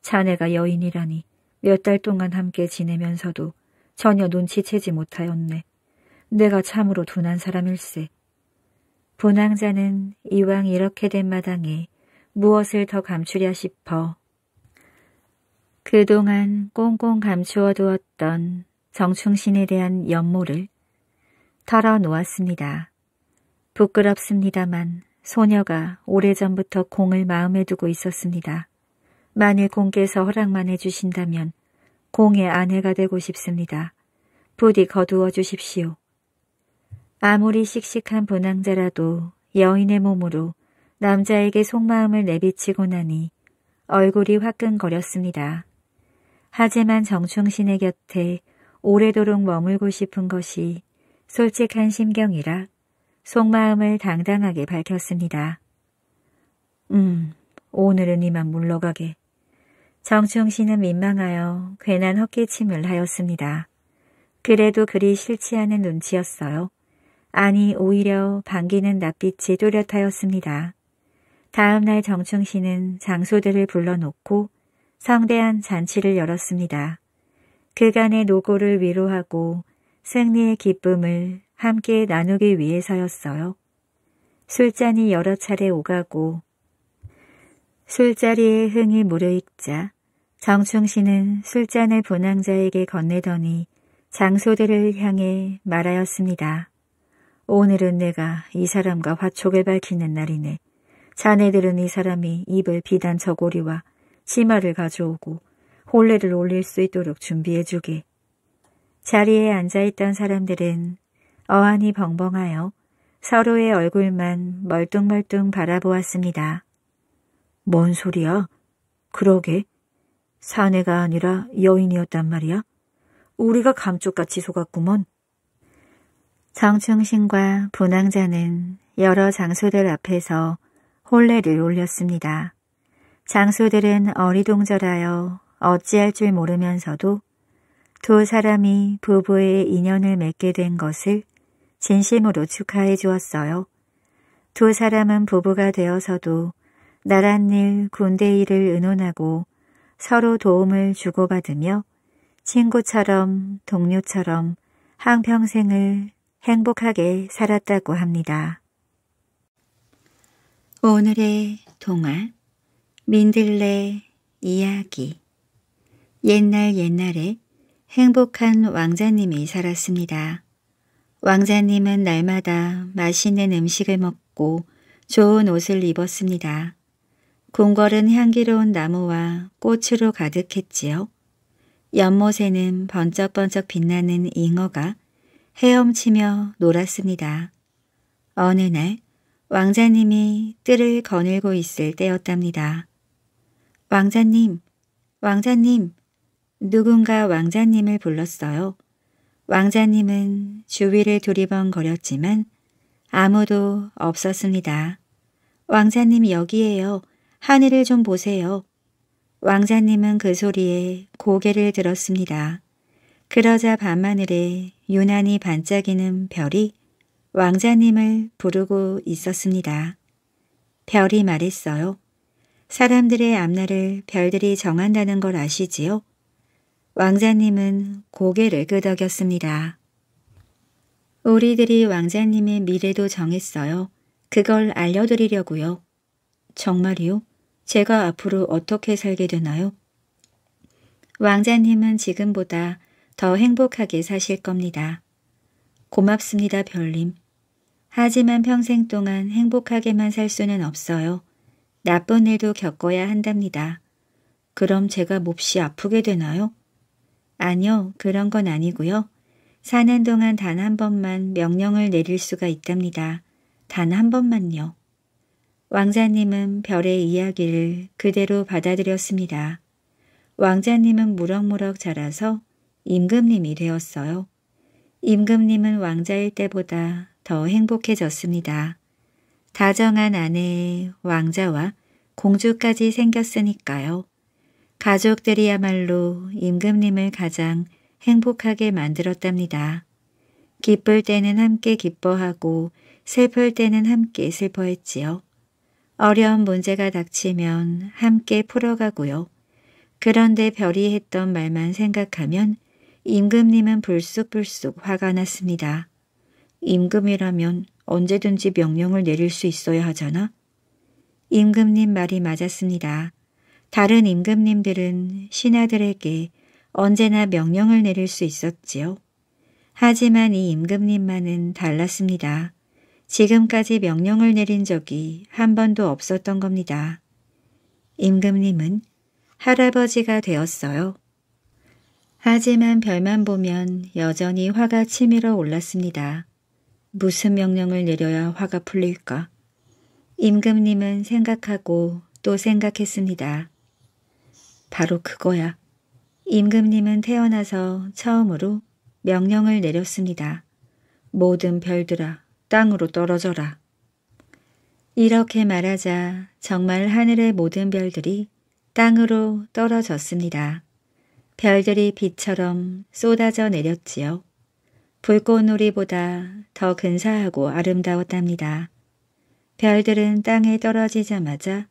자네가 여인이라니 몇 달 동안 함께 지내면서도 전혀 눈치채지 못하였네. 내가 참으로 둔한 사람일세. 본황자는 이왕 이렇게 된 마당에 무엇을 더 감추랴 싶어 그동안 꽁꽁 감추어 두었던 정충신에 대한 연모를 털어놓았습니다. 부끄럽습니다만 소녀가 오래전부터 공을 마음에 두고 있었습니다. 만일 공께서 허락만 해주신다면 공의 아내가 되고 싶습니다. 부디 거두어 주십시오. 아무리 씩씩한 분황자라도 여인의 몸으로 남자에게 속마음을 내비치고 나니 얼굴이 화끈거렸습니다. 하지만 정충신의 곁에 오래도록 머물고 싶은 것이 솔직한 심경이라 속마음을 당당하게 밝혔습니다. 음, 오늘은 이만 물러가게. 정충신은 민망하여 괜한 헛기침을 하였습니다. 그래도 그리 싫지 않은 눈치였어요. 아니 오히려 반기는 낯빛이 또렷하였습니다. 다음날 정충신은 장소들을 불러놓고 성대한 잔치를 열었습니다. 그간의 노고를 위로하고 승리의 기쁨을 함께 나누기 위해서였어요. 술잔이 여러 차례 오가고 술자리에 흥이 무르익자 정충 씨는 술잔을 분황자에게 건네더니 장소대를 향해 말하였습니다. 오늘은 내가 이 사람과 화촉을 밝히는 날이네. 자네들은 이 사람이 입을 비단 저고리와 치마를 가져오고 홀레를 올릴 수 있도록 준비해주게. 자리에 앉아있던 사람들은 어안이 벙벙하여 서로의 얼굴만 멀뚱멀뚱 바라보았습니다. 뭔 소리야? 그러게. 사내가 아니라 여인이었단 말이야. 우리가 감쪽같이 속았구먼. 정충신과 분황자는 여러 장소들 앞에서 홀레를 올렸습니다. 장수들은 어리둥절하여 어찌할 줄 모르면서도 두 사람이 부부의 인연을 맺게 된 것을 진심으로 축하해 주었어요. 두 사람은 부부가 되어서도 나랏일, 군대 일을 의논하고 서로 도움을 주고받으며 친구처럼 동료처럼 한평생을 행복하게 살았다고 합니다. 오늘의 동화 민들레 이야기 옛날 옛날에 행복한 왕자님이 살았습니다. 왕자님은 날마다 맛있는 음식을 먹고 좋은 옷을 입었습니다. 궁궐은 향기로운 나무와 꽃으로 가득했지요. 연못에는 번쩍번쩍 빛나는 잉어가 헤엄치며 놀았습니다. 어느 날 왕자님이 뜰을 거닐고 있을 때였답니다. 왕자님, 왕자님, 누군가 왕자님을 불렀어요. 왕자님은 주위를 두리번거렸지만 아무도 없었습니다. 왕자님 여기에요. 하늘을 좀 보세요. 왕자님은 그 소리에 고개를 들었습니다. 그러자 밤하늘에 유난히 반짝이는 별이 왕자님을 부르고 있었습니다. 별이 말했어요. 사람들의 앞날을 별들이 정한다는 걸 아시지요? 왕자님은 고개를 끄덕였습니다. 우리들이 왕자님의 미래도 정했어요. 그걸 알려드리려고요. 정말이요? 제가 앞으로 어떻게 살게 되나요? 왕자님은 지금보다 더 행복하게 사실 겁니다. 고맙습니다, 별님. 하지만 평생 동안 행복하게만 살 수는 없어요. 나쁜 일도 겪어야 한답니다. 그럼 제가 몹시 아프게 되나요? 아니요, 그런 건 아니고요. 사는 동안 단 한 번만 명령을 내릴 수가 있답니다. 단 한 번만요. 왕자님은 별의 이야기를 그대로 받아들였습니다. 왕자님은 무럭무럭 자라서 임금님이 되었어요. 임금님은 왕자일 때보다 더 행복해졌습니다. 다정한 아내, 왕자와 공주까지 생겼으니까요. 가족들이야말로 임금님을 가장 행복하게 만들었답니다. 기쁠 때는 함께 기뻐하고 슬플 때는 함께 슬퍼했지요. 어려운 문제가 닥치면 함께 풀어가고요. 그런데 별이 했던 말만 생각하면 임금님은 불쑥불쑥 화가 났습니다. 임금이라면 언제든지 명령을 내릴 수 있어야 하잖아. 임금님 말이 맞았습니다. 다른 임금님들은 신하들에게 언제나 명령을 내릴 수 있었지요. 하지만 이 임금님만은 달랐습니다. 지금까지 명령을 내린 적이 한 번도 없었던 겁니다. 임금님은 할아버지가 되었어요. 하지만 별만 보면 여전히 화가 치밀어 올랐습니다. 무슨 명령을 내려야 화가 풀릴까? 임금님은 생각하고 또 생각했습니다. 바로 그거야. 임금님은 태어나서 처음으로 명령을 내렸습니다. 모든 별들아 땅으로 떨어져라. 이렇게 말하자 정말 하늘의 모든 별들이 땅으로 떨어졌습니다. 별들이 비처럼 쏟아져 내렸지요. 불꽃놀이보다 더 근사하고 아름다웠답니다. 별들은 땅에 떨어지자마자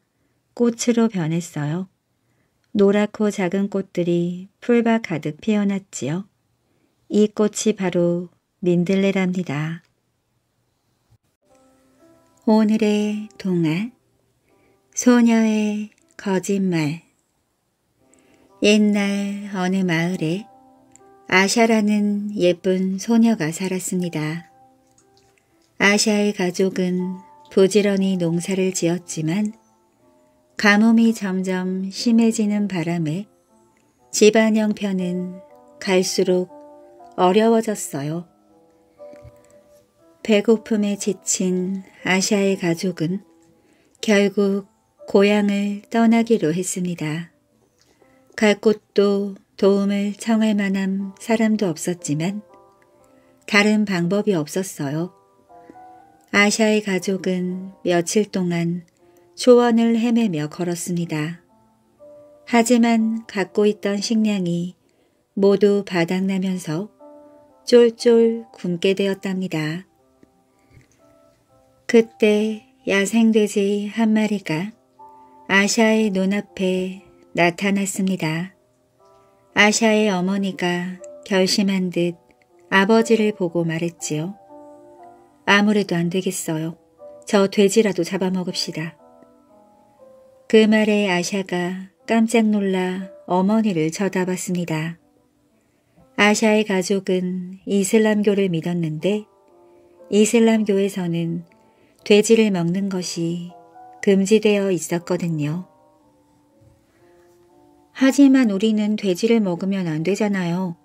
꽃으로 변했어요. 노랗고 작은 꽃들이 풀밭 가득 피어났지요. 이 꽃이 바로 민들레랍니다. 오늘의 동화 소녀의 거짓말 옛날 어느 마을에 아샤라는 예쁜 소녀가 살았습니다. 아샤의 가족은 부지런히 농사를 지었지만 가뭄이 점점 심해지는 바람에 집안 형편은 갈수록 어려워졌어요. 배고픔에 지친 아샤의 가족은 결국 고향을 떠나기로 했습니다. 갈 곳도 도움을 청할 만한 사람도 없었지만 다른 방법이 없었어요. 아샤의 가족은 며칠 동안 초원을 헤매며 걸었습니다. 하지만 갖고 있던 식량이 모두 바닥나면서 쫄쫄 굶게 되었답니다. 그때 야생돼지 한 마리가 아샤의 눈앞에 나타났습니다. 아샤의 어머니가 결심한 듯 아버지를 보고 말했지요. 아무래도 안 되겠어요. 저 돼지라도 잡아먹읍시다. 그 말에 아샤가 깜짝 놀라 어머니를 쳐다봤습니다. 아샤의 가족은 이슬람교를 믿었는데 이슬람교에서는 돼지를 먹는 것이 금지되어 있었거든요. 하지만 우리는 돼지를 먹으면 안 되잖아요.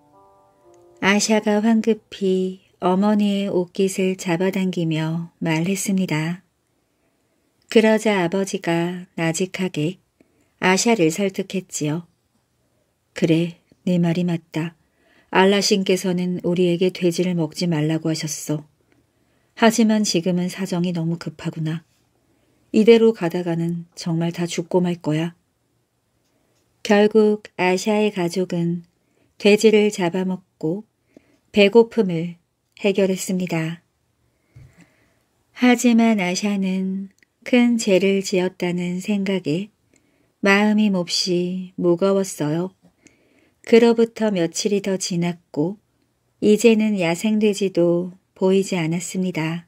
아샤가 황급히 어머니의 옷깃을 잡아당기며 말했습니다. 그러자 아버지가 나직하게 아샤를 설득했지요. 그래, 네 말이 맞다. 알라신께서는 우리에게 돼지를 먹지 말라고 하셨어. 하지만 지금은 사정이 너무 급하구나. 이대로 가다가는 정말 다 죽고 말 거야. 결국 아시아의 가족은 돼지를 잡아먹고 배고픔을 해결했습니다. 하지만 아샤는 큰 죄를 지었다는 생각에 마음이 몹시 무거웠어요. 그로부터 며칠이 더 지났고 이제는 야생돼지도 보이지 않았습니다.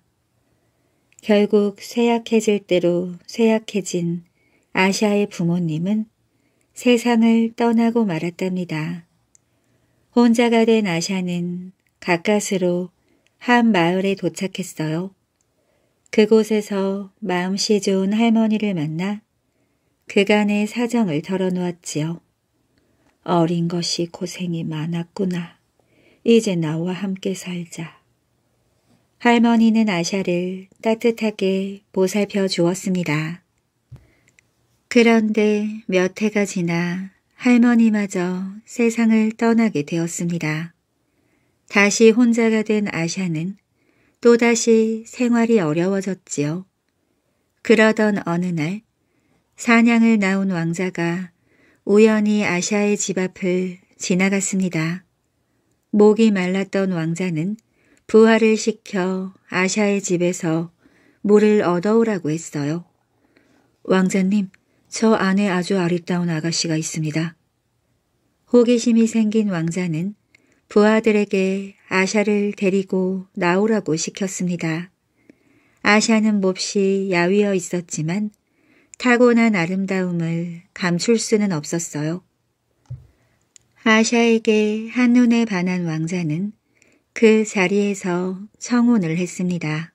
결국 쇠약해질 대로 쇠약해진 아샤의 부모님은 세상을 떠나고 말았답니다. 혼자가 된 아샤는 가까스로 한 마을에 도착했어요. 그곳에서 마음씨 좋은 할머니를 만나 그간의 사정을 털어놓았지요. 어린 것이 고생이 많았구나. 이제 나와 함께 살자. 할머니는 아샤를 따뜻하게 보살펴 주었습니다. 그런데 몇 해가 지나 할머니마저 세상을 떠나게 되었습니다. 다시 혼자가 된 아샤는 또다시 생활이 어려워졌지요. 그러던 어느 날 사냥을 나온 왕자가 우연히 아샤의 집 앞을 지나갔습니다. 목이 말랐던 왕자는 부하를 시켜 아샤의 집에서 물을 얻어오라고 했어요. 왕자님, 저 안에 아주 아리따운 아가씨가 있습니다. 호기심이 생긴 왕자는 부하들에게 아샤를 데리고 나오라고 시켰습니다. 아샤는 몹시 야위어 있었지만 타고난 아름다움을 감출 수는 없었어요. 아샤에게 한눈에 반한 왕자는 그 자리에서 청혼을 했습니다.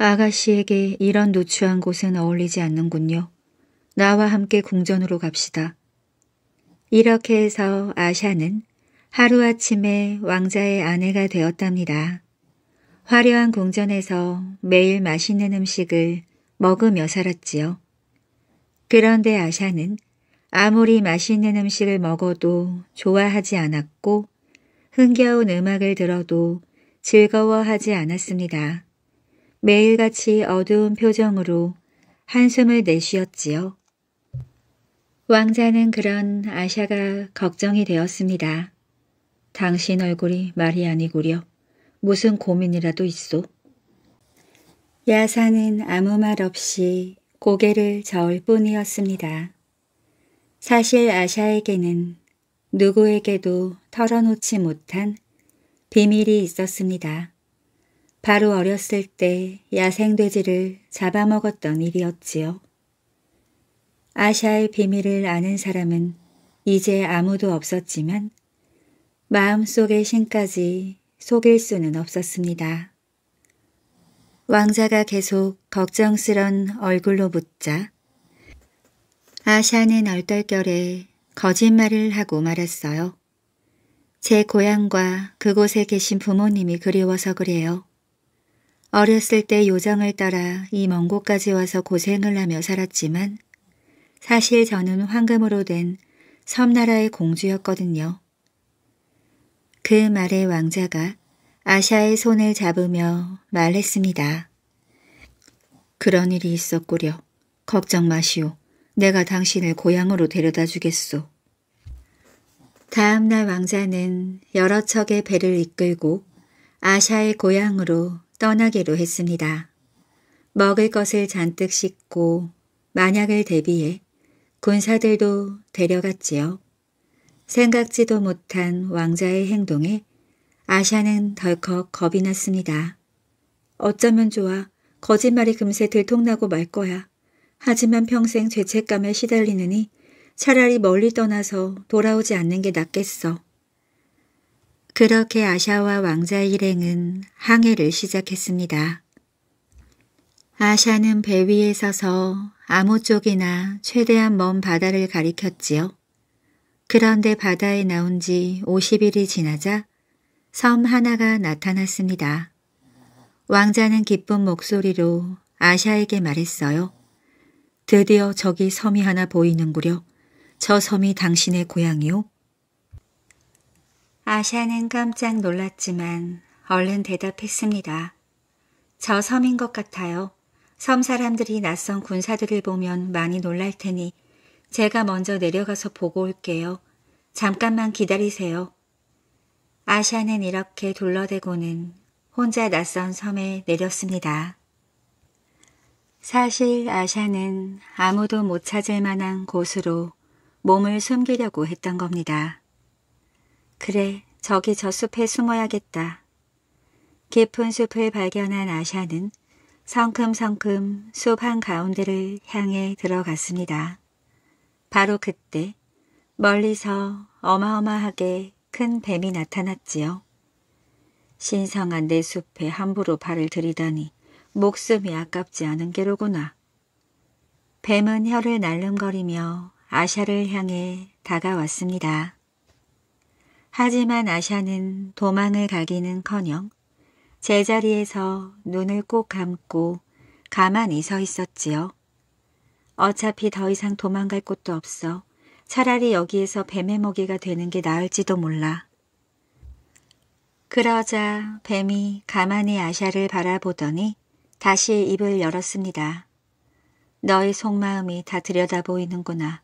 아가씨에게 이런 노추한 곳은 어울리지 않는군요. 나와 함께 궁전으로 갑시다. 이렇게 해서 아샤는 하루아침에 왕자의 아내가 되었답니다. 화려한 궁전에서 매일 맛있는 음식을 먹으며 살았지요. 그런데 아샤는 아무리 맛있는 음식을 먹어도 좋아하지 않았고 흥겨운 음악을 들어도 즐거워하지 않았습니다. 매일같이 어두운 표정으로 한숨을 내쉬었지요. 왕자는 그런 아샤가 걱정이 되었습니다. 당신 얼굴이 말이 아니구려. 무슨 고민이라도 있소? 야사는 아무 말 없이 고개를 저을 뿐이었습니다. 사실 아샤에게는 누구에게도 털어놓지 못한 비밀이 있었습니다. 바로 어렸을 때 야생돼지를 잡아먹었던 일이었지요. 아샤의 비밀을 아는 사람은 이제 아무도 없었지만 마음속의 신까지 속일 수는 없었습니다. 왕자가 계속 걱정스런 얼굴로 묻자 아샤는 얼떨결에 거짓말을 하고 말았어요. 제 고향과 그곳에 계신 부모님이 그리워서 그래요. 어렸을 때 요정을 따라 이 먼 곳까지 와서 고생을 하며 살았지만 사실 저는 황금으로 된 섬나라의 공주였거든요. 그 말에 왕자가 아샤의 손을 잡으며 말했습니다. 그런 일이 있었구려. 걱정 마시오. 내가 당신을 고향으로 데려다 주겠소. 다음날 왕자는 여러 척의 배를 이끌고 아샤의 고향으로 떠나기로 했습니다. 먹을 것을 잔뜩 씻고 만약을 대비해 군사들도 데려갔지요. 생각지도 못한 왕자의 행동에 아샤는 덜컥 겁이 났습니다. 어쩌면 좋아. 거짓말이 금세 들통나고 말 거야. 하지만 평생 죄책감에 시달리느니 차라리 멀리 떠나서 돌아오지 않는 게 낫겠어. 그렇게 아샤와 왕자 일행은 항해를 시작했습니다. 아샤는 배 위에 서서 암호 쪽이나 최대한 먼 바다를 가리켰지요. 그런데 바다에 나온 지 50일이 지나자 섬 하나가 나타났습니다. 왕자는 기쁜 목소리로 아샤에게 말했어요. 드디어 저기 섬이 하나 보이는구려. 저 섬이 당신의 고향이요? 아샤는 깜짝 놀랐지만 얼른 대답했습니다. 저 섬인 것 같아요. 섬 사람들이 낯선 군사들을 보면 많이 놀랄 테니 제가 먼저 내려가서 보고 올게요. 잠깐만 기다리세요. 아샤는 이렇게 둘러대고는 혼자 낯선 섬에 내렸습니다. 사실 아샤는 아무도 못 찾을 만한 곳으로 몸을 숨기려고 했던 겁니다. 그래, 저기 저 숲에 숨어야겠다. 깊은 숲을 발견한 아샤는 성큼성큼 숲 한가운데를 향해 들어갔습니다. 바로 그때 멀리서 어마어마하게 큰 뱀이 나타났지요. 신성한 내 숲에 함부로 발을 들이다니 목숨이 아깝지 않은 게로구나. 뱀은 혀를 날름거리며 아샤를 향해 다가왔습니다. 하지만 아샤는 도망을 가기는커녕 제자리에서 눈을 꼭 감고 가만히 서 있었지요. 어차피 더 이상 도망갈 곳도 없어 차라리 여기에서 뱀의 먹이가 되는 게 나을지도 몰라. 그러자 뱀이 가만히 아샤를 바라보더니 다시 입을 열었습니다. 너의 속마음이 다 들여다보이는구나.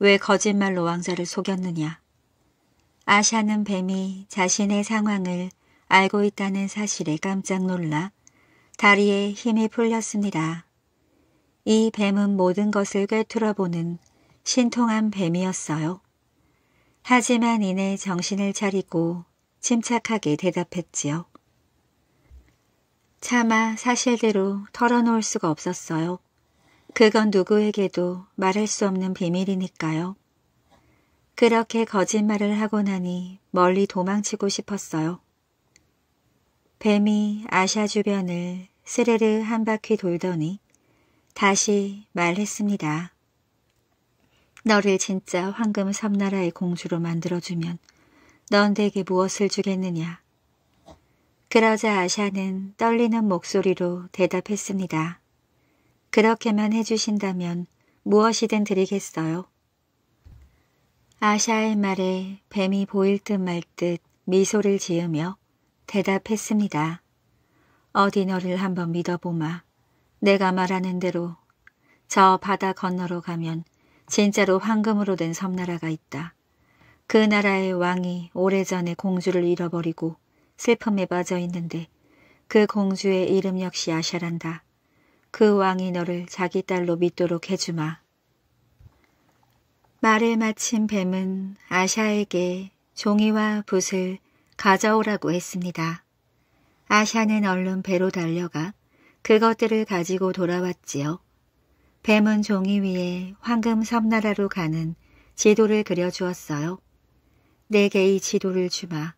왜 거짓말로 왕자를 속였느냐. 아샤는 뱀이 자신의 상황을 알고 있다는 사실에 깜짝 놀라 다리에 힘이 풀렸습니다. 이 뱀은 모든 것을 꿰뚫어보는 신통한 뱀이었어요. 하지만 이내 정신을 차리고 침착하게 대답했지요. 차마 사실대로 털어놓을 수가 없었어요. 그건 누구에게도 말할 수 없는 비밀이니까요. 그렇게 거짓말을 하고 나니 멀리 도망치고 싶었어요. 뱀이 아샤 주변을 스레르한 바퀴 돌더니 다시 말했습니다. 너를 진짜 황금 섬나라의 공주로 만들어주면 넌 내게 무엇을 주겠느냐. 그러자 아샤는 떨리는 목소리로 대답했습니다. 그렇게만 해주신다면 무엇이든 드리겠어요. 아샤의 말에 뱀이 보일 듯 말듯 듯 미소를 지으며 대답했습니다. 어디 너를 한번 믿어보마. 내가 말하는 대로 저 바다 건너로 가면 진짜로 황금으로 된 섬나라가 있다. 그 나라의 왕이 오래전에 공주를 잃어버리고 슬픔에 빠져 있는데 그 공주의 이름 역시 아샤란다. 그 왕이 너를 자기 딸로 믿도록 해주마. 말을 마친 뱀은 아샤에게 종이와 붓을 가져오라고 했습니다. 아샤는 얼른 배로 달려가 그것들을 가지고 돌아왔지요. 뱀은 종이 위에 황금 섬나라로 가는 지도를 그려주었어요. 내게 네 이 지도를 주마.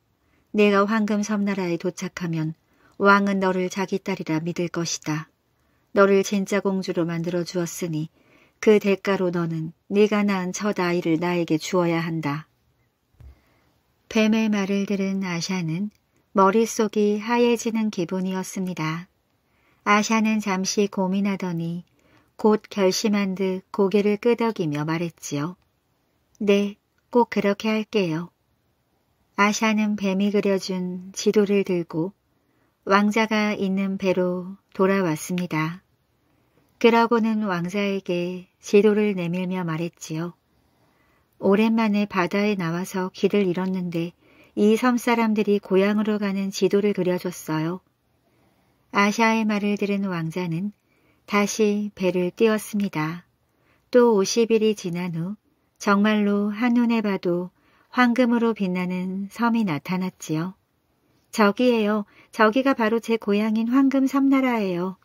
내가 황금 섬나라에 도착하면 왕은 너를 자기 딸이라 믿을 것이다. 너를 진짜 공주로 만들어 주었으니 그 대가로 너는 네가 낳은 첫 아이를 나에게 주어야 한다. 뱀의 말을 들은 아샤는 머릿속이 하얘지는 기분이었습니다. 아샤는 잠시 고민하더니 곧 결심한 듯 고개를 끄덕이며 말했지요. 네, 꼭 그렇게 할게요. 아샤는 뱀이 그려준 지도를 들고 왕자가 있는 배로 돌아왔습니다. 그러고는 왕자에게 시도를 내밀며 말했지요. 오랜만에 바다에 나와서 길을 잃었는데 이 섬 사람들이 고향으로 가는 지도를 그려줬어요. 아샤의 말을 들은 왕자는 다시 배를 띄웠습니다. 또 50일이 지난 후 정말로 한눈에 봐도 황금으로 빛나는 섬이 나타났지요. 저기예요 저기가 바로 제 고향인 황금 섬나라예요.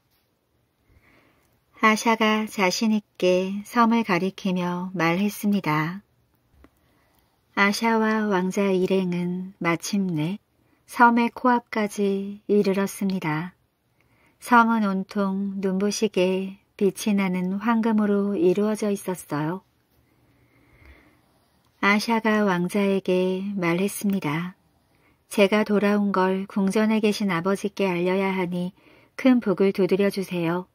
아샤가 자신있게 섬을 가리키며 말했습니다. 아샤와 왕자 일행은 마침내 섬의 코앞까지 이르렀습니다. 섬은 온통 눈부시게 빛이 나는 황금으로 이루어져 있었어요. 아샤가 왕자에게 말했습니다. 제가 돌아온 걸 궁전에 계신 아버지께 알려야 하니 큰 북을 두드려 주세요.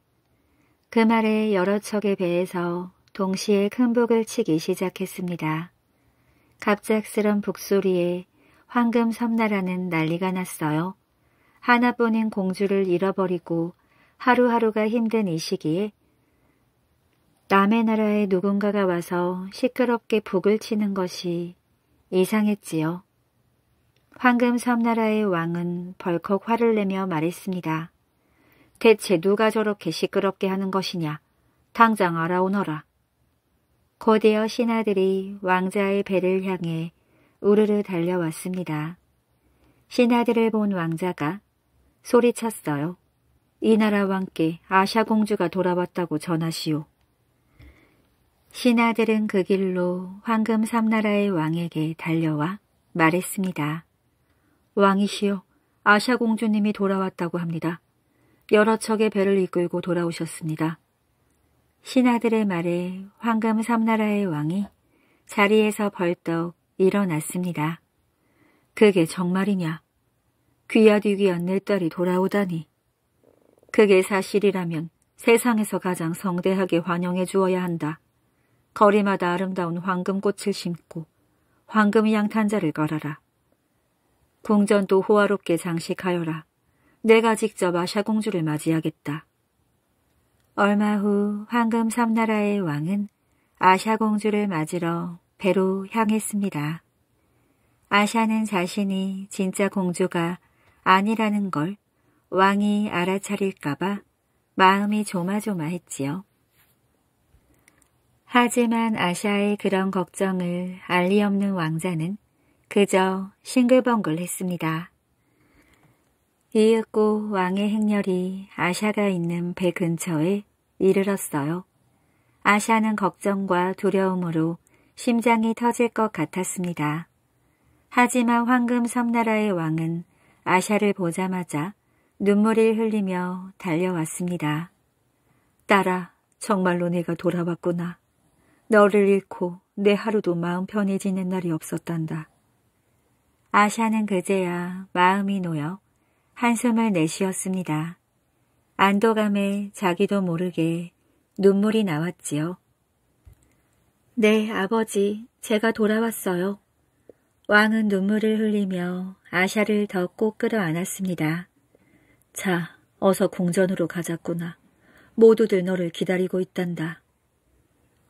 그 말에 여러 척에배해서 동시에 큰복을 치기 시작했습니다. 갑작스런 북소리에 황금 섬나라는 난리가 났어요. 하나뿐인 공주를 잃어버리고 하루하루가 힘든 이 시기에 남의 나라에 누군가가 와서 시끄럽게 북을 치는 것이 이상했지요. 황금 섬나라의 왕은 벌컥 화를 내며 말했습니다. 대체 누가 저렇게 시끄럽게 하는 것이냐. 당장 알아오너라. 거대여 신하들이 왕자의 배를 향해 우르르 달려왔습니다. 신하들을 본 왕자가 소리쳤어요. 이 나라 왕께 아샤 공주가 돌아왔다고 전하시오. 신하들은 그 길로 황금 삼나라의 왕에게 달려와 말했습니다. 왕이시여, 아샤 공주님이 돌아왔다고 합니다. 여러 척의 배를 이끌고 돌아오셨습니다. 신하들의 말에 황금 삼나라의 왕이 자리에서 벌떡 일어났습니다. 그게 정말이냐? 귀하디귀 언내 딸이 돌아오다니. 그게 사실이라면 세상에서 가장 성대하게 환영해 주어야 한다. 거리마다 아름다운 황금꽃을 심고 황금 양탄자를 걸어라. 궁전도 호화롭게 장식하여라. 내가 직접 아샤 공주를 맞이하겠다. 얼마 후 황금 섬나라의 왕은 아샤 공주를 맞으러 배로 향했습니다. 아샤는 자신이 진짜 공주가 아니라는 걸 왕이 알아차릴까봐 마음이 조마조마했지요. 하지만 아샤의 그런 걱정을 알 리 없는 왕자는 그저 싱글벙글했습니다. 이윽고 왕의 행렬이 아샤가 있는 배 근처에 이르렀어요. 아샤는 걱정과 두려움으로 심장이 터질 것 같았습니다. 하지만 황금 섬나라의 왕은 아샤를 보자마자 눈물을 흘리며 달려왔습니다. 딸아, 정말로 네가 돌아왔구나. 너를 잃고 내 하루도 마음 편해지는 날이 없었단다. 아샤는 그제야 마음이 놓여 한숨을 내쉬었습니다. 안도감에 자기도 모르게 눈물이 나왔지요. 네, 아버지, 제가 돌아왔어요. 왕은 눈물을 흘리며 아샤를 더 꼭 끌어안았습니다. 자, 어서 궁전으로 가자꾸나. 모두들 너를 기다리고 있단다.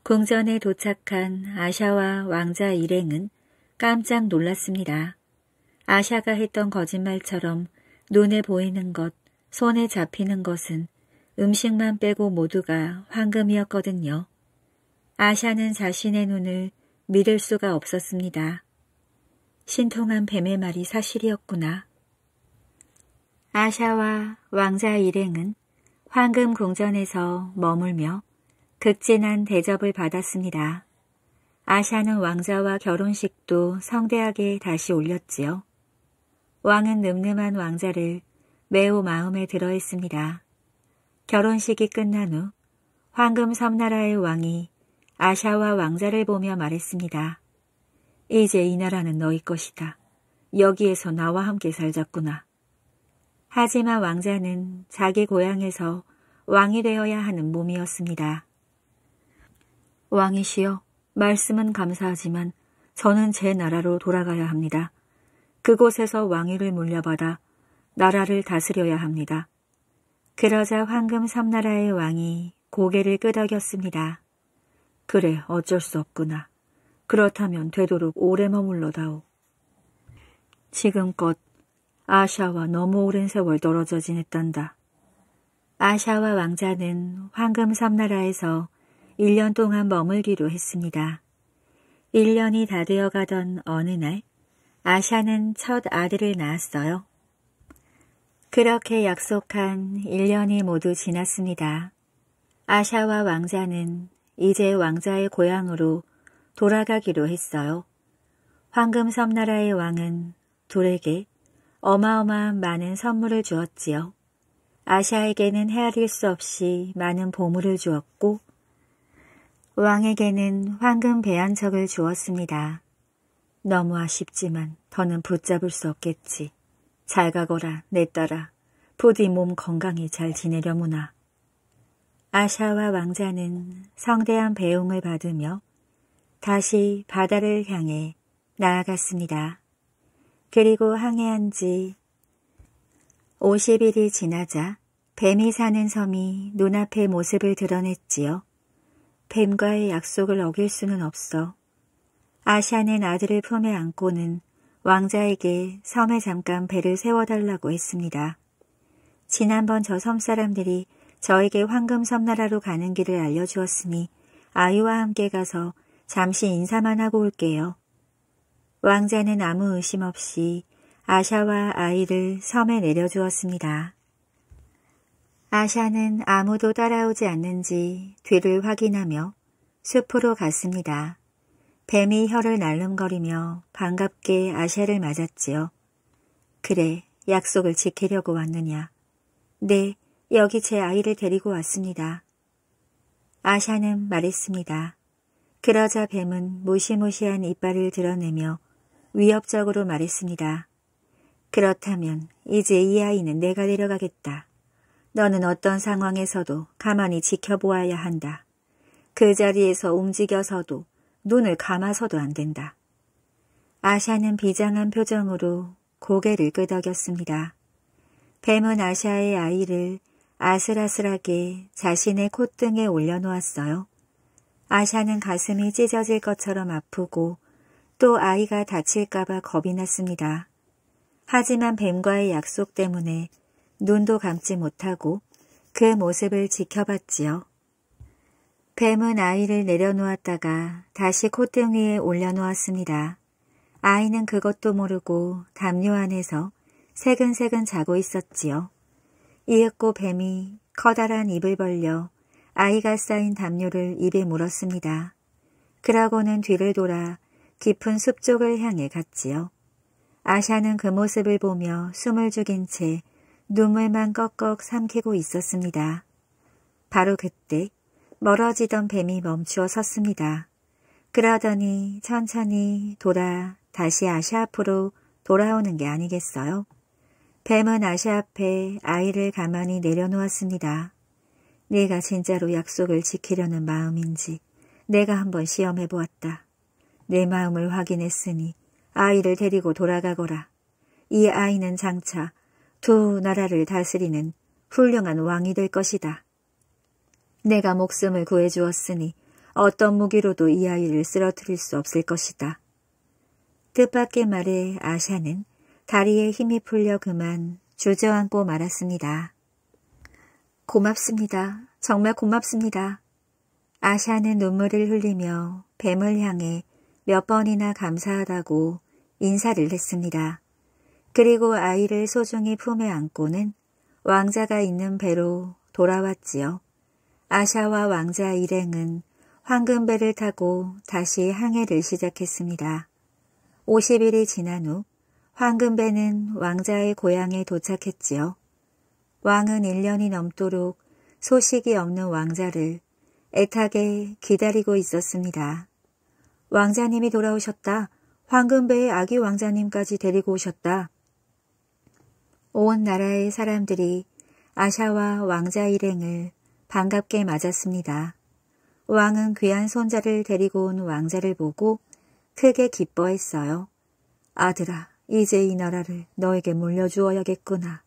궁전에 도착한 아샤와 왕자 일행은 깜짝 놀랐습니다. 아샤가 했던 거짓말처럼 눈에 보이는 것, 손에 잡히는 것은 음식만 빼고 모두가 황금이었거든요. 아샤는 자신의 눈을 믿을 수가 없었습니다. 신통한 뱀의 말이 사실이었구나. 아샤와 왕자 일행은 황금 궁전에서 머물며 극진한 대접을 받았습니다. 아샤는 왕자와 결혼식도 성대하게 다시 올렸지요. 왕은 늠름한 왕자를 매우 마음에 들어 했습니다. 결혼식이 끝난 후 황금 섬나라의 왕이 아샤와 왕자를 보며 말했습니다. 이제 이 나라는 너희 것이다. 여기에서 나와 함께 살자꾸나. 하지만 왕자는 자기 고향에서 왕이 되어야 하는 몸이었습니다. 왕이시여, 말씀은 감사하지만 저는 제 나라로 돌아가야 합니다. 그곳에서 왕위를 물려받아 나라를 다스려야 합니다. 그러자 황금 삼나라의 왕이 고개를 끄덕였습니다. 그래, 어쩔 수 없구나. 그렇다면 되도록 오래 머물러다오. 지금껏 아샤와 너무 오랜 세월 떨어져 지냈단다. 아샤와 왕자는 황금 삼나라에서 1년 동안 머물기로 했습니다. 1년이 다 되어가던 어느 날 아샤는 첫 아들을 낳았어요. 그렇게 약속한 1년이 모두 지났습니다. 아샤와 왕자는 이제 왕자의 고향으로 돌아가기로 했어요. 황금섬 나라의 왕은 둘에게 어마어마한 많은 선물을 주었지요. 아샤에게는 헤아릴 수 없이 많은 보물을 주었고 왕에게는 황금 배한척을 주었습니다. 너무 아쉽지만 더는 붙잡을 수 없겠지. 잘 가거라, 내 딸아. 부디 몸 건강히 잘 지내려무나. 아샤와 왕자는 성대한 배웅을 받으며 다시 바다를 향해 나아갔습니다. 그리고 항해한 지 50일이 지나자 뱀이 사는 섬이 눈앞의 모습을 드러냈지요. 뱀과의 약속을 어길 수는 없어 아시아는 아들을 품에 안고는 왕자에게 섬에 잠깐 배를 세워달라고 했습니다. 지난번 저 섬 사람들이 저에게 황금 섬나라로 가는 길을 알려주었으니 아이와 함께 가서 잠시 인사만 하고 올게요. 왕자는 아무 의심 없이 아샤와 아이를 섬에 내려주었습니다. 아샤는 아무도 따라오지 않는지 뒤를 확인하며 숲으로 갔습니다. 뱀이 혀를 날름거리며 반갑게 아셰를 맞았지요. 그래, 약속을 지키려고 왔느냐. 네, 여기 제 아이를 데리고 왔습니다. 아샤는 말했습니다. 그러자 뱀은 무시무시한 이빨을 드러내며 위협적으로 말했습니다. 그렇다면 이제 이 아이는 내가 데려가겠다. 너는 어떤 상황에서도 가만히 지켜보아야 한다. 그 자리에서 움직여서도 눈을 감아서도 안 된다. 아샤는 비장한 표정으로 고개를 끄덕였습니다. 뱀은 아샤의 아이를 아슬아슬하게 자신의 콧등에 올려놓았어요. 아샤는 가슴이 찢어질 것처럼 아프고 또 아이가 다칠까봐 겁이 났습니다. 하지만 뱀과의 약속 때문에 눈도 감지 못하고 그 모습을 지켜봤지요. 뱀은 아이를 내려놓았다가 다시 콧등 위에 올려놓았습니다. 아이는 그것도 모르고 담요 안에서 새근새근 자고 있었지요. 이윽고 뱀이 커다란 입을 벌려 아이가 쌓인 담요를 입에 물었습니다. 그러고는 뒤를 돌아 깊은 숲 쪽을 향해 갔지요. 아샤는 그 모습을 보며 숨을 죽인 채 눈물만 꺽꺽 삼키고 있었습니다. 바로 그때 멀어지던 뱀이 멈추어 섰습니다. 그러더니 천천히 돌아 다시 아시 앞으로 돌아오는 게 아니겠어요? 뱀은 아시 앞에 아이를 가만히 내려놓았습니다. 네가 진짜로 약속을 지키려는 마음인지 내가 한번 시험해 보았다. 내 마음을 확인했으니 아이를 데리고 돌아가거라. 이 아이는 장차 두 나라를 다스리는 훌륭한 왕이 될 것이다. 내가 목숨을 구해주었으니 어떤 무기로도 이 아이를 쓰러뜨릴 수 없을 것이다. 뜻밖의 말에 아샤는 다리에 힘이 풀려 그만 주저앉고 말았습니다. 고맙습니다. 정말 고맙습니다. 아샤는 눈물을 흘리며 뱀을 향해 몇 번이나 감사하다고 인사를 했습니다. 그리고 아이를 소중히 품에 안고는 왕자가 있는 배로 돌아왔지요. 아샤와 왕자 일행은 황금배를 타고 다시 항해를 시작했습니다. 50일이 지난 후 황금배는 왕자의 고향에 도착했지요. 왕은 1년이 넘도록 소식이 없는 왕자를 애타게 기다리고 있었습니다. 왕자님이 돌아오셨다. 황금배의 아기 왕자님까지 데리고 오셨다. 온 나라의 사람들이 아샤와 왕자 일행을 반갑게 맞았습니다. 왕은 귀한 손자를 데리고 온 왕자를 보고 크게 기뻐했어요. 아들아, 이제 이 나라를 너에게 물려주어야겠구나.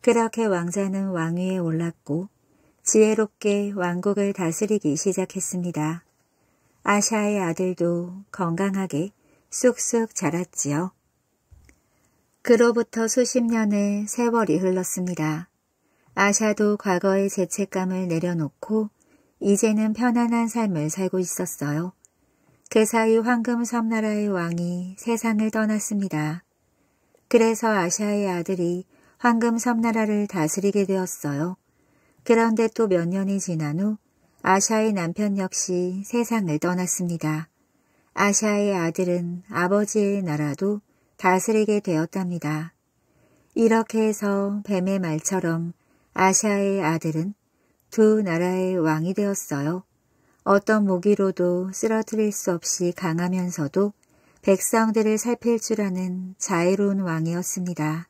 그렇게 왕자는 왕위에 올랐고 지혜롭게 왕국을 다스리기 시작했습니다. 아샤의 아들도 건강하게 쑥쑥 자랐지요. 그로부터 수십 년의 세월이 흘렀습니다. 아샤도 과거의 죄책감을 내려놓고 이제는 편안한 삶을 살고 있었어요. 그 사이 황금 섬나라의 왕이 세상을 떠났습니다. 그래서 아샤의 아들이 황금 섬나라를 다스리게 되었어요. 그런데 또 몇 년이 지난 후 아샤의 남편 역시 세상을 떠났습니다. 아샤의 아들은 아버지의 나라도 다스리게 되었답니다. 이렇게 해서 뱀의 말처럼 아샤의 아들은 두 나라의 왕이 되었어요. 어떤 무기로도 쓰러뜨릴 수 없이 강하면서도 백성들을 살필 줄 아는 자애로운 왕이었습니다.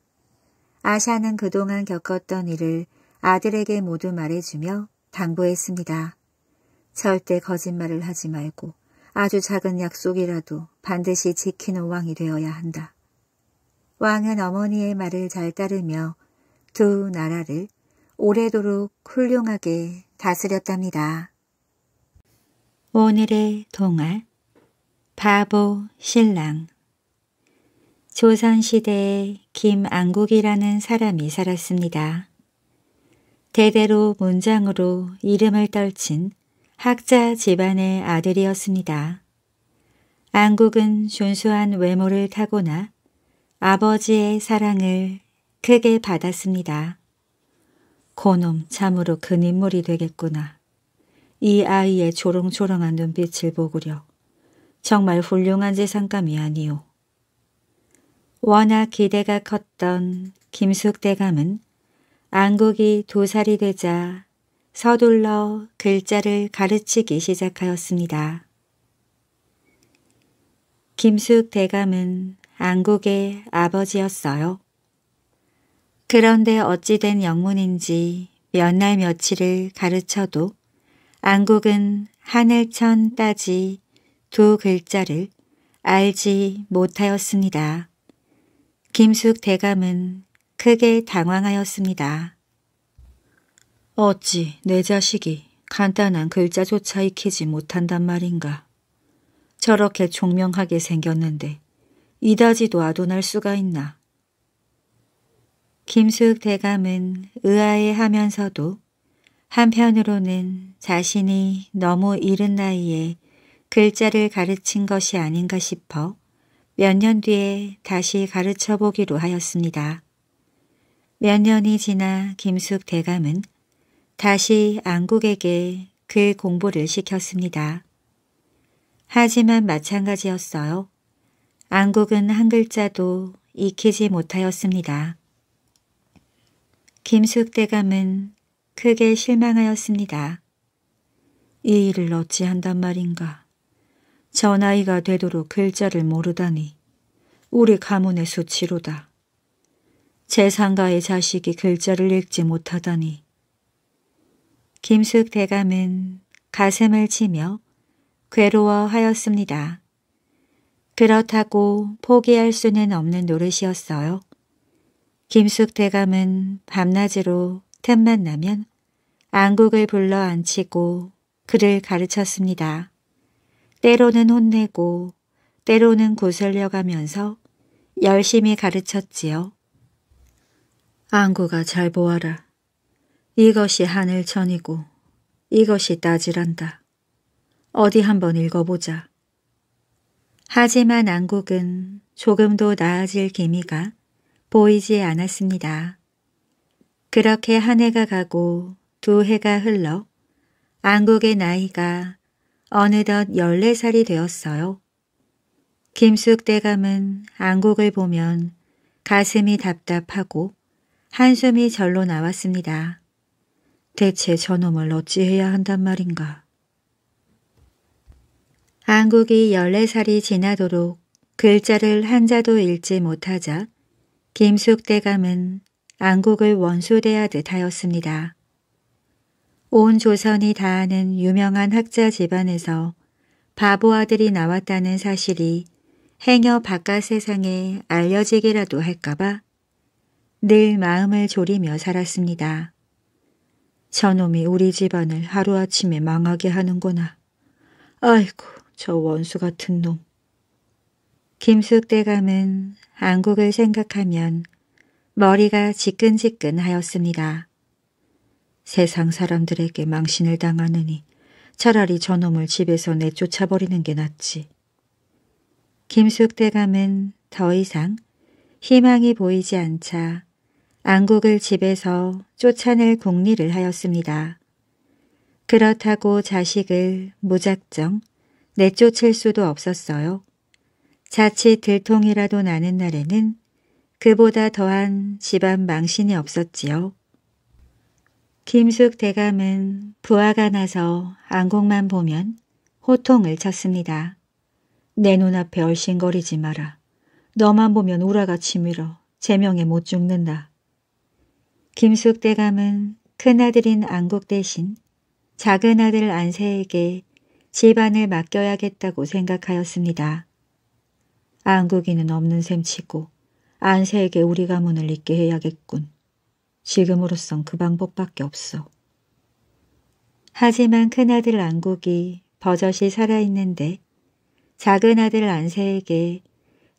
아샤는 그동안 겪었던 일을 아들에게 모두 말해주며 당부했습니다. 절대 거짓말을 하지 말고 아주 작은 약속이라도 반드시 지키는 왕이 되어야 한다. 왕은 어머니의 말을 잘 따르며 두 나라를 오래도록 훌륭하게 다스렸답니다. 오늘의 동화 바보 신랑 조선시대에 김안국이라는 사람이 살았습니다. 대대로 문장으로 이름을 떨친 학자 집안의 아들이었습니다. 안국은 준수한 외모를 타고나 아버지의 사랑을 크게 받았습니다. 고놈 참으로 큰 인물이 되겠구나. 이 아이의 조롱조롱한 눈빛을 보구려. 정말 훌륭한 재상감이 아니오. 워낙 기대가 컸던 김숙 대감은 안국이 두 살이 되자 서둘러 글자를 가르치기 시작하였습니다. 김숙 대감은 안국의 아버지였어요. 그런데 어찌된 영문인지 몇 날 며칠을 가르쳐도 안국은 하늘천 따지 두 글자를 알지 못하였습니다. 김숙 대감은 크게 당황하였습니다. 어찌 내 자식이 간단한 글자조차 익히지 못한단 말인가. 저렇게 총명하게 생겼는데 이다지도 아도날 수가 있나. 김숙 대감은 의아해하면서도 한편으로는 자신이 너무 이른 나이에 글자를 가르친 것이 아닌가 싶어 몇 년 뒤에 다시 가르쳐보기로 하였습니다. 몇 년이 지나 김숙 대감은 다시 안국에게 그 공부를 시켰습니다. 하지만 마찬가지였어요. 안국은 한 글자도 익히지 못하였습니다. 김숙대감은 크게 실망하였습니다. 이 일을 어찌 한단 말인가. 저 나이가 되도록 글자를 모르다니 우리 가문의 수치로다. 재상가의 자식이 글자를 읽지 못하다니. 김숙대감은 가슴을 치며 괴로워하였습니다. 그렇다고 포기할 수는 없는 노릇이었어요. 김숙 대감은 밤낮으로 틈만 나면 안국을 불러 앉히고 그를 가르쳤습니다. 때로는 혼내고 때로는 구슬려가면서 열심히 가르쳤지요. 안구가 잘 보아라. 이것이 하늘천이고 이것이 따지란다. 어디 한번 읽어보자. 하지만 안국은 조금도 나아질 기미가 보이지 않았습니다. 그렇게 한 해가 가고 두 해가 흘러 안국의 나이가 어느덧 14살이 되었어요. 김숙 대감은 안국을 보면 가슴이 답답하고 한숨이 절로 나왔습니다. 대체 저놈을 어찌해야 한단 말인가. 안국이 14살이 지나도록 글자를 한자도 읽지 못하자 김숙 대감은 안국을 원수대하듯 하였습니다. 온 조선이 다 아는 유명한 학자 집안에서 바보 아들이 나왔다는 사실이 행여 바깥 세상에 알려지기라도 할까봐 늘 마음을 졸이며 살았습니다. 저놈이 우리 집안을 하루아침에 망하게 하는구나. 아이고 저 원수 같은 놈. 김숙대감은 안국을 생각하면 머리가 지끈지끈하였습니다. 세상 사람들에게 망신을 당하느니 차라리 저놈을 집에서 내쫓아버리는 게 낫지. 김숙대감은 더 이상 희망이 보이지 않자 안국을 집에서 쫓아낼 공리를 하였습니다. 그렇다고 자식을 무작정 내쫓을 수도 없었어요. 자칫 들통이라도 나는 날에는 그보다 더한 집안 망신이 없었지요. 김숙 대감은 부하가 나서 안국만 보면 호통을 쳤습니다. 내 눈앞에 얼씬거리지 마라. 너만 보면 우라가 치밀어 제명에 못 죽는다. 김숙 대감은 큰아들인 안국 대신 작은아들 안세에게 집안을 맡겨야겠다고 생각하였습니다. 안국이는 없는 셈치고 안세에게 우리 가문을 잇게 해야겠군. 지금으로선 그 방법밖에 없어. 하지만 큰아들 안국이 버젓이 살아있는데 작은 아들 안세에게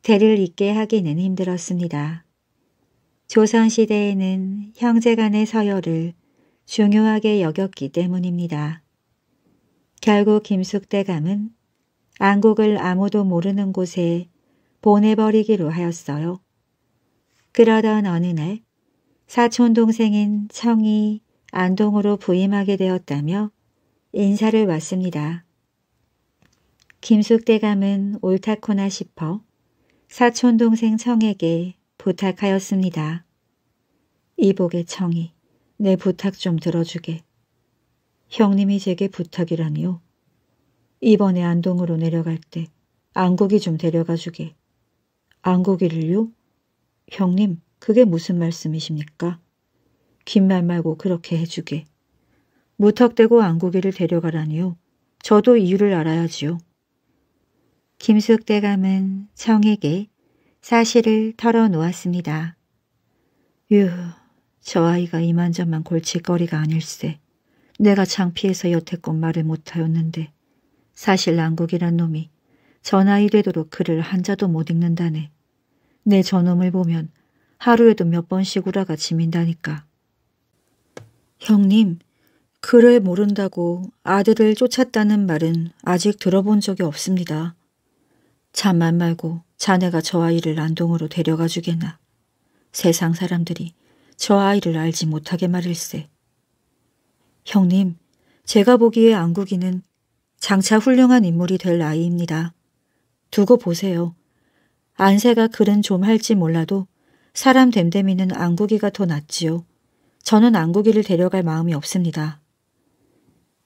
대를 잇게 하기는 힘들었습니다. 조선시대에는 형제 간의 서열을 중요하게 여겼기 때문입니다. 결국 김숙대감은 안국을 아무도 모르는 곳에 보내버리기로 하였어요. 그러던 어느 날 사촌 동생인 청이 안동으로 부임하게 되었다며 인사를 왔습니다. 김숙대감은 옳다코나 싶어 사촌 동생 청에게 부탁하였습니다. 이복의 청이 내 부탁 좀 들어주게. 형님이 제게 부탁이라니요. 이번에 안동으로 내려갈 때 안국이 좀 데려가주게. 안고기를요? 형님, 그게 무슨 말씀이십니까? 긴 말 말고 그렇게 해주게. 무턱대고 안고기를 데려가라니요. 저도 이유를 알아야지요. 김숙대감은 청에게 사실을 털어놓았습니다. 유, 저 아이가 이만저만 골칫거리가 아닐세. 내가 창피해서 여태껏 말을 못하였는데 사실 안국이란 놈이 전하이 되도록 글을 한자도 못 읽는다네. 내 저놈을 보면 하루에도 몇 번씩 우라가 지민다니까. 형님, 그를 모른다고 아들을 쫓았다는 말은 아직 들어본 적이 없습니다. 잠만 말고 자네가 저 아이를 난동으로 데려가 주게나. 세상 사람들이 저 아이를 알지 못하게 말일세. 형님, 제가 보기에 안국이는 장차 훌륭한 인물이 될 아이입니다. 두고 보세요. 안세가 글은 좀 할지 몰라도 사람 됨됨이는 안구기가 더 낫지요. 저는 안구기를 데려갈 마음이 없습니다.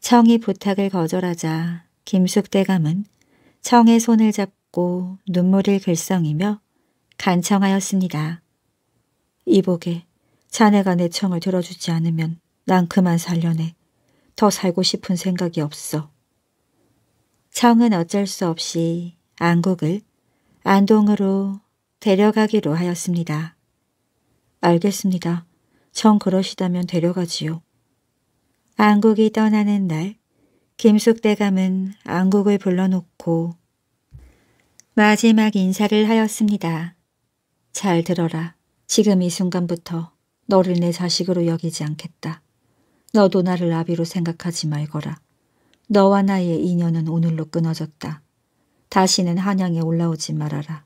청이 부탁을 거절하자 김숙대감은 청의 손을 잡고 눈물을 글썽이며 간청하였습니다. 이복에 자네가 내 청을 들어주지 않으면 난 그만 살려내. 더 살고 싶은 생각이 없어. 청은 어쩔 수 없이 안국을 안동으로 데려가기로 하였습니다. 알겠습니다. 전 그러시다면 데려가지요. 안국이 떠나는 날 김숙 대감은 안국을 불러놓고 마지막 인사를 하였습니다. 잘 들어라. 지금 이 순간부터 너를 내 자식으로 여기지 않겠다. 너도 나를 아비로 생각하지 말거라. 너와 나의 인연은 오늘로 끊어졌다. 다시는 한양에 올라오지 말아라.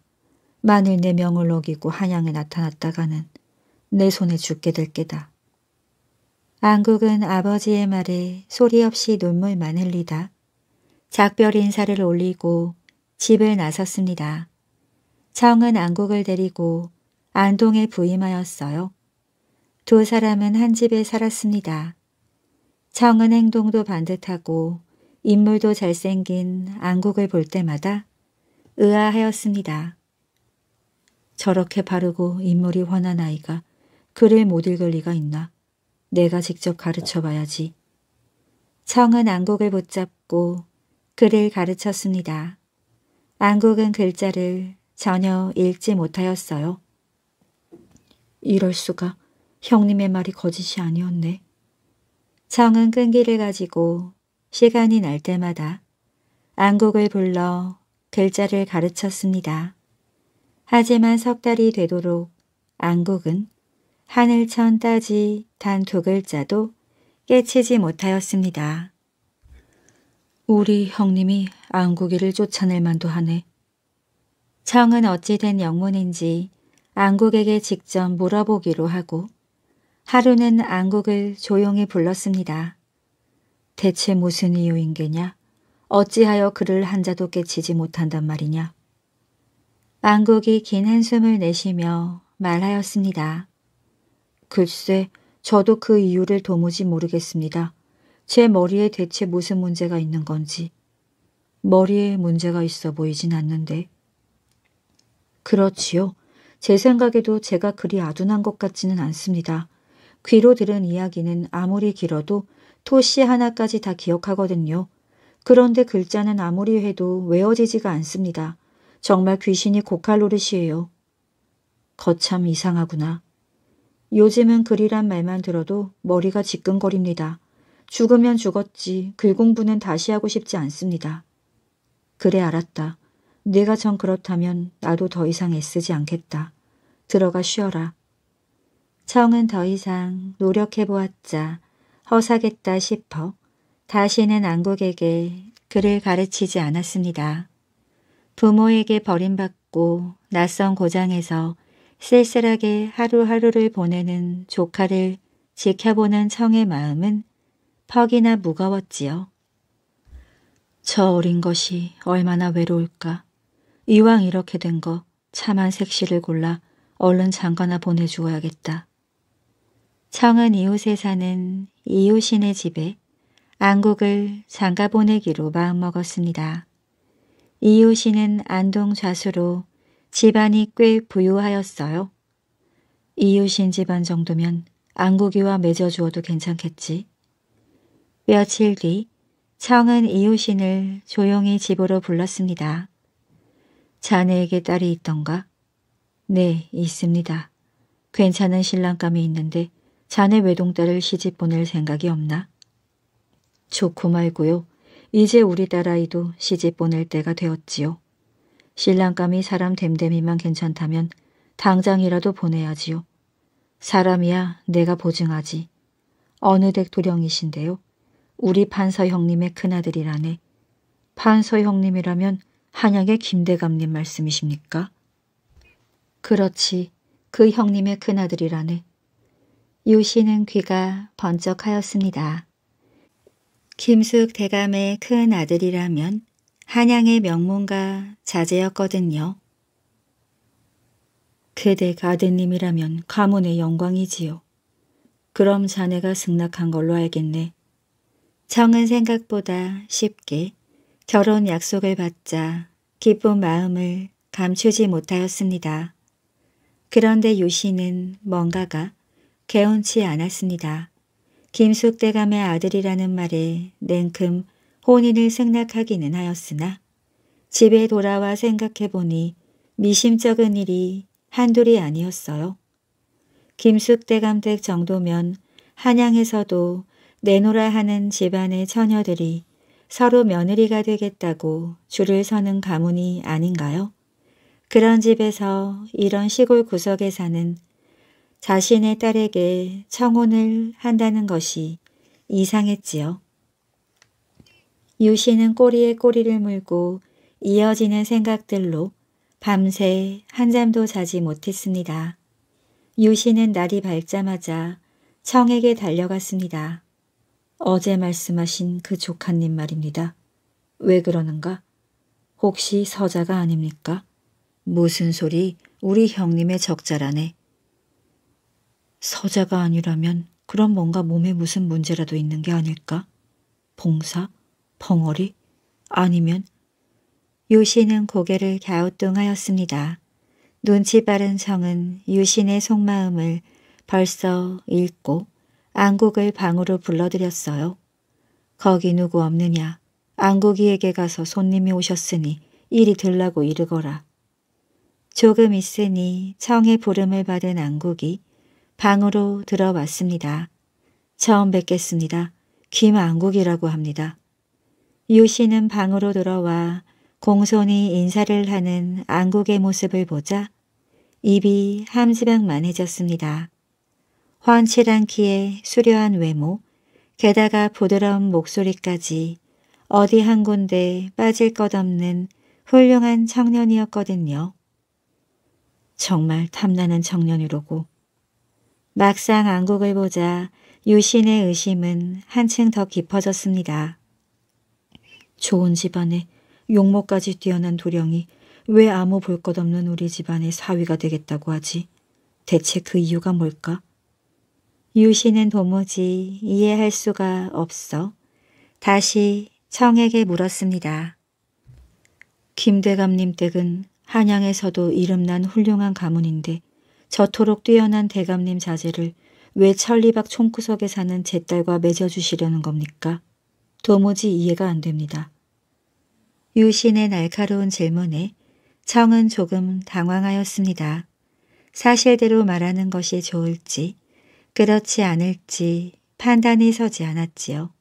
만일 내 명을 어기고 한양에 나타났다가는 내 손에 죽게 될 게다. 안국은 아버지의 말에 소리 없이 눈물만 흘리다. 작별 인사를 올리고 집을 나섰습니다. 청은 안국을 데리고 안동에 부임하였어요. 두 사람은 한 집에 살았습니다. 청은 행동도 반듯하고 인물도 잘생긴 안국을 볼 때마다 의아하였습니다. 저렇게 바르고 인물이 훤한 아이가 글을 못 읽을 리가 있나. 내가 직접 가르쳐봐야지. 청은 안국을 붙잡고 글을 가르쳤습니다. 안국은 글자를 전혀 읽지 못하였어요. 이럴 수가 형님의 말이 거짓이 아니었네. 청은 끈기를 가지고 시간이 날 때마다 안국을 불러 글자를 가르쳤습니다. 하지만 석 달이 되도록 안국은 하늘천 따지 단 두 글자도 깨치지 못하였습니다. 우리 형님이 안국이를 쫓아낼 만도 하네. 청은 어찌된 영문인지 안국에게 직접 물어보기로 하고 하루는 안국을 조용히 불렀습니다. 대체 무슨 이유인 게냐? 어찌하여 그를 한 자도 깨치지 못한단 말이냐? 망국이 긴 한숨을 내쉬며 말하였습니다. 글쎄, 저도 그 이유를 도무지 모르겠습니다. 제 머리에 대체 무슨 문제가 있는 건지. 머리에 문제가 있어 보이진 않는데. 그렇지요. 제 생각에도 제가 그리 아둔한 것 같지는 않습니다. 귀로 들은 이야기는 아무리 길어도 토시 하나까지 다 기억하거든요. 그런데 글자는 아무리 해도 외워지지가 않습니다. 정말 귀신이 고칼로릇이에요. 거참 이상하구나. 요즘은 글이란 말만 들어도 머리가 지끈거립니다. 죽으면 죽었지 글 공부는 다시 하고 싶지 않습니다. 그래 알았다. 네가전 그렇다면 나도 더 이상 애쓰지 않겠다. 들어가 쉬어라. 청은 더 이상 노력해보았자 허사겠다 싶어 다시는 안국에게 그를 가르치지 않았습니다. 부모에게 버림받고 낯선 고장에서 쓸쓸하게 하루하루를 보내는 조카를 지켜보는 청의 마음은 퍽이나 무거웠지요. 저 어린 것이 얼마나 외로울까. 이왕 이렇게 된 거 참한 색시를 골라 얼른 장가나 보내주어야겠다. 청은 이웃에 사는 이효신의 집에 안국을 장가 보내기로 마음먹었습니다. 이효신은 안동 좌수로 집안이 꽤 부유하였어요. 이효신 집안 정도면 안국이와 맺어주어도 괜찮겠지. 며칠 뒤 청은 이효신을 조용히 집으로 불렀습니다. 자네에게 딸이 있던가? 네, 있습니다. 괜찮은 신랑감이 있는데 자네 외동딸을 시집 보낼 생각이 없나? 좋고 말고요. 이제 우리 딸아이도 시집 보낼 때가 되었지요. 신랑감이 사람 됨됨이만 괜찮다면 당장이라도 보내야지요. 사람이야 내가 보증하지. 어느 댁 도령이신데요. 우리 판서 형님의 큰아들이라네. 판서 형님이라면 한약의 김대감님 말씀이십니까? 그렇지. 그 형님의 큰아들이라네. 요시는 귀가 번쩍하였습니다. 김숙 대감의 큰 아들이라면 한양의 명문가 자제였거든요. 그대가 아드님이라면 가문의 영광이지요. 그럼 자네가 승낙한 걸로 알겠네. 정은 생각보다 쉽게 결혼 약속을 받자 기쁜 마음을 감추지 못하였습니다. 그런데 요시는 뭔가가 개운치 않았습니다. 김숙대감의 아들이라는 말에 냉큼 혼인을 생략하기는 하였으나 집에 돌아와 생각해보니 미심쩍은 일이 한둘이 아니었어요. 김숙대감 댁 정도면 한양에서도 내놓으라 하는 집안의 처녀들이 서로 며느리가 되겠다고 줄을 서는 가문이 아닌가요? 그런 집에서 이런 시골 구석에 사는 자신의 딸에게 청혼을 한다는 것이 이상했지요. 유씨는 꼬리에 꼬리를 물고 이어지는 생각들로 밤새 한잠도 자지 못했습니다. 유씨는 날이 밝자마자 청에게 달려갔습니다. 어제 말씀하신 그 조카님 말입니다. 왜 그러는가? 혹시 서자가 아닙니까? 무슨 소리 우리 형님의 적자라네. 서자가 아니라면 그런 뭔가 몸에 무슨 문제라도 있는 게 아닐까? 봉사? 벙어리? 아니면? 유신은 고개를 갸우뚱하였습니다. 눈치 빠른 성은 유신의 속마음을 벌써 읽고 안국을 방으로 불러들였어요. 거기 누구 없느냐. 안국이에게 가서 손님이 오셨으니 이리 들라고 이르거라. 조금 있으니 청의 부름을 받은 안국이 방으로 들어왔습니다. 처음 뵙겠습니다. 김안국이라고 합니다. 유 씨는 방으로 들어와 공손히 인사를 하는 안국의 모습을 보자 입이 함지박만해졌습니다. 환칠한 키에 수려한 외모, 게다가 부드러운 목소리까지 어디 한 군데 빠질 것 없는 훌륭한 청년이었거든요. 정말 탐나는 청년이로고 막상 안국을 보자 유신의 의심은 한층 더 깊어졌습니다. 좋은 집안에 용모까지 뛰어난 도령이 왜 아무 볼 것 없는 우리 집안의 사위가 되겠다고 하지? 대체 그 이유가 뭘까? 유신은 도무지 이해할 수가 없어 다시 청에게 물었습니다. 김대감님 댁은 한양에서도 이름난 훌륭한 가문인데 저토록 뛰어난 대감님 자제를 왜 천리박 총구석에 사는 제 딸과 맺어주시려는 겁니까? 도무지 이해가 안 됩니다. 유신의 날카로운 질문에 청은 조금 당황하였습니다. 사실대로 말하는 것이 좋을지 그렇지 않을지 판단이 서지 않았지요.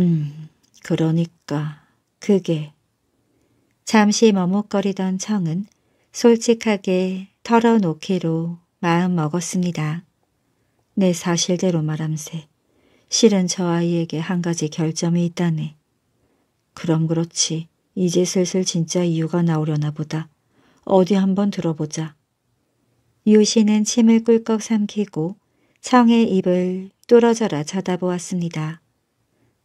음, 그러니까 그게 잠시 머뭇거리던 청은 솔직하게 털어놓기로 마음 먹었습니다. 내 사실대로 말함세. 실은 저 아이에게 한 가지 결점이 있다네. 그럼 그렇지. 이제 슬슬 진짜 이유가 나오려나 보다. 어디 한번 들어보자. 유신은 침을 꿀꺽 삼키고 청의 입을 뚫어져라 쳐다보았습니다.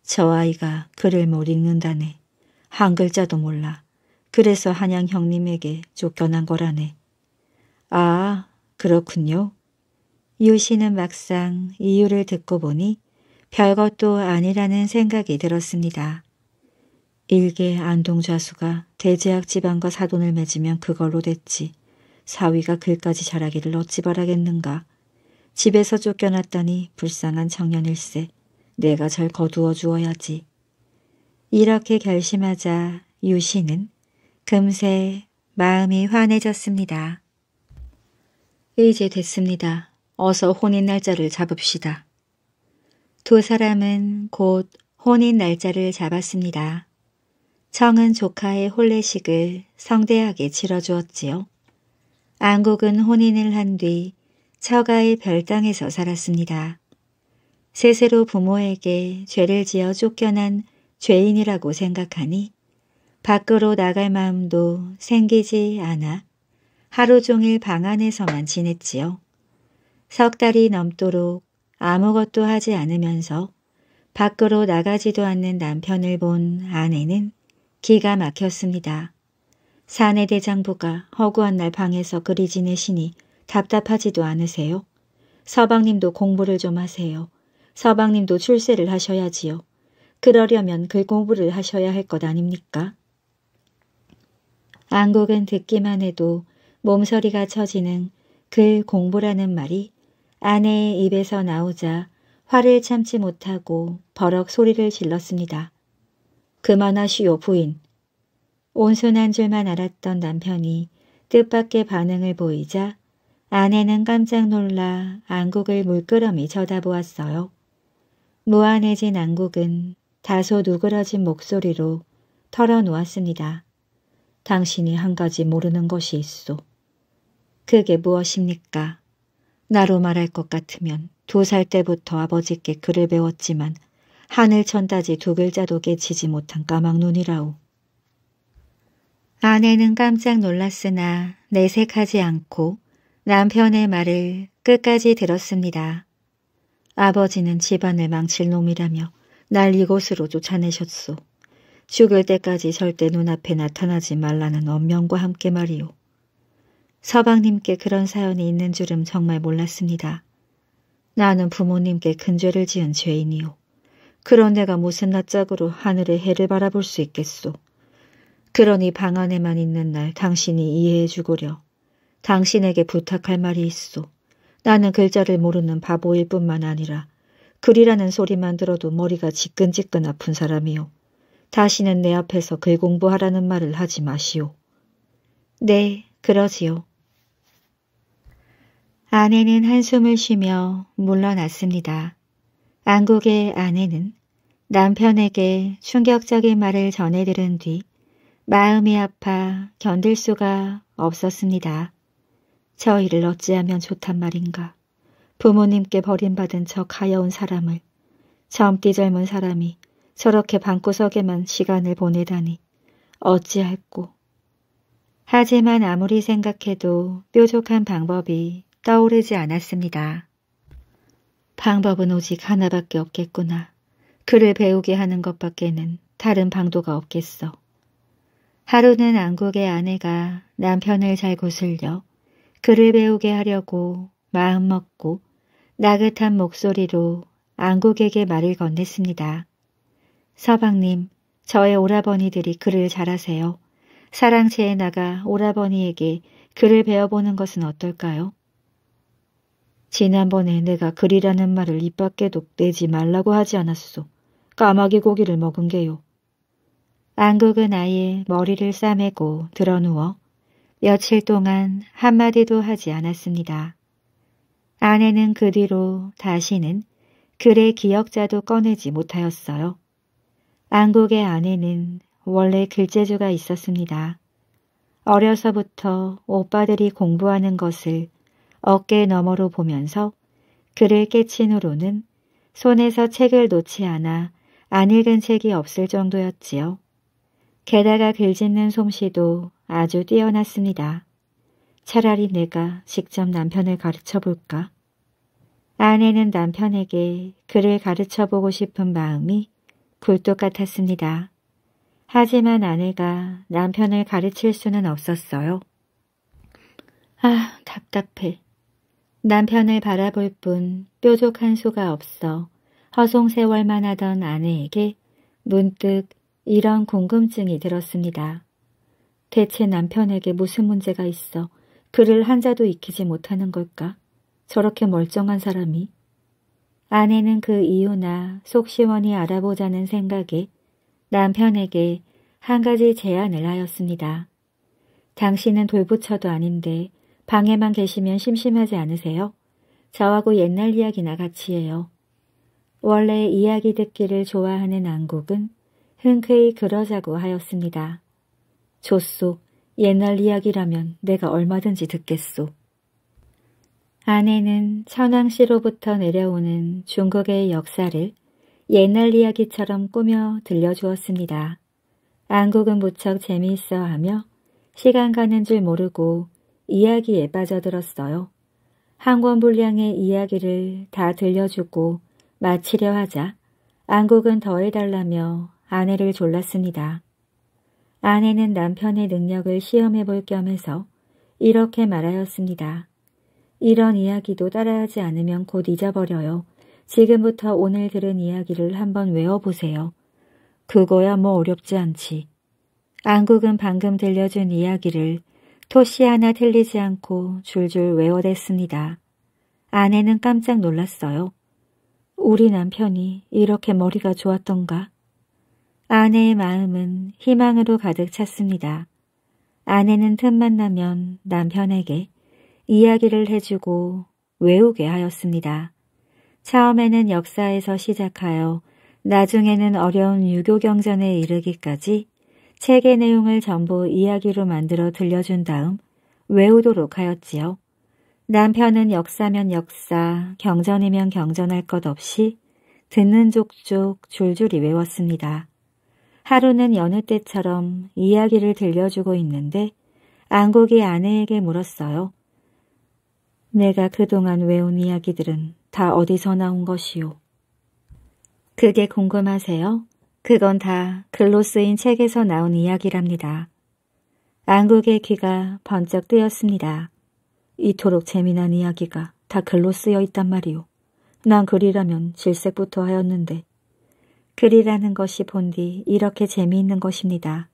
저 아이가 글을 못 읽는다네. 한 글자도 몰라. 그래서 한양 형님에게 쫓겨난 거라네. 아, 그렇군요. 유호 씨는 막상 이유를 듣고 보니 별것도 아니라는 생각이 들었습니다. 일개 안동좌수가 대제학 지방과 사돈을 맺으면 그걸로 됐지. 사위가 글까지 자라기를 어찌 바라겠는가. 집에서 쫓겨났다니 불쌍한 청년일세. 내가 절 거두어 주어야지. 이렇게 결심하자 유씨는 금세 마음이 환해졌습니다. 이제 됐습니다. 어서 혼인 날짜를 잡읍시다. 두 사람은 곧 혼인 날짜를 잡았습니다. 청은 조카의 혼례식을 성대하게 치러주었지요. 안국은 혼인을 한 뒤 처가의 별당에서 살았습니다. 세세로 부모에게 죄를 지어 쫓겨난 죄인이라고 생각하니 밖으로 나갈 마음도 생기지 않아 하루 종일 방 안에서만 지냈지요. 석 달이 넘도록 아무것도 하지 않으면서 밖으로 나가지도 않는 남편을 본 아내는 기가 막혔습니다. 사내 대장부가 허구한 날 방에서 그리 지내시니 답답하지도 않으세요? 서방님도 공부를 좀 하세요. 서방님도 출세를 하셔야지요. 그러려면 그 공부를 하셔야 할 것 아닙니까? 안국은 듣기만 해도 몸소리가 처지는그 공부라는 말이 아내의 입에서 나오자 화를 참지 못하고 버럭 소리를 질렀습니다. 그만하시오 부인. 온순한 줄만 알았던 남편이 뜻밖의 반응을 보이자 아내는 깜짝 놀라 안국을 물끄러미 쳐다보았어요. 무안해진 안국은 다소 누그러진 목소리로 털어놓았습니다. 당신이 한 가지 모르는 것이 있어 그게 무엇입니까? 나로 말할 것 같으면 두 살 때부터 아버지께 글을 배웠지만 하늘 천다지두 글자도 깨치지 못한 까막눈이라오. 아내는 깜짝 놀랐으나 내색하지 않고 남편의 말을 끝까지 들었습니다. 아버지는 집안을 망칠 놈이라며 날 이곳으로 쫓아내셨소. 죽을 때까지 절대 눈앞에 나타나지 말라는 엄명과 함께 말이오. 서방님께 그런 사연이 있는 줄은 정말 몰랐습니다. 나는 부모님께 근죄를 지은 죄인이요. 그런 내가 무슨 낯짝으로 하늘의 해를 바라볼 수 있겠소. 그러니 방 안에만 있는 날 당신이 이해해 주고려. 당신에게 부탁할 말이 있소. 나는 글자를 모르는 바보일 뿐만 아니라 글이라는 소리만 들어도 머리가 지끈지끈 아픈 사람이요. 다시는 내 앞에서 글 공부하라는 말을 하지 마시오. 네, 그러지요. 아내는 한숨을 쉬며 물러났습니다. 안국의 아내는 남편에게 충격적인 말을 전해 들은 뒤 마음이 아파 견딜 수가 없었습니다. 저 일을 어찌하면 좋단 말인가. 부모님께 버림받은 저 가여운 사람을 젊디 젊은 사람이 저렇게 방구석에만 시간을 보내다니 어찌할꼬. 하지만 아무리 생각해도 뾰족한 방법이 떠오르지 않았습니다. 방법은 오직 하나밖에 없겠구나. 그를 배우게 하는 것밖에는 다른 방도가 없겠어. 하루는 안국의 아내가 남편을 잘 거슬려 그를 배우게 하려고 마음먹고 나긋한 목소리로 안국에게 말을 건넸습니다. 서방님, 저의 오라버니들이 그를 잘하세요. 사랑채에 나가 오라버니에게 그를 배워보는 것은 어떨까요? 지난번에 내가 그리라는 말을 입 밖에 독대지 말라고 하지 않았소. 까마귀 고기를 먹은 게요. 안국은 아예 머리를 싸매고 드러누워 며칠 동안 한마디도 하지 않았습니다. 아내는 그 뒤로 다시는 글의 기억자도 꺼내지 못하였어요. 안국의 아내는 원래 글재주가 있었습니다. 어려서부터 오빠들이 공부하는 것을 어깨 너머로 보면서 그를 깨친 후로는 손에서 책을 놓지 않아 안 읽은 책이 없을 정도였지요. 게다가 글짓는 솜씨도 아주 뛰어났습니다. 차라리 내가 직접 남편을 가르쳐 볼까? 아내는 남편에게 그를 가르쳐 보고 싶은 마음이 불뚝 같았습니다. 하지만 아내가 남편을 가르칠 수는 없었어요. 아, 답답해. 남편을 바라볼 뿐 뾰족한 수가 없어 허송세월만 하던 아내에게 문득 이런 궁금증이 들었습니다. 대체 남편에게 무슨 문제가 있어 그를 한자도 익히지 못하는 걸까? 저렇게 멀쩡한 사람이? 아내는 그 이유나 속 시원히 알아보자는 생각에 남편에게 한 가지 제안을 하였습니다. 당신은 돌부처도 아닌데 방에만 계시면 심심하지 않으세요? 저하고 옛날 이야기나 같이 해요. 원래 이야기 듣기를 좋아하는 안국은 흔쾌히 그러자고 하였습니다. 좋소, 옛날 이야기라면 내가 얼마든지 듣겠소. 아내는 천황씨로부터 내려오는 중국의 역사를 옛날 이야기처럼 꾸며 들려주었습니다. 안국은 무척 재미있어 하며 시간 가는 줄 모르고 이야기에 빠져들었어요. 한권 불량의 이야기를 다 들려주고 마치려 하자 안국은 더해달라며 아내를 졸랐습니다. 아내는 남편의 능력을 시험해볼 겸해서 이렇게 말하였습니다. 이런 이야기도 따라하지 않으면 곧 잊어버려요. 지금부터 오늘 들은 이야기를 한번 외워보세요. 그거야 뭐 어렵지 않지. 안국은 방금 들려준 이야기를 토시 하나 틀리지 않고 줄줄 외워댔습니다. 아내는 깜짝 놀랐어요. 우리 남편이 이렇게 머리가 좋았던가? 아내의 마음은 희망으로 가득 찼습니다. 아내는 틈만 나면 남편에게 이야기를 해주고 외우게 하였습니다. 처음에는 역사에서 시작하여 나중에는 어려운 유교 경전에 이르기까지 책의 내용을 전부 이야기로 만들어 들려준 다음 외우도록 하였지요. 남편은 역사면 역사, 경전이면 경전할 것 없이 듣는 족족 줄줄이 외웠습니다. 하루는 여느 때처럼 이야기를 들려주고 있는데 안국이 아내에게 물었어요. 내가 그동안 외운 이야기들은 다 어디서 나온 것이요. 그게 궁금하세요? 그건 다 글로 쓰인 책에서 나온 이야기랍니다. 안국의 귀가 번쩍 뜨였습니다. 이토록 재미난 이야기가 다 글로 쓰여 있단 말이오. 난 글이라면 질색부터 하였는데 글이라는 것이 본디 이렇게 재미있는 것입니다.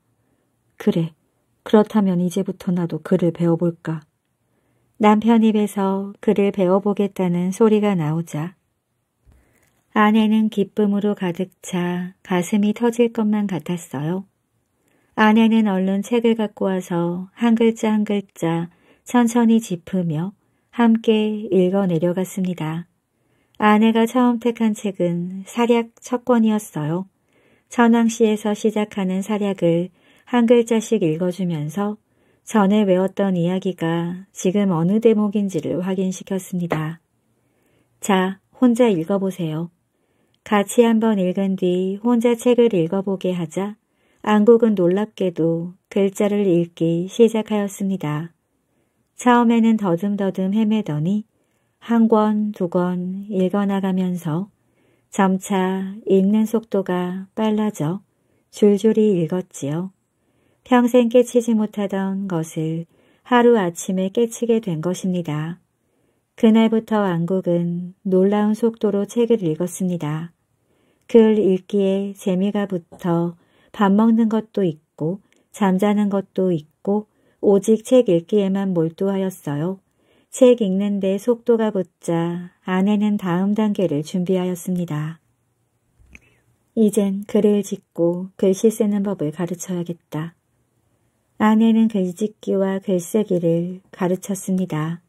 그래, 그렇다면 이제부터 나도 글을 배워볼까. 남편 입에서 글을 배워보겠다는 소리가 나오자 아내는 기쁨으로 가득 차 가슴이 터질 것만 같았어요. 아내는 얼른 책을 갖고 와서 한 글자 한 글자 천천히 짚으며 함께 읽어 내려갔습니다. 아내가 처음 택한 책은 사략 첫 권이었어요. 천황시에서 시작하는 사략을 한 글자씩 읽어주면서 전에 외웠던 이야기가 지금 어느 대목인지를 확인시켰습니다. 자, 혼자 읽어보세요. 같이 한번 읽은 뒤 혼자 책을 읽어보게 하자 안국은 놀랍게도 글자를 읽기 시작하였습니다. 처음에는 더듬더듬 헤매더니 한 권, 두 권 읽어나가면서 점차 읽는 속도가 빨라져 줄줄이 읽었지요. 평생 깨치지 못하던 것을 하루아침에 깨치게 된 것입니다. 그날부터 안국은 놀라운 속도로 책을 읽었습니다. 글 읽기에 재미가 붙어 밥 먹는 것도 있고 잠자는 것도 있고 오직 책 읽기에만 몰두하였어요. 책 읽는데 속도가 붙자 아내는 다음 단계를 준비하였습니다. 이젠 글을 짓고 글씨 쓰는 법을 가르쳐야겠다. 아내는 글짓기와 글쓰기를 가르쳤습니다.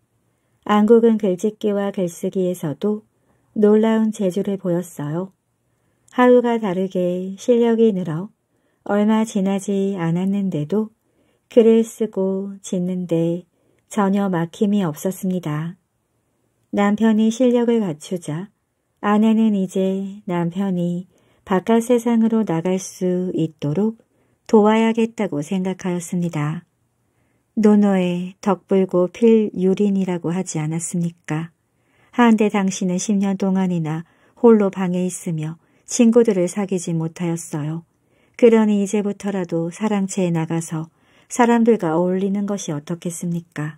안국은 글짓기와 글쓰기에서도 놀라운 재주를 보였어요. 하루가 다르게 실력이 늘어 얼마 지나지 않았는데도 글을 쓰고 짓는데 전혀 막힘이 없었습니다. 남편이 실력을 갖추자 아내는 이제 남편이 바깥 세상으로 나갈 수 있도록 도와야겠다고 생각하였습니다. 노노의 덕불고 필 유린이라고 하지 않았습니까? 한데 당신은 10년 동안이나 홀로 방에 있으며 친구들을 사귀지 못하였어요. 그러니 이제부터라도 사랑채에 나가서 사람들과 어울리는 것이 어떻겠습니까?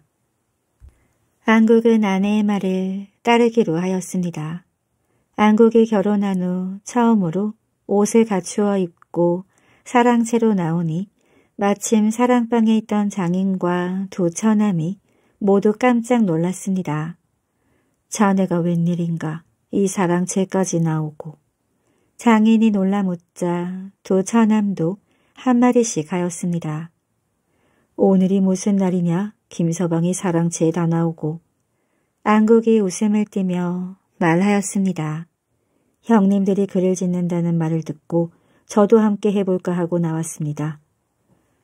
안국은 아내의 말을 따르기로 하였습니다. 안국이 결혼한 후 처음으로 옷을 갖추어 입고 사랑채로 나오니 마침 사랑방에 있던 장인과 두 처남이 모두 깜짝 놀랐습니다. 자네가 웬일인가 이 사랑채까지 나오고 장인이 놀라 묻자 두 차남도 한 마디씩 하였습니다. 오늘이 무슨 날이냐 김서방이 사랑채에 다 나오고 안국이 웃음을 띠며 말하였습니다. 형님들이 글을 짓는다는 말을 듣고 저도 함께 해볼까 하고 나왔습니다.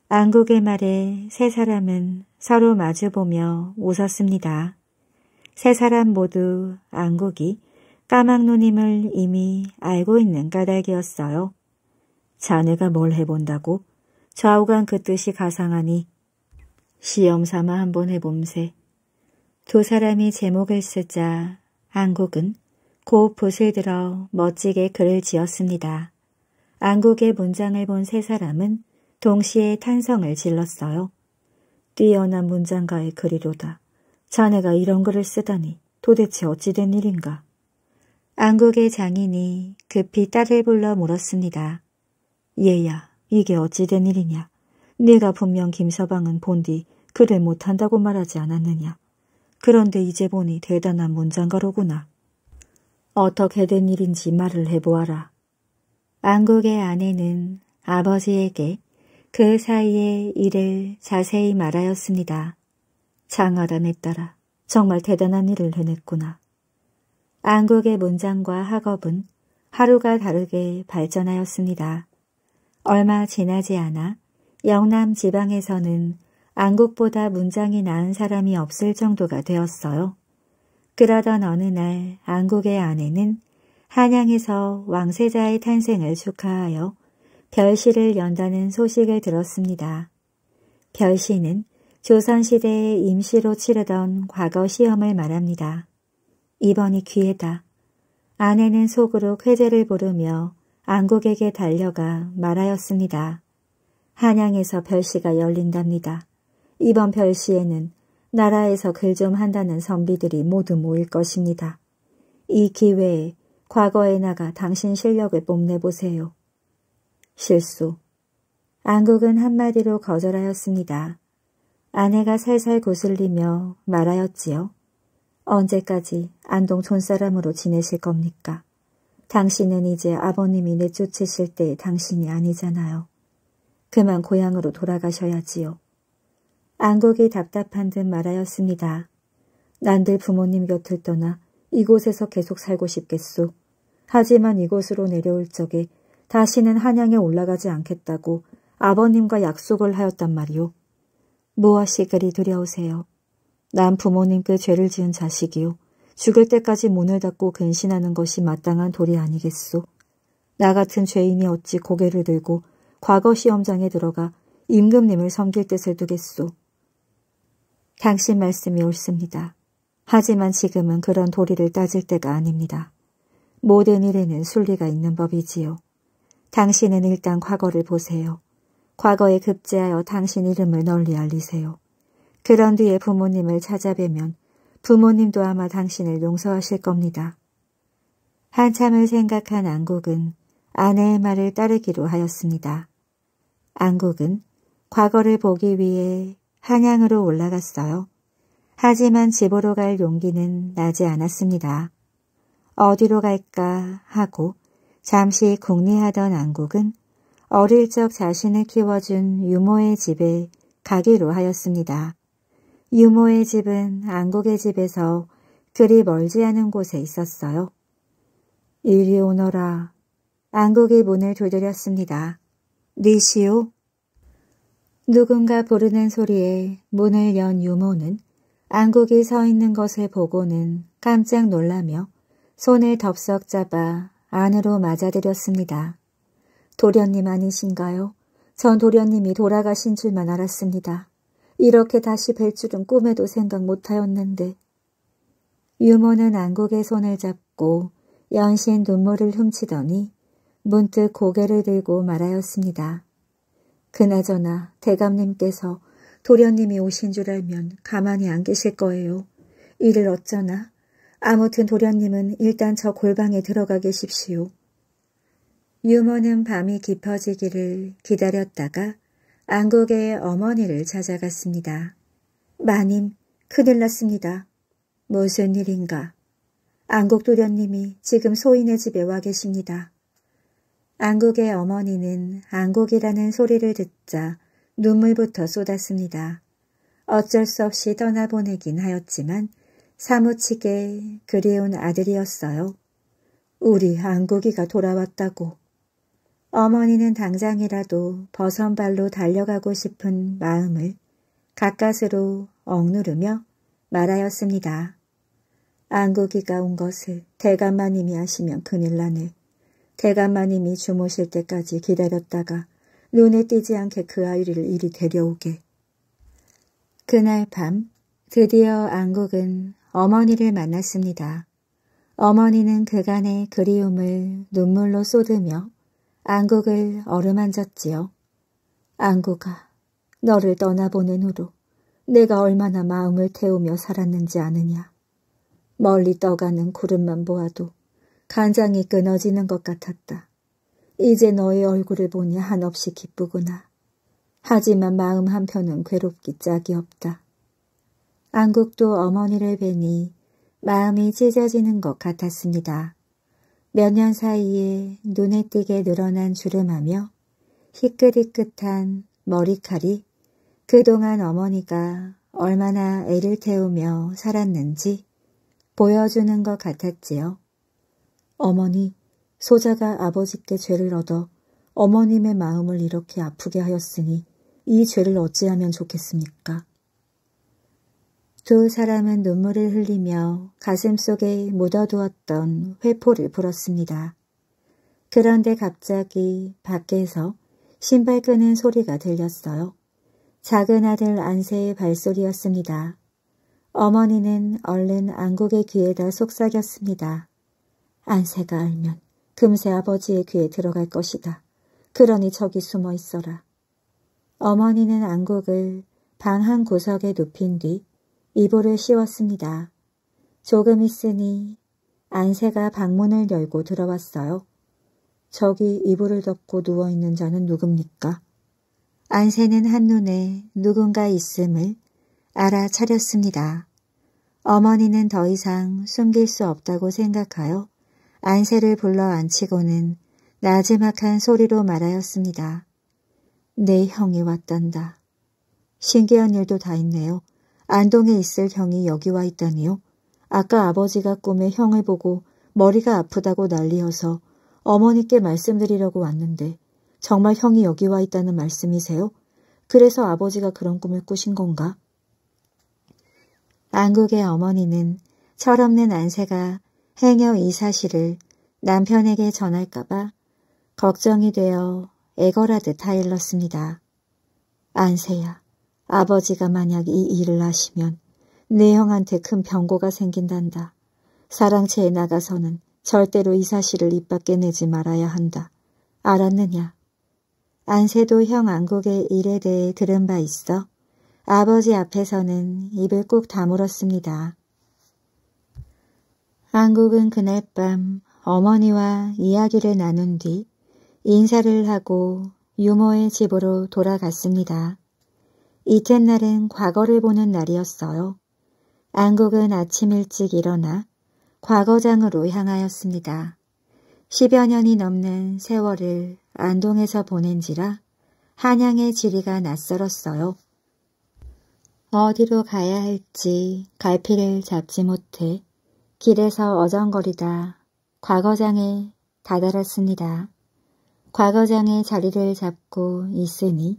안국의 말에 세 사람은 서로 마주보며 웃었습니다. 세 사람 모두 안국이 까막눈임을 이미 알고 있는 까닭이었어요. 자네가 뭘 해본다고 좌우간 그 뜻이 가상하니 시험삼아 한번 해봄세. 두 사람이 제목을 쓰자 안국은 곧 붓을 들어 멋지게 글을 지었습니다. 안국의 문장을 본 세 사람은 동시에 탄성을 질렀어요. 뛰어난 문장가의 글이로다. 자네가 이런 글을 쓰다니 도대체 어찌된 일인가. 안국의 장인이 급히 딸을 불러 물었습니다. 얘야, 이게 어찌 된 일이냐? 네가 분명 김서방은 본디 그를 못한다고 말하지 않았느냐? 그런데 이제 보니 대단한 문장가로구나. 어떻게 된 일인지 말을 해보아라. 안국의 아내는 아버지에게 그 사이의 일을 자세히 말하였습니다. 장하란에 따라 정말 대단한 일을 해냈구나. 안국의 문장과 학업은 하루가 다르게 발전하였습니다. 얼마 지나지 않아 영남 지방에서는 안국보다 문장이 나은 사람이 없을 정도가 되었어요. 그러던 어느 날 안국의 아내는 한양에서 왕세자의 탄생을 축하하여 별시를 연다는 소식을 들었습니다. 별시는 조선시대에 임시로 치르던 과거 시험을 말합니다. 이번이 기회다. 아내는 속으로 쾌재를 부르며 안국에게 달려가 말하였습니다. 한양에서 별시가 열린답니다. 이번 별시에는 나라에서 글 좀 한다는 선비들이 모두 모일 것입니다. 이 기회에 과거에 나가 당신 실력을 뽐내보세요. 실수. 안국은 한마디로 거절하였습니다. 아내가 살살 구슬리며 말하였지요. 언제까지 안동 촌사람으로 지내실 겁니까? 당신은 이제 아버님이 내쫓으실 때 당신이 아니잖아요. 그만 고향으로 돌아가셔야지요. 안국이 답답한 듯 말하였습니다. 난들 부모님 곁을 떠나 이곳에서 계속 살고 싶겠소. 하지만 이곳으로 내려올 적에 다시는 한양에 올라가지 않겠다고 아버님과 약속을 하였단 말이오. 무엇이 그리 두려우세요? 난 부모님께 죄를 지은 자식이요. 죽을 때까지 문을 닫고 근신하는 것이 마땅한 도리 아니겠소. 나 같은 죄인이 어찌 고개를 들고 과거 시험장에 들어가 임금님을 섬길 뜻을 두겠소. 당신 말씀이 옳습니다. 하지만 지금은 그런 도리를 따질 때가 아닙니다. 모든 일에는 순리가 있는 법이지요. 당신은 일단 과거를 보세요. 과거에 급제하여 당신 이름을 널리 알리세요. 그런 뒤에 부모님을 찾아뵈면 부모님도 아마 당신을 용서하실 겁니다. 한참을 생각한 안국은 아내의 말을 따르기로 하였습니다. 안국은 과거를 보기 위해 한양으로 올라갔어요. 하지만 집으로 갈 용기는 나지 않았습니다. 어디로 갈까 하고 잠시 궁리하던 안국은 어릴 적 자신을 키워준 유모의 집에 가기로 하였습니다. 유모의 집은 안국의 집에서 그리 멀지 않은 곳에 있었어요. 이리 오너라. 안국이 문을 두드렸습니다. 니시오? 누군가 부르는 소리에 문을 연 유모는 안국이 서 있는 것을 보고는 깜짝 놀라며 손을 덥석 잡아 안으로 맞아들였습니다. 도련님 아니신가요? 전 도련님이 돌아가신 줄만 알았습니다. 이렇게 다시 뵐 줄은 꿈에도 생각 못하였는데 유모는 안국의 손을 잡고 연신 눈물을 훔치더니 문득 고개를 들고 말하였습니다. 그나저나 대감님께서 도련님이 오신 줄 알면 가만히 안 계실 거예요. 이를 어쩌나? 아무튼 도련님은 일단 저 골방에 들어가 계십시오. 유머는 밤이 깊어지기를 기다렸다가 안국의 어머니를 찾아갔습니다. 마님, 큰일 났습니다. 무슨 일인가? 안국 도련님이 지금 소인의 집에 와 계십니다. 안국의 어머니는 안국이라는 소리를 듣자 눈물부터 쏟았습니다. 어쩔 수 없이 떠나보내긴 하였지만 사무치게 그리운 아들이었어요. 우리 안국이가 돌아왔다고. 어머니는 당장이라도 벗선발로 달려가고 싶은 마음을 가까스로 억누르며 말하였습니다. 안고기가 온 것을 대감마님이 아시면 큰일 나네. 대감마님이 주무실 때까지 기다렸다가 눈에 띄지 않게 그 아이를 이리 데려오게. 그날 밤 드디어 안국은 어머니를 만났습니다. 어머니는 그간의 그리움을 눈물로 쏟으며 안국을 어루만졌지요. 안국아, 너를 떠나보낸 후로 내가 얼마나 마음을 태우며 살았는지 아느냐. 멀리 떠가는 구름만 보아도 간장이 끊어지는 것 같았다. 이제 너의 얼굴을 보니 한없이 기쁘구나. 하지만 마음 한편은 괴롭기 짝이 없다. 안국도 어머니를 뵈니 마음이 찢어지는 것 같았습니다. 몇년 사이에 눈에 띄게 늘어난 주름하며 희끗희끗한 머리칼이 그동안 어머니가 얼마나 애를 태우며 살았는지 보여주는 것 같았지요. 어머니, 소자가 아버지께 죄를 얻어 어머님의 마음을 이렇게 아프게 하였으니 이 죄를 어찌하면 좋겠습니까? 두 사람은 눈물을 흘리며 가슴 속에 묻어두었던 회포를 불었습니다. 그런데 갑자기 밖에서 신발 끄는 소리가 들렸어요. 작은 아들 안세의 발소리였습니다. 어머니는 얼른 안국의 귀에다 속삭였습니다. 안세가 알면 금세 아버지의 귀에 들어갈 것이다. 그러니 저기 숨어 있어라. 어머니는 안국을 방 한 구석에 눕힌 뒤 이불을 씌웠습니다. 조금 있으니 안세가 방문을 열고 들어왔어요. 저기 이불을 덮고 누워있는 자는 누굽니까? 안세는 한눈에 누군가 있음을 알아차렸습니다. 어머니는 더 이상 숨길 수 없다고 생각하여 안세를 불러 앉히고는 나지막한 소리로 말하였습니다. 내 형이 왔단다. 신기한 일도 다 있네요. 안동에 있을 형이 여기 와 있다니요. 아까 아버지가 꿈에 형을 보고 머리가 아프다고 난리여서 어머니께 말씀드리려고 왔는데 정말 형이 여기 와 있다는 말씀이세요? 그래서 아버지가 그런 꿈을 꾸신 건가? 안국의 어머니는 철없는 안세가 행여 이 사실을 남편에게 전할까봐 걱정이 되어 애걸하듯 타일렀습니다. 안세야, 아버지가 만약 이 일을 하시면 내 형한테 큰 병고가 생긴단다. 사랑채에 나가서는 절대로 이 사실을 입 밖에 내지 말아야 한다. 알았느냐? 안세도 형 안국의 일에 대해 들은 바 있어 아버지 앞에서는 입을 꼭 다물었습니다. 안국은 그날 밤 어머니와 이야기를 나눈 뒤 인사를 하고 유모의 집으로 돌아갔습니다. 이튿날은 과거를 보는 날이었어요. 안국은 아침 일찍 일어나 과거장으로 향하였습니다. 10여 년이 넘는 세월을 안동에서 보낸지라 한양의 지리가 낯설었어요. 어디로 가야 할지 갈피를 잡지 못해 길에서 어정거리다 과거장에 다다랐습니다. 과거장의 자리를 잡고 있으니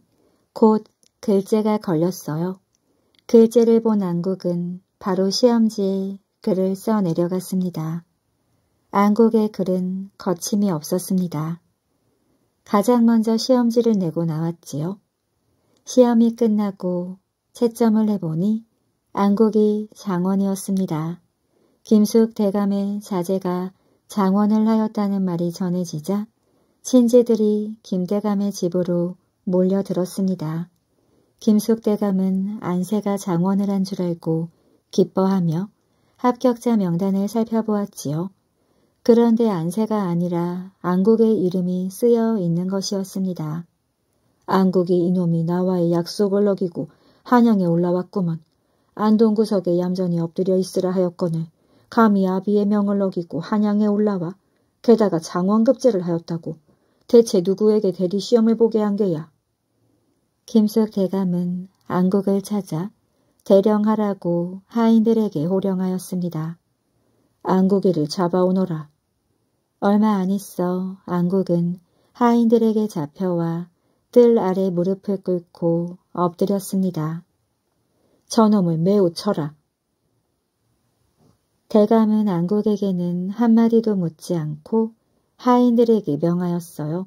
곧 글재가 걸렸어요. 글재를 본 안국은 바로 시험지에 글을 써 내려갔습니다. 안국의 글은 거침이 없었습니다. 가장 먼저 시험지를 내고 나왔지요. 시험이 끝나고 채점을 해보니 안국이 장원이었습니다. 김숙 대감의 자제가 장원을 하였다는 말이 전해지자 친지들이 김대감의 집으로 몰려들었습니다. 김숙대감은 안세가 장원을 한 줄 알고 기뻐하며 합격자 명단을 살펴보았지요. 그런데 안세가 아니라 안국의 이름이 쓰여 있는 것이었습니다. 안국이 이놈이 나와의 약속을 어기고 한양에 올라왔구먼. 안동구석에 얌전히 엎드려 있으라 하였거늘 감히 아비의 명을 어기고 한양에 올라와 게다가 장원급제를 하였다고 대체 누구에게 대리시험을 보게 한 게야. 김숙 대감은 안국을 찾아 대령하라고 하인들에게 호령하였습니다. 안국이를 잡아오너라. 얼마 안 있어 안국은 하인들에게 잡혀와 뜰 아래 무릎을 꿇고 엎드렸습니다. 저놈을 매우 쳐라. 대감은 안국에게는 한마디도 묻지 않고 하인들에게 명하였어요.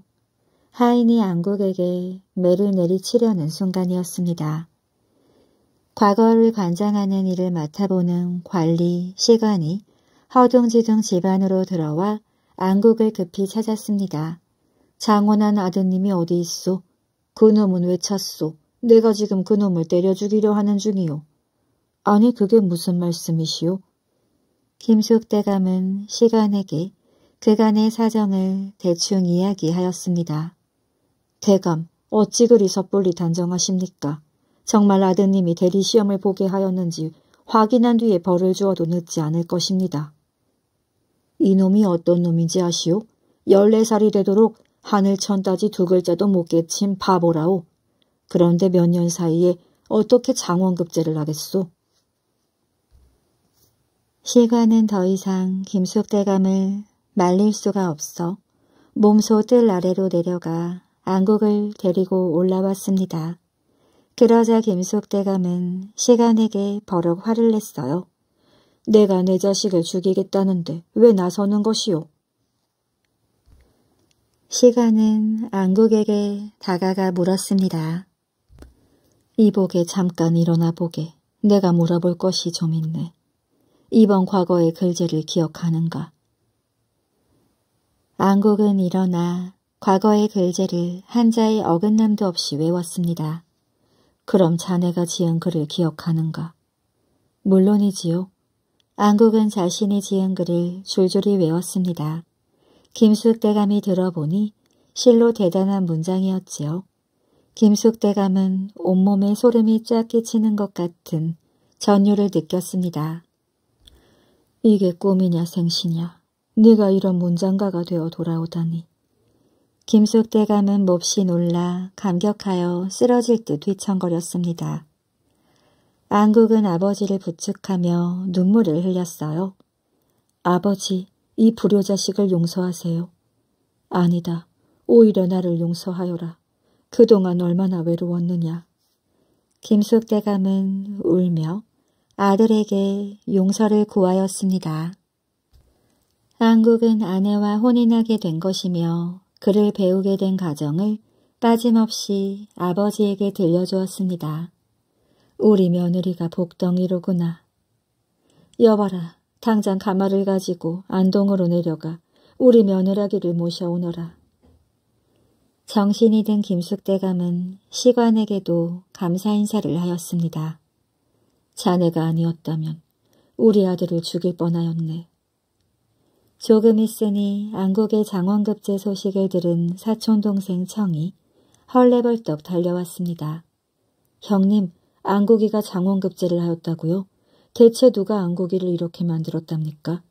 하인이 안국에게 매를 내리치려는 순간이었습니다. 과거를 관장하는 일을 맡아보는 관리, 시간이 허둥지둥 집안으로 들어와 안국을 급히 찾았습니다. 장원한 아드님이 어디 있소? 그놈은 왜 쳤소? 내가 지금 그놈을 때려 죽이려 하는 중이요. 아니 그게 무슨 말씀이시오? 김숙 대감은 시간에게 그간의 사정을 대충 이야기하였습니다. 대감, 어찌 그리 섣불리 단정하십니까? 정말 아드님이 대리시험을 보게 하였는지 확인한 뒤에 벌을 주어도 늦지 않을 것입니다. 이놈이 어떤 놈인지 아시오? 14살이 되도록 하늘천따지 두 글자도 못 깨친 바보라오. 그런데 몇 년 사이에 어떻게 장원급제를 하겠소? 시간은 더 이상 김숙대감을 말릴 수가 없어 몸소 뜰 아래로 내려가 안국을 데리고 올라왔습니다. 그러자 김숙대감은 시간에게 버럭 화를 냈어요. 내가 내 자식을 죽이겠다는데 왜 나서는 것이오? 시간은 안국에게 다가가 물었습니다. 이복에 잠깐 일어나 보게. 내가 물어볼 것이 좀 있네. 이번 과거의 글제를 기억하는가? 안국은 일어나 과거의 글재를 한자의 어긋남도 없이 외웠습니다. 그럼 자네가 지은 글을 기억하는가? 물론이지요. 안국은 자신이 지은 글을 줄줄이 외웠습니다. 김숙대감이 들어보니 실로 대단한 문장이었지요. 김숙대감은 온몸에 소름이 쫙 끼치는 것 같은 전율을 느꼈습니다. 이게 꿈이냐 생시냐. 네가 이런 문장가가 되어 돌아오다니. 김숙 대감은 몹시 놀라 감격하여 쓰러질 듯 휘청거렸습니다. 안국은 아버지를 부축하며 눈물을 흘렸어요. 아버지, 이 불효자식을 용서하세요. 아니다. 오히려 나를 용서하여라. 그동안 얼마나 외로웠느냐. 김숙 대감은 울며 아들에게 용서를 구하였습니다. 한국은 아내와 혼인하게 된 것이며 그를 배우게 된 가정을 빠짐없이 아버지에게 들려주었습니다. 우리 며느리가 복덩이로구나. 여봐라, 당장 가마를 가지고 안동으로 내려가 우리 며느라기를 모셔오너라. 정신이 든 김숙대감은 시관에게도 감사 인사를 하였습니다. 자네가 아니었다면 우리 아들을 죽일 뻔하였네. 조금 있으니 안국의 장원급제 소식을 들은 사촌동생 청이 헐레벌떡 달려왔습니다. 형님, 안국이가 장원급제를 하였다고요? 대체 누가 안국이를 이렇게 만들었답니까?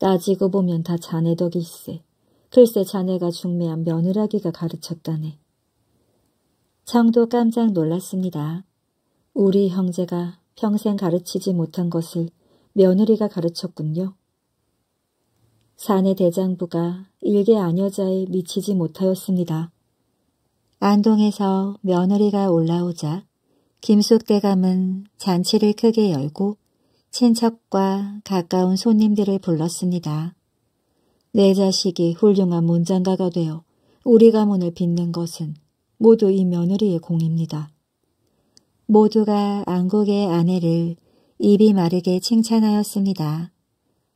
따지고 보면 다 자네 덕일세. 글쎄 자네가 중매한 며느라기가 가르쳤다네. 청도 깜짝 놀랐습니다. 우리 형제가 평생 가르치지 못한 것을 며느리가 가르쳤군요. 사내 대장부가 일개 아녀자에 미치지 못하였습니다. 안동에서 며느리가 올라오자 김숙 대감은 잔치를 크게 열고 친척과 가까운 손님들을 불렀습니다. 내 자식이 훌륭한 문장가가 되어 우리 가문을 빚는 것은 모두 이 며느리의 공입니다. 모두가 안국의 아내를 입이 마르게 칭찬하였습니다.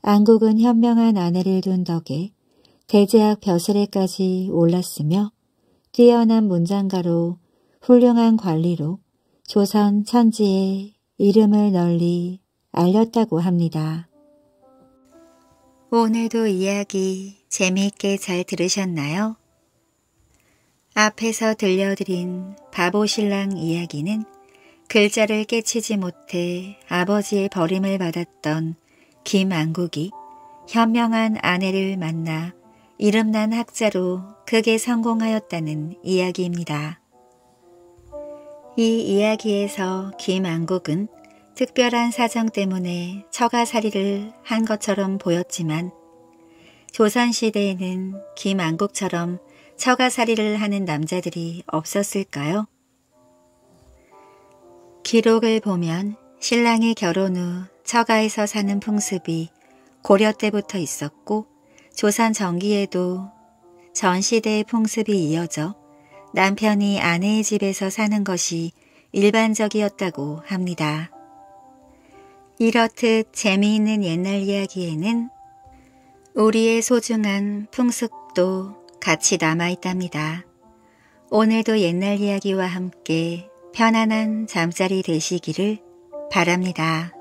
안국은 현명한 아내를 둔 덕에 대제학 벼슬에까지 올랐으며 뛰어난 문장가로 훌륭한 관리로 조선 천지에 이름을 널리 알렸다고 합니다. 오늘도 이야기 재미있게 잘 들으셨나요? 앞에서 들려드린 바보신랑 이야기는 글자를 깨치지 못해 아버지의 버림을 받았던 김안국이 현명한 아내를 만나 이름난 학자로 크게 성공하였다는 이야기입니다. 이 이야기에서 김안국은 특별한 사정 때문에 처가살이를 한 것처럼 보였지만 조선시대에는 김안국처럼 처가살이를 하는 남자들이 없었을까요? 기록을 보면 신랑이 결혼 후 처가에서 사는 풍습이 고려 때부터 있었고 조선 전기에도 전 시대의 풍습이 이어져 남편이 아내의 집에서 사는 것이 일반적이었다고 합니다. 이렇듯 재미있는 옛날 이야기에는 우리의 소중한 풍습도 같이 남아있답니다. 오늘도 옛날 이야기와 함께 편안한 잠자리 되시기를 바랍니다.